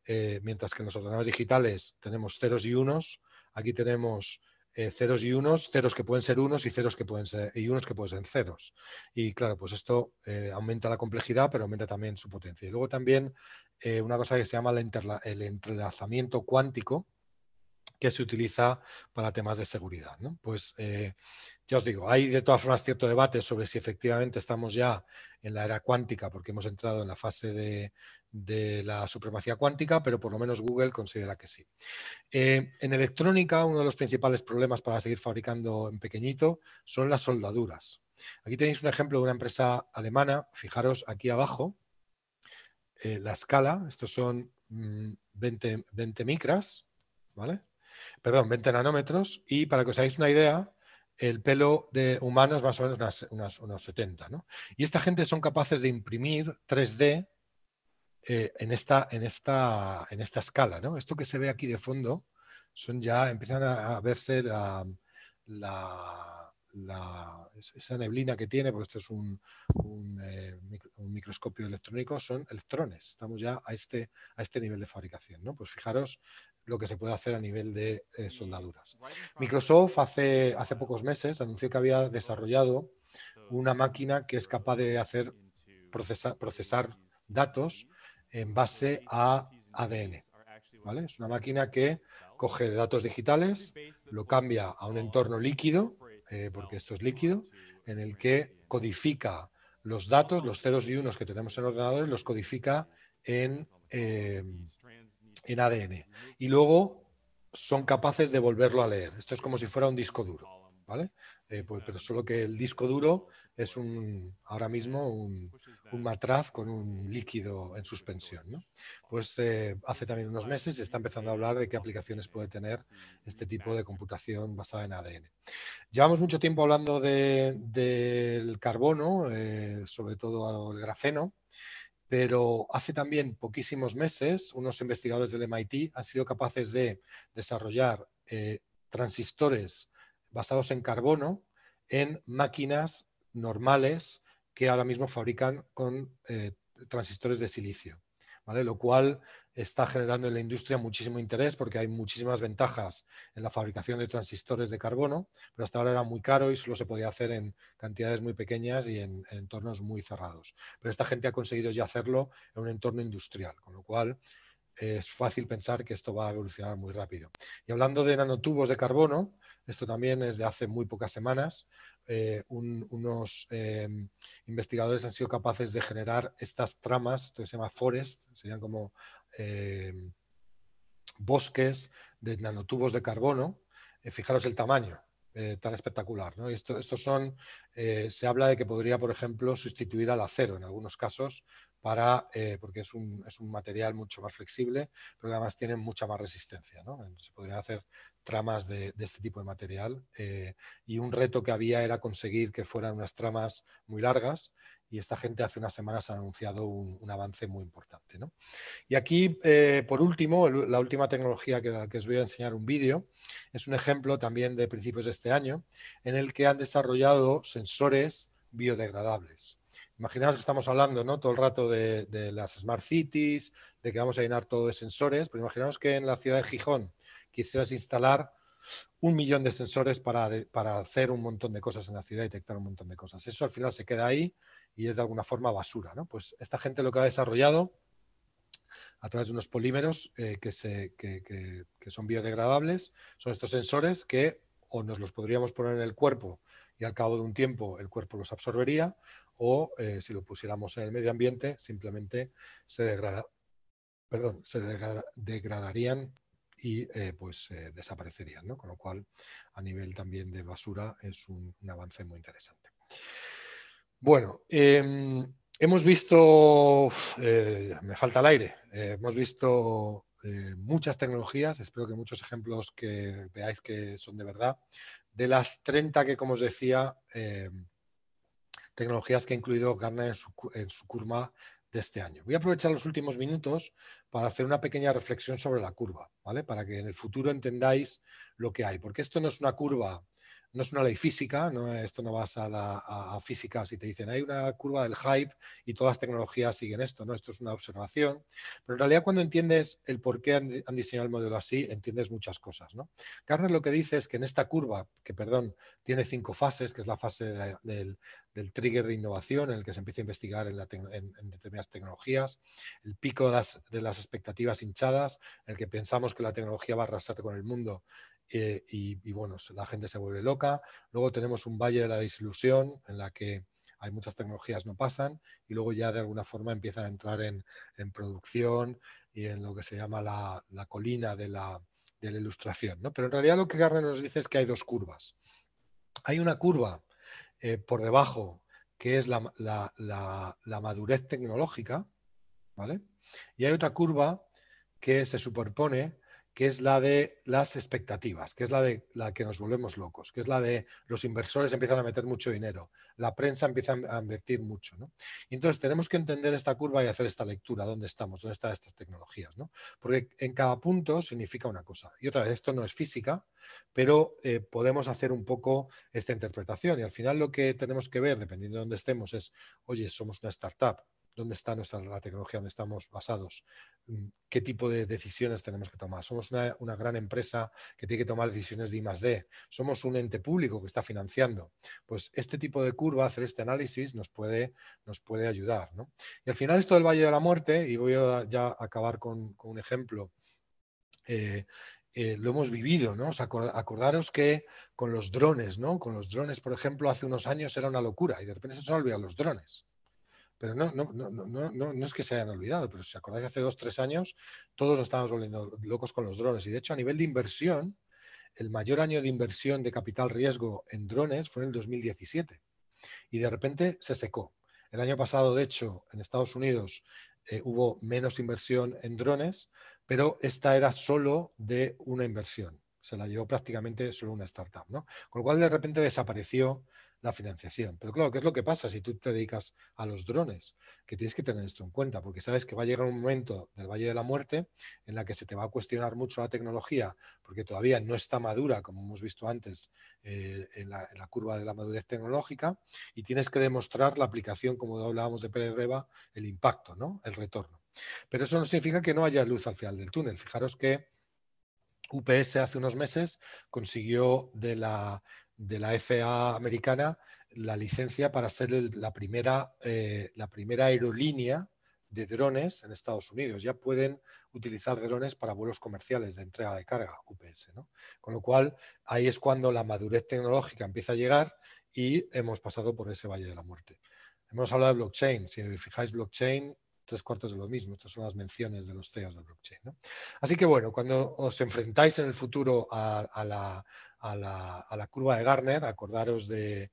eh, mientras que en los ordenadores digitales tenemos ceros y unos, aquí tenemos eh, ceros y unos, ceros que pueden ser unos y ceros que pueden ser y unos que pueden ser ceros. Y claro, pues esto eh, aumenta la complejidad, pero aumenta también su potencia. Y luego también eh, una cosa que se llama el entrelazamiento cuántico, que se utiliza para temas de seguridad. Pues ya os digo, hay de todas formas cierto debate sobre si efectivamente estamos ya en la era cuántica, porque hemos entrado en la fase de, la supremacía cuántica, pero por lo menos Google considera que sí. Eh, en electrónica, uno de los principales problemas para seguir fabricando en pequeñito son las soldaduras. Aquí tenéis un ejemplo de una empresa alemana, fijaros aquí abajo, eh, la escala, estos son 20, mm, 20 micras, ¿vale? Perdón, 20 nanómetros, y para que os hagáis una idea, el pelo de humanos más o menos unas, unos 70. ¿no? Y esta gente son capaces de imprimir 3D eh, en, esta, en, esta, en esta escala. ¿no? Esto que se ve aquí de fondo son ya, empiezan a, verse la la, esa neblina que tiene, porque esto es un, eh, un, microscopio electrónico, son electrones. Estamos ya a este, a este nivel de fabricación. ¿no? Pues fijaros lo que se puede hacer a nivel de eh, soldaduras. Microsoft hace, hace pocos meses anunció que había desarrollado una máquina que es capaz de hacer procesar procesar datos en base a ADN. ¿vale? Es una máquina que coge datos digitales, lo cambia a un entorno líquido eh, porque esto es líquido, en el que codifica los datos, los ceros y unos que tenemos en ordenadores, los codifica en, em, en ADN. Y luego son capaces de volverlo a leer. Esto es como si fuera un disco duro, ¿vale? Eh, pues, pero solo que el disco duro es un, ahora mismo un, un matraz con un líquido en suspensión. Pues eh, hace también unos meses se está empezando a hablar de qué aplicaciones puede tener este tipo de computación basada en ADN. Llevamos mucho tiempo hablando del carbono, eh, sobre todo el grafeno, pero hace también poquísimos meses unos investigadores del MIT han sido capaces de desarrollar eh, transistores basados en carbono en máquinas normales que ahora mismo fabrican con eh, transistores de silicio, lo cual está generando en la industria muchísimo interés porque hay muchísimas ventajas en la fabricación de transistores de carbono, pero hasta ahora era muy caro y solo se podía hacer en cantidades muy pequeñas y en entornos muy cerrados. Pero esta gente ha conseguido ya hacerlo en un entorno industrial, con lo cual es fácil pensar que esto va a evolucionar muy rápido. Y hablando de nanotubos de carbono, esto también es de hace muy pocas semanas, eh, unos em, investigadores han sido capaces de generar estas tramas, esto se llama forest, serían como em, bosques de nanotubos de carbono. Eh, fijaros el tamaño. Eh, tan espectacular. esto, estos son, se habla de que podría, por ejemplo, sustituir al acero en algunos casos para, eh, porque es un, material mucho más flexible, pero además tiene mucha más resistencia. ¿no? Eh, se podrían hacer tramas de, este tipo de material eh, y un reto que había era conseguir que fueran unas tramas muy largas y esta gente hace unas semanas ha anunciado un, avance muy importante. Y aquí, por último, la última tecnología que, que os voy a enseñar un vídeo, es un ejemplo también de principios de este año, en el que han desarrollado sensores biodegradables imaginaos que estamos hablando ¿no? todo el rato de, las smart cities, de que vamos a llenar todo de sensores, pero imaginaos que en la ciudad de Gijón quisieras instalar un millón de sensores para, hacer un montón de cosas en la ciudad, detectar un montón de cosas. Eso al final se queda ahí y es de alguna forma basura. ¿no? Pues esta gente lo que ha desarrollado a través de unos polímeros eh, que, se, que son biodegradables, son estos sensores que o nos los podríamos poner en el cuerpo y al cabo de un tiempo el cuerpo los absorbería, o eh, si lo pusiéramos en el medio ambiente, simplemente se, se degradarían y eh, pues eh, desaparecerían, Con lo cual, a nivel también de basura, es un, un avance muy interesante. Bueno, em, hemos visto, me falta el aire, hemos visto muchas tecnologías, espero que muchos ejemplos que veáis que son de verdad, de las 30 que, como os decía, em, tecnologías que ha incluido Garner en su, en su curva de este año. Voy a aprovechar los últimos minutos para hacer una pequeña reflexión sobre la curva, ¿vale? Para que en el futuro entendáis lo que hay, porque esto no es una curva no es una ley física, no, esto no vas a, la, física, si te dicen hay una curva del hype y todas las tecnologías siguen esto, ¿no? esto es una observación, pero en realidad cuando entiendes el por qué han, diseñado el modelo así, entiendes muchas cosas. ¿no? lo que dice es que en esta curva, que perdón, tiene cinco fases, que es la fase del, trigger de innovación en el que se empieza a investigar en, determinadas tecnologías, el pico de las, expectativas hinchadas, en el que pensamos que la tecnología va a arrastrar con el mundo eh, y, bueno, la gente se vuelve loca. Luego tenemos un valle de la desilusión en la que hay muchas tecnologías no pasan y luego ya de alguna forma empiezan a entrar en, producción y en lo que se llama la, colina de la, ilustración. Pero en realidad lo que Garner nos dice es que hay dos curvas. Hay una curva eh, por debajo que es la, la, madurez tecnológica, ¿vale? Y hay otra curva que se superpone que es la de las expectativas, que es la de la que nos volvemos locos, que es la de los inversores empiezan a meter mucho dinero, la prensa empieza a invertir mucho. Entonces tenemos que entender esta curva y hacer esta lectura, dónde estamos, dónde están estas tecnologías, ¿no? porque en cada punto significa una cosa. Y otra vez, esto no es física, pero eh, podemos hacer un poco esta interpretación y al final lo que tenemos que ver, dependiendo de dónde estemos, es, oye, somos una startup, dónde está nuestra la tecnología, dónde estamos basados, mm, qué tipo de decisiones tenemos que tomar. Somos una, gran empresa que tiene que tomar decisiones de I más Somos un ente público que está financiando. Pues este tipo de curva, hacer este análisis, nos puede, nos puede ayudar. Y al final esto del Valle de la Muerte, y voy a acabar con, un ejemplo. Eh, eh, lo hemos vivido, ¿no? acordaros que con los drones, ¿no? Con los drones, por ejemplo, hace unos años era una locura y de repente se nos los drones pero no, no, no, no, no, no es que se hayan olvidado, pero si acordáis, hace dos, tres años todos nos estábamos volviendo locos con los drones. Y de hecho, a nivel de inversión, el mayor año de inversión de capital riesgo en drones fue en el 2017. Y de repente se secó. El año pasado, de hecho, en Estados Unidos eh, hubo menos inversión en drones, pero esta era solo de una inversión. Se la llevó prácticamente solo una startup. ¿no? Con lo cual, de repente desapareció la financiación. Pero claro, ¿qué es lo que pasa si tú te dedicas a los drones? Que tienes que tener esto en cuenta, porque sabes que va a llegar un momento del Valle de la Muerte en la que se te va a cuestionar mucho la tecnología, porque todavía no está madura, como hemos visto antes, eh, en, la, curva de la madurez tecnológica, y tienes que demostrar la aplicación, como hablábamos de Pérez Reba, el impacto, ¿no? el retorno. Pero eso no significa que no haya luz al final del túnel. Fijaros que UPS hace unos meses consiguió de la de la FAA americana la licencia para ser la, primera, eh, la primera aerolínea de drones en Estados Unidos. Ya pueden utilizar drones para vuelos comerciales de entrega de carga, UPS. Con lo cual, ahí es cuando la madurez tecnológica empieza a llegar y hemos pasado por ese valle de la muerte. Hemos hablado de blockchain. Si fijáis, blockchain, tres cuartos de lo mismo. Estas son las menciones de los CEOs de blockchain. Así que bueno, cuando os enfrentáis en el futuro a, a, la, a la, curva de Garner. Acordaros de,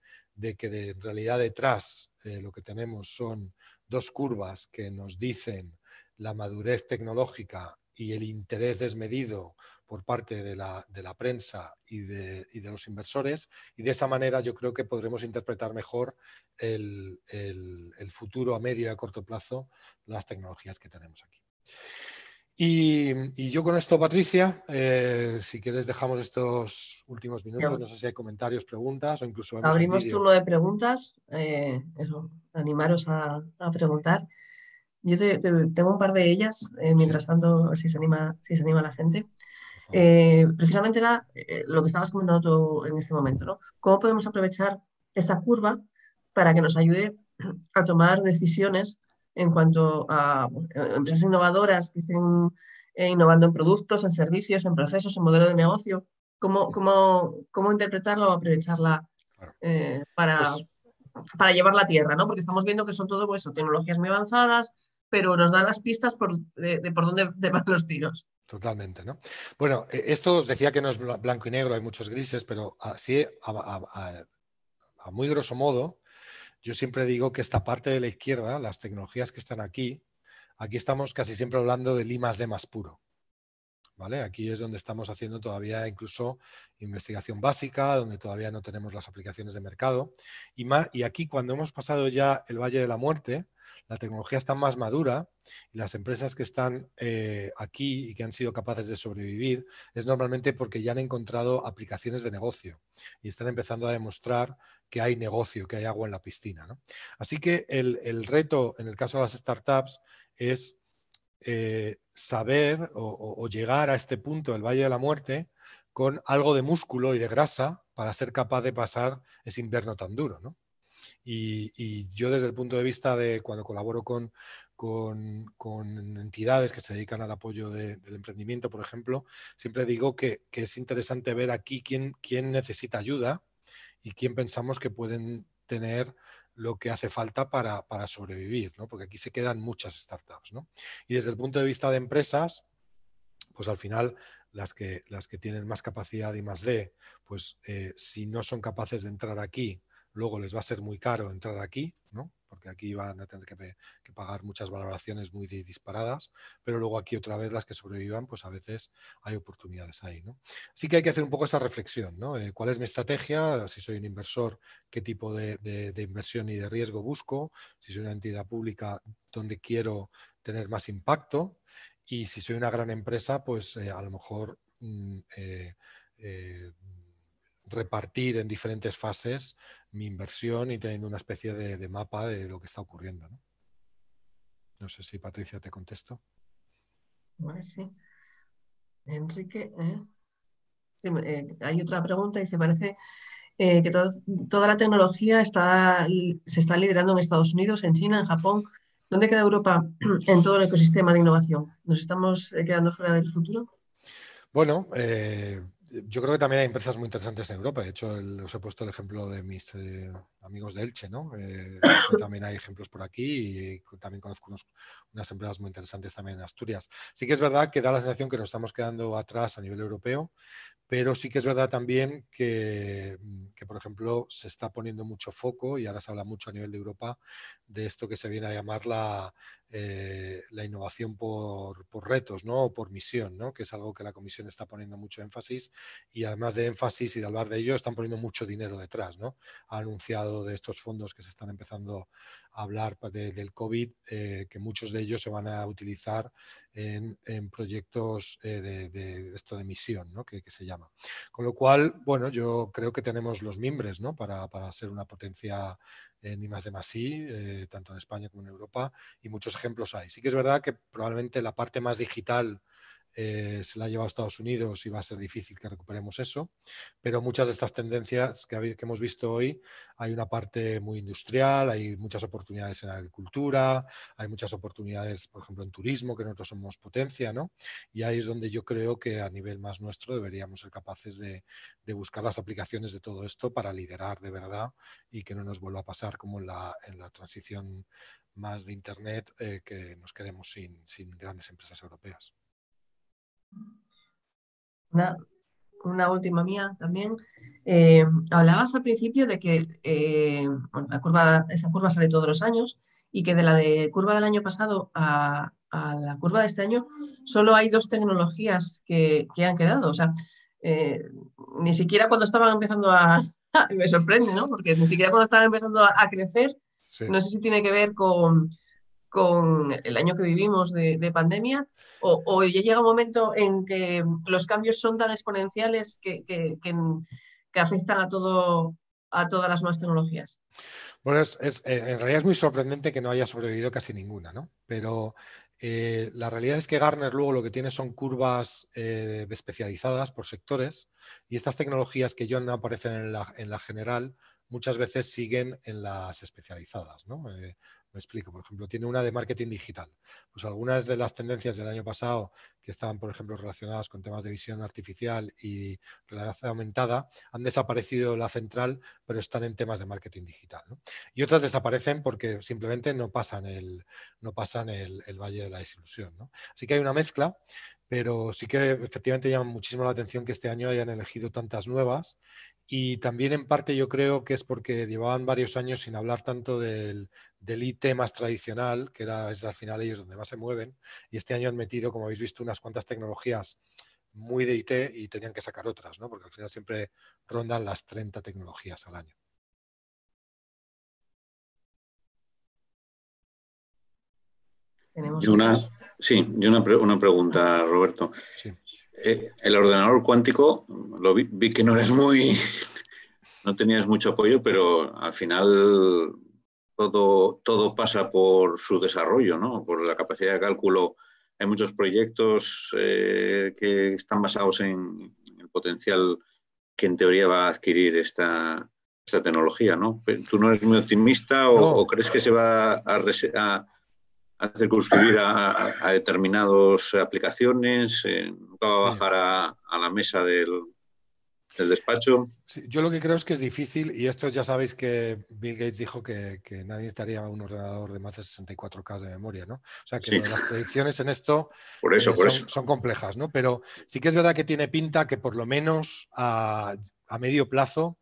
que en realidad detrás eh, lo que tenemos son dos curvas que nos dicen la madurez tecnológica y el interés desmedido por parte de la, prensa y de, los inversores. Y de esa manera yo creo que podremos interpretar mejor el, el futuro a medio y a corto plazo, las tecnologías que tenemos aquí. Y, yo con esto, Patricia, eh, si quieres dejamos estos últimos minutos, no sé si hay comentarios, preguntas o incluso... Abrimos turno de preguntas, eh, animaros a, preguntar. Yo tengo un par de ellas, eh, mientras tanto, a ver si se anima, si se anima la gente. precisamente era lo que estabas comentando tú en este momento, ¿no? ¿Cómo podemos aprovechar esta curva para que nos ayude a tomar decisiones en cuanto a eh, empresas innovadoras que estén eh, innovando en productos, en servicios, en procesos, en modelo de negocio. ¿Cómo, cómo, interpretarla o aprovecharla eh, para, pues para llevar la tierra? ¿no? Porque estamos viendo que son todo pues, eso, tecnologías muy avanzadas, pero nos dan las pistas de, por dónde <laughs> van los tiros. Totalmente, ¿no? Bueno, esto os decía que no es blanco y negro, hay muchos grises, pero así, a muy grosso modo, yo siempre digo que esta parte de la izquierda, las tecnologías que están aquí, aquí estamos casi siempre hablando de I de más puro. Aquí es donde estamos haciendo todavía incluso investigación básica, donde todavía no tenemos las aplicaciones de mercado. Y, y aquí cuando hemos pasado ya el Valle de la Muerte, la tecnología está más madura y las empresas que están eh, aquí y que han sido capaces de sobrevivir es normalmente porque ya han encontrado aplicaciones de negocio y están empezando a demostrar que hay negocio, que hay agua en la piscina. Así que el reto en el caso de las startups es eh, saber o, llegar a este punto el Valle de la Muerte con algo de músculo y de grasa para ser capaz de pasar ese invierno tan duro. ¿no? Y, yo desde el punto de vista de cuando colaboro con, entidades que se dedican al apoyo del emprendimiento, por ejemplo, siempre digo que, que es interesante ver aquí quién, quién necesita ayuda y quién pensamos que pueden tener lo que hace falta para, sobrevivir, ¿no? porque aquí se quedan muchas startups. ¿no? Y desde el punto de vista de empresas, pues al final las que, las que tienen más capacidad y más D, pues eh, si no son capaces de entrar aquí, luego les va a ser muy caro entrar aquí, ¿no? porque aquí van a tener que, pagar muchas valoraciones muy disparadas, pero luego aquí otra vez las que sobrevivan, pues a veces hay oportunidades ahí. ¿no? Así que hay que hacer un poco esa reflexión, ¿no? Eh, ¿Cuál es mi estrategia? Si soy un inversor, ¿qué tipo de, inversión y de riesgo busco? Si soy una entidad pública, ¿dónde quiero tener más impacto? Y si soy una gran empresa, pues eh, a lo mejor... Mm, eh, repartir en diferentes fases mi inversión y teniendo una especie de, mapa de lo que está ocurriendo. ¿no? sé si Patricia te contesto. sí. Enrique, ¿eh? eh, hay otra pregunta y se parece eh, que toda la tecnología está, se está liderando en Estados Unidos, en China, en Japón. ¿Dónde queda Europa <clears throat> en todo el ecosistema de innovación? ¿Nos estamos quedando fuera del futuro? Bueno, yo creo que también hay empresas muy interesantes en Europa. De hecho, os he puesto el ejemplo de mis eh, amigos de Elche, ¿no? Eh, <coughs> también hay ejemplos por aquí y también conozco unas empresas muy interesantes también en Asturias. Sí que es verdad que da la sensación que nos estamos quedando atrás a nivel europeo, pero sí que es verdad también que, mm, que, por ejemplo, se está poniendo mucho foco, y ahora se habla mucho a nivel de Europa, de esto que se viene a llamar la, eh, la innovación por, retos ¿no? o por misión, que es algo que la Comisión está poniendo mucho énfasis y además de énfasis y de hablar de ello, están poniendo mucho dinero detrás. ¿no? Ha anunciado de estos fondos que se están empezando a hablar del COVID, eh, que muchos de ellos se van a utilizar en, proyectos eh, de, esto de misión, ¿no? que, se llama. Con lo cual, bueno, yo creo que tenemos los mimbres ¿no? para, para ser una potencia en eh, más de más eh, tanto en España como en Europa, y muchos ejemplos hay. Sí que es verdad que probablemente la parte más digital eh, se la ha llevado a Estados Unidos y va a ser difícil que recuperemos eso, pero muchas de estas tendencias que, hemos visto hoy, hay una parte muy industrial, hay muchas oportunidades en agricultura, hay muchas oportunidades, por ejemplo, en turismo, que nosotros somos potencia, ¿no? Y ahí es donde yo creo que a nivel más nuestro deberíamos ser capaces de, buscar las aplicaciones de todo esto para liderar de verdad y que no nos vuelva a pasar como en la, transición más de Internet, eh, que nos quedemos sin grandes empresas europeas. Una, última mía también. Eh, hablabas al principio de que eh, la curva, esa curva sale todos los años y que de la de curva del año pasado a, la curva de este año solo hay dos tecnologías que, han quedado. O sea, eh, ni siquiera cuando estaban empezando a... <laughs> me sorprende, ¿no? Porque ni siquiera cuando estaban empezando a, crecer, no sé si tiene que ver con, el año que vivimos de pandemia o, ya llega un momento en que los cambios son tan exponenciales que, afectan a todo, a todas las nuevas tecnologías. Bueno, eh, en realidad es muy sorprendente que no haya sobrevivido casi ninguna, ¿no? Pero eh, la realidad es que Garner luego lo que tiene son curvas eh, especializadas por sectores y estas tecnologías que ya no aparecen en la, general muchas veces siguen en las especializadas, ¿no? explico, por ejemplo, tiene una de marketing digital. Pues algunas de las tendencias del año pasado que estaban, por ejemplo, relacionadas con temas de visión artificial y realidad aumentada, han desaparecido la central, pero están en temas de marketing digital. Y otras desaparecen porque simplemente no pasan el, no pasan el, valle de la desilusión. Así que hay una mezcla pero sí que efectivamente llama muchísimo la atención que este año hayan elegido tantas nuevas y también en parte yo creo que es porque llevaban varios años sin hablar tanto del, del IT más tradicional, que era, es al final ellos donde más se mueven. Y este año han metido, como habéis visto, unas cuantas tecnologías muy de IT y tenían que sacar otras, ¿no? porque al final siempre rondan las 30 tecnologías al año. una, sí, y una, una pregunta, Roberto. Sí. Eh, el ordenador cuántico, lo vi, que no eres muy, <laughs> no tenías mucho apoyo, pero al final todo, todo pasa por su desarrollo, ¿no? por la capacidad de cálculo. Hay muchos proyectos eh, que están basados en el potencial que en teoría va a adquirir esta, tecnología. ¿no? ¿Tú no eres muy optimista o, crees que se va a, a hacer construir a, a determinadas aplicaciones, eh, nunca va a bajar a, la mesa del, despacho. yo lo que creo es que es difícil, y esto ya sabéis que Bill Gates dijo que, nadie estaría un ordenador de más de 64K de memoria, ¿no? O sea que las predicciones en esto eh, son, son, complejas, ¿no? Pero sí que es verdad que tiene pinta que por lo menos a, a medio plazo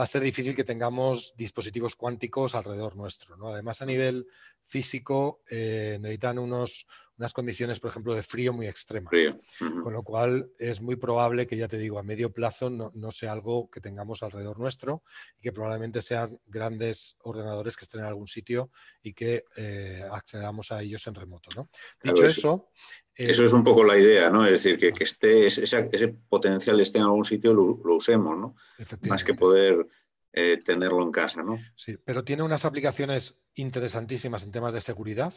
va a ser difícil que tengamos dispositivos cuánticos alrededor nuestro, ¿no? Además, a nivel físico, eh, necesitan unos, unas condiciones, por ejemplo, de frío muy extremas. Con lo cual es muy probable que, ya te digo, a medio plazo no, no, sea algo que tengamos alrededor nuestro y que probablemente sean grandes ordenadores que estén en algún sitio y que eh, accedamos a ellos en remoto. Dicho eso... Eh, eso es un poco la idea, ¿no? Es decir, que, ah. que esté, ese, potencial esté en algún sitio, lo, lo usemos, ¿no? Más que poder eh, tenerlo en casa, ¿no? Sí, pero tiene unas aplicaciones interesantísimas en temas de seguridad.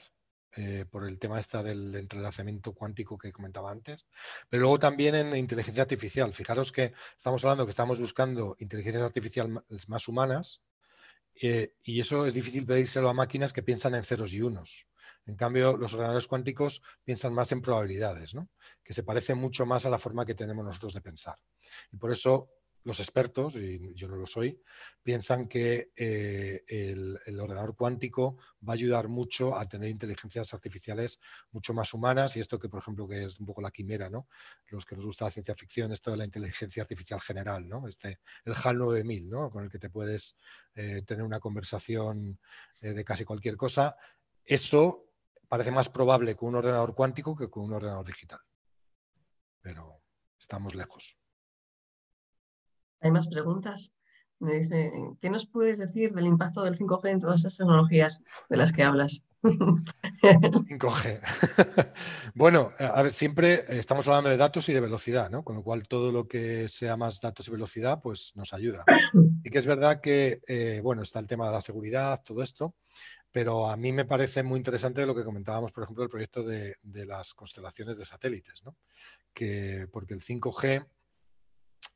Eh, por el tema esta del entrelazamiento cuántico que comentaba antes, pero luego también en inteligencia artificial. Fijaros que estamos hablando que estamos buscando inteligencias artificiales más humanas eh, y eso es difícil pedírselo a máquinas que piensan en ceros y unos. En cambio, los ordenadores cuánticos piensan más en probabilidades, ¿no? que se parece mucho más a la forma que tenemos nosotros de pensar. Y por eso los expertos, y yo no lo soy, piensan que eh, el, ordenador cuántico va a ayudar mucho a tener inteligencias artificiales mucho más humanas y esto que, por ejemplo, que es un poco la quimera, ¿no? Los que nos gusta la ciencia ficción, esto de la inteligencia artificial general, ¿no? Este, el HAL 9000, ¿no? Con el que te puedes eh, tener una conversación eh, de casi cualquier cosa. Eso parece más probable con un ordenador cuántico que con un ordenador digital. Pero estamos lejos. Hay más preguntas. Me dice, ¿qué nos puedes decir del impacto del 5G en todas estas tecnologías de las que hablas? 5G. <laughs> <laughs> bueno, a ver, siempre estamos hablando de datos y de velocidad, ¿no? Con lo cual todo lo que sea más datos y velocidad, pues nos ayuda. <coughs> Y que es verdad que, eh, bueno, está el tema de la seguridad, todo esto, pero a mí me parece muy interesante lo que comentábamos, por ejemplo, el proyecto de, las constelaciones de satélites, ¿no? Que, porque el 5G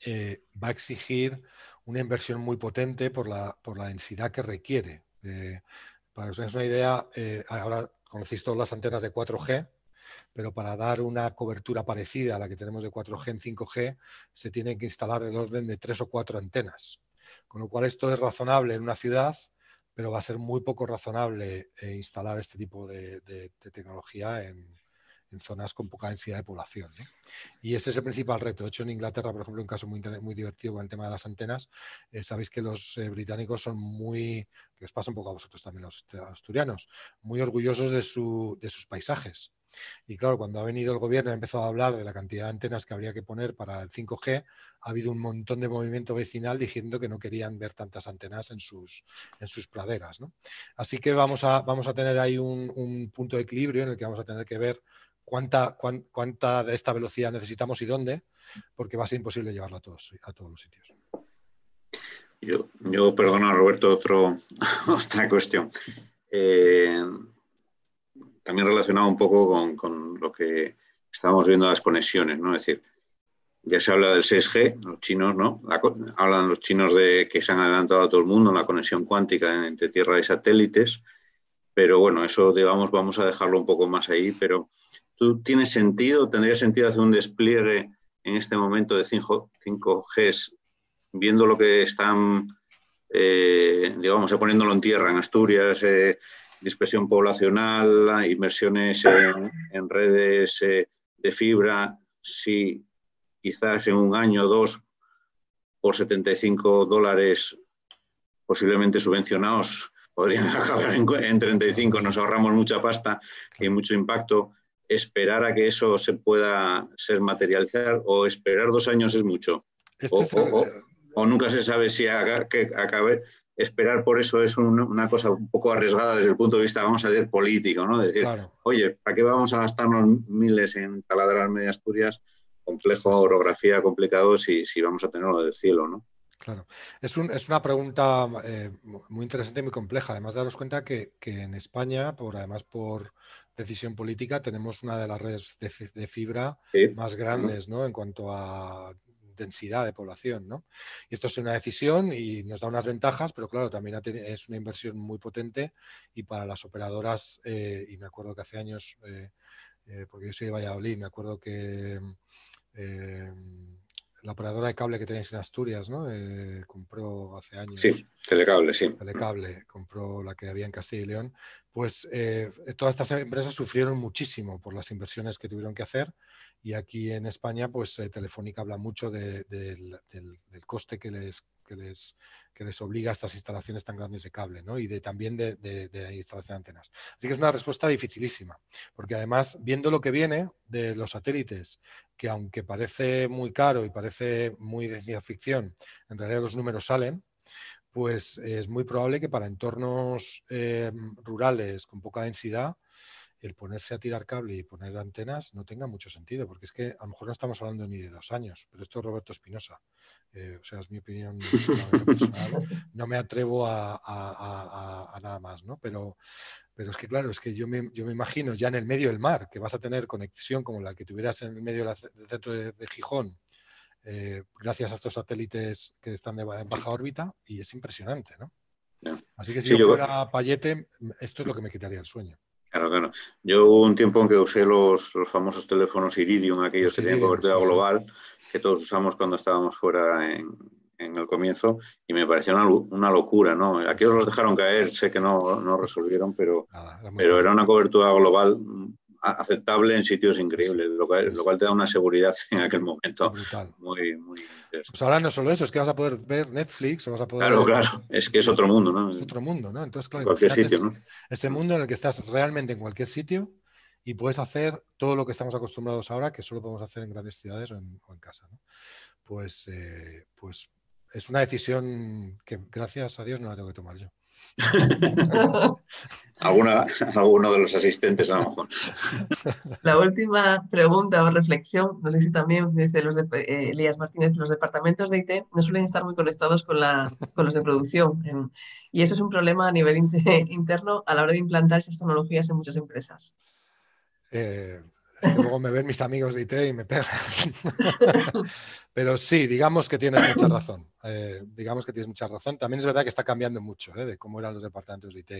eh, va a exigir una inversión muy potente por la, por la densidad que requiere. Eh, para que os hagáis una idea, eh, ahora conocéis todas las antenas de 4G, pero para dar una cobertura parecida a la que tenemos de 4G en 5G, se tienen que instalar el orden de tres o cuatro antenas. Con lo cual esto es razonable en una ciudad, pero va a ser muy poco razonable instalar este tipo de tecnología en, en zonas con poca densidad de población. Y ese es el principal reto. De hecho, en Inglaterra, por ejemplo, un caso muy, muy divertido con el tema de las antenas, eh, sabéis que los eh, británicos son muy, que os pasa un poco a vosotros también los asturianos, muy orgullosos de, su, de sus paisajes. Y claro, cuando ha venido el gobierno y ha empezado a hablar de la cantidad de antenas que habría que poner para el 5G, ha habido un montón de movimiento vecinal diciendo que no querían ver tantas antenas en sus, en sus praderas. Así que vamos a, vamos a tener ahí un, punto de equilibrio en el que vamos a tener que ver cuánta, de esta velocidad necesitamos y dónde, porque va a ser imposible llevarla a todos, a todos los sitios. Yo, yo perdona, Roberto, otro, <laughs> otra cuestión. Eh, también relacionado un poco con, lo que estábamos viendo las conexiones, ¿no? Es decir, ya se habla del 6G, los chinos, ¿no? hablan los chinos de que se han adelantado a todo el mundo en la conexión cuántica entre Tierra y satélites, pero bueno, eso, digamos, vamos a dejarlo un poco más ahí, pero ¿Tú tiene sentido, tendría sentido hacer un despliegue en este momento de 5, g viendo lo que están, eh, digamos, poniéndolo en tierra en Asturias, eh, dispersión poblacional, inversiones en, redes eh, de fibra, si quizás en un año o dos por 75 dólares posiblemente subvencionados podrían <laughs> acabar en, en 35, nos ahorramos mucha pasta y mucho impacto esperar a que eso se pueda ser materializar o esperar dos años es mucho. Este o, nunca se sabe si haga, que acabe. Esperar por eso es una cosa un poco arriesgada desde el punto de vista, vamos a decir, político, ¿no? decir, oye, ¿para qué vamos a gastarnos miles en taladrar medias Asturias? Complejo, orografía complicado, si, si vamos a tenerlo del cielo, ¿no? Claro. Es, es, una pregunta eh, muy interesante y muy compleja. Además, daros cuenta que, que en España, por, además por decisión política, tenemos una de las redes de, fibra más grandes ¿no? en cuanto a densidad de población. ¿no? Y esto es una decisión y nos da unas ventajas, pero claro, también es una inversión muy potente y para las operadoras, eh, y me acuerdo que hace años, eh, eh, porque yo soy de Valladolid, me acuerdo que la operadora de cable que tenéis en Asturias, ¿no? Eh, compró hace años. Sí, Telecable, sí. Telecable, compró la que había en Castilla y León. Pues eh, todas estas empresas sufrieron muchísimo por las inversiones que tuvieron que hacer y aquí en España, pues eh, Telefónica habla mucho del, coste que les que les, obliga a estas instalaciones tan grandes de cable ¿no? y de, también de, de, instalación de antenas. Así que es una respuesta dificilísima, porque además, viendo lo que viene de los satélites, que aunque parece muy caro y parece muy de ciencia ficción, en realidad los números salen, pues es muy probable que para entornos eh, rurales con poca densidad, el ponerse a tirar cable y poner antenas no tenga mucho sentido, porque es que a lo mejor no estamos hablando ni de dos años, pero esto es Roberto Espinosa. Eh, o sea, es mi opinión <laughs> personal. No me atrevo a, nada más, ¿no? Pero, pero es que, claro, es que yo me, yo me imagino ya en el medio del mar, que vas a tener conexión como la que tuvieras en el medio del centro de, Gijón, eh, gracias a estos satélites que están en baja órbita, y es impresionante, ¿no? Así que si yo, yo fuera payete, esto es lo que me quitaría el sueño. Claro, Yo hubo un tiempo en que usé los, famosos teléfonos Iridium, aquellos que tenían cobertura global, que todos usamos cuando estábamos fuera en, el comienzo, y me pareció una, locura, ¿no? Aquellos los dejaron caer, sé que no, resolvieron, pero, pero era una cobertura global aceptable en sitios increíbles, lo cual, te da una seguridad en aquel momento Brutal. muy, muy Pues ahora no solo eso, es que vas a poder ver Netflix o vas a poder... Claro, claro, es que es otro mundo, ¿no? Es otro mundo, ¿no? Entonces, claro, cualquier sitio, ¿no? ese mundo en el que estás realmente en cualquier sitio y puedes hacer todo lo que estamos acostumbrados ahora, que solo podemos hacer en grandes ciudades o en, casa, ¿no? Pues, eh, pues es una decisión que gracias a Dios no la tengo que tomar yo. <laughs> Alguna, alguno de los asistentes a lo mejor. La última pregunta o reflexión nos dice también, dice los de, eh, Elías Martínez, los departamentos de IT no suelen estar muy conectados con, la, los de producción y eso es un problema a nivel <laughs> interno a la hora de implantar esas tecnologías en muchas empresas. Eh, luego me ven mis amigos de IT y me pegan. <laughs> Pero sí, digamos que tienes mucha razón. Eh, digamos que tienes mucha razón. También es verdad que está cambiando mucho eh, de cómo eran los departamentos de IT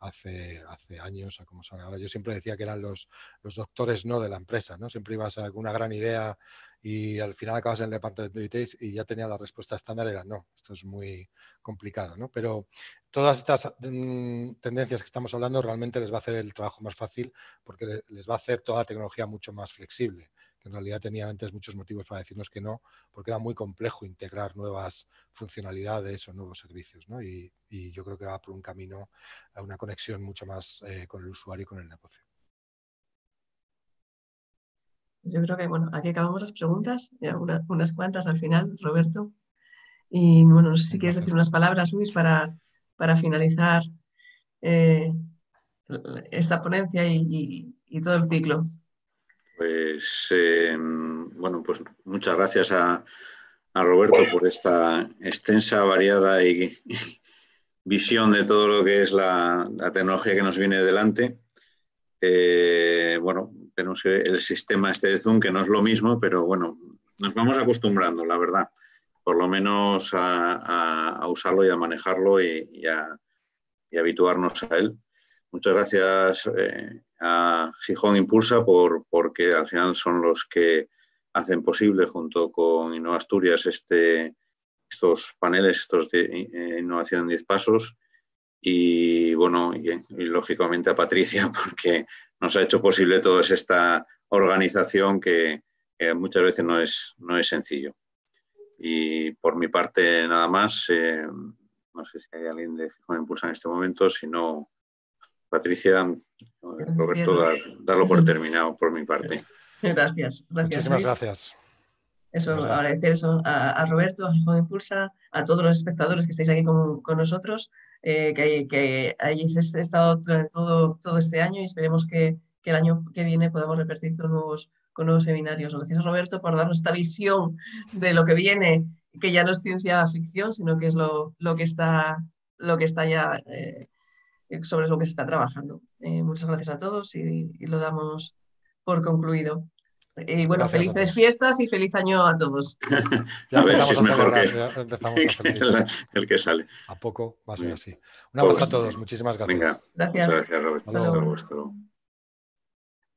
hace, hace años a cómo son ahora. Yo siempre decía que eran los, doctores no de la empresa, ¿no? Siempre ibas a, alguna gran idea y al final acabas en el departamento de Priorities y ya tenía la respuesta estándar, era no, esto es muy complicado, ¿no? Pero todas estas mm, tendencias que estamos hablando realmente les va a hacer el trabajo más fácil porque les va a hacer toda la tecnología mucho más flexible, que en realidad tenía antes muchos motivos para decirnos que no, porque era muy complejo integrar nuevas funcionalidades o nuevos servicios, Y, yo creo que va por un camino a una conexión mucho más eh, con el usuario y con el negocio. Yo creo que, bueno, aquí acabamos las preguntas, unas cuantas al final, Roberto. Y bueno, no sé si quieres decir unas palabras, Luis, para, para finalizar eh, esta ponencia y, todo el ciclo. Pues, eh, bueno, pues muchas gracias a, Roberto por esta extensa, variada y <laughs> visión de todo lo que es la, tecnología que nos viene delante. Eh, bueno, tenemos el sistema este de Zoom, que no es lo mismo, pero bueno, nos vamos acostumbrando, la verdad, por lo menos a, usarlo y a manejarlo y, a, habituarnos a él. Muchas gracias eh, a Gijón Impulsa por, porque al final son los que hacen posible junto con Innovasturias Asturias este, estos paneles, estos de eh, innovación en 10 pasos. Y bueno, y lógicamente a Patricia <laughs> porque nos ha hecho posible toda esta organización que, muchas veces no es, no es sencillo. Y por mi parte, nada más. Eh, no sé si hay alguien de Gijón Impulsa en este momento, si no, Patricia, eh, Roberto, darlo por terminado por mi parte. Gracias. gracias Muchísimas gracias. Eso, agradecer eso a, Roberto, a Gijón Impulsa, a todos los espectadores que estáis aquí con nosotros. Eh, que, que este, estado todo, todo este año y esperemos que, el año que viene podamos repetir con nuevos, con seminarios. Gracias Roberto por darnos esta visión de lo que viene, que ya no es ciencia ficción, sino que es lo, que, está, lo que está ya eh, sobre lo que se está trabajando. Eh, muchas gracias a todos y lo damos por concluido. Y bueno, felices fiestas y feliz año a todos. <laughs> ya ver si es mejor <laughs> que, el que sale. A poco va a ser así. Un abrazo a pues, todos. Muchísimas gracias. gracias. Muchas gracias, Robert.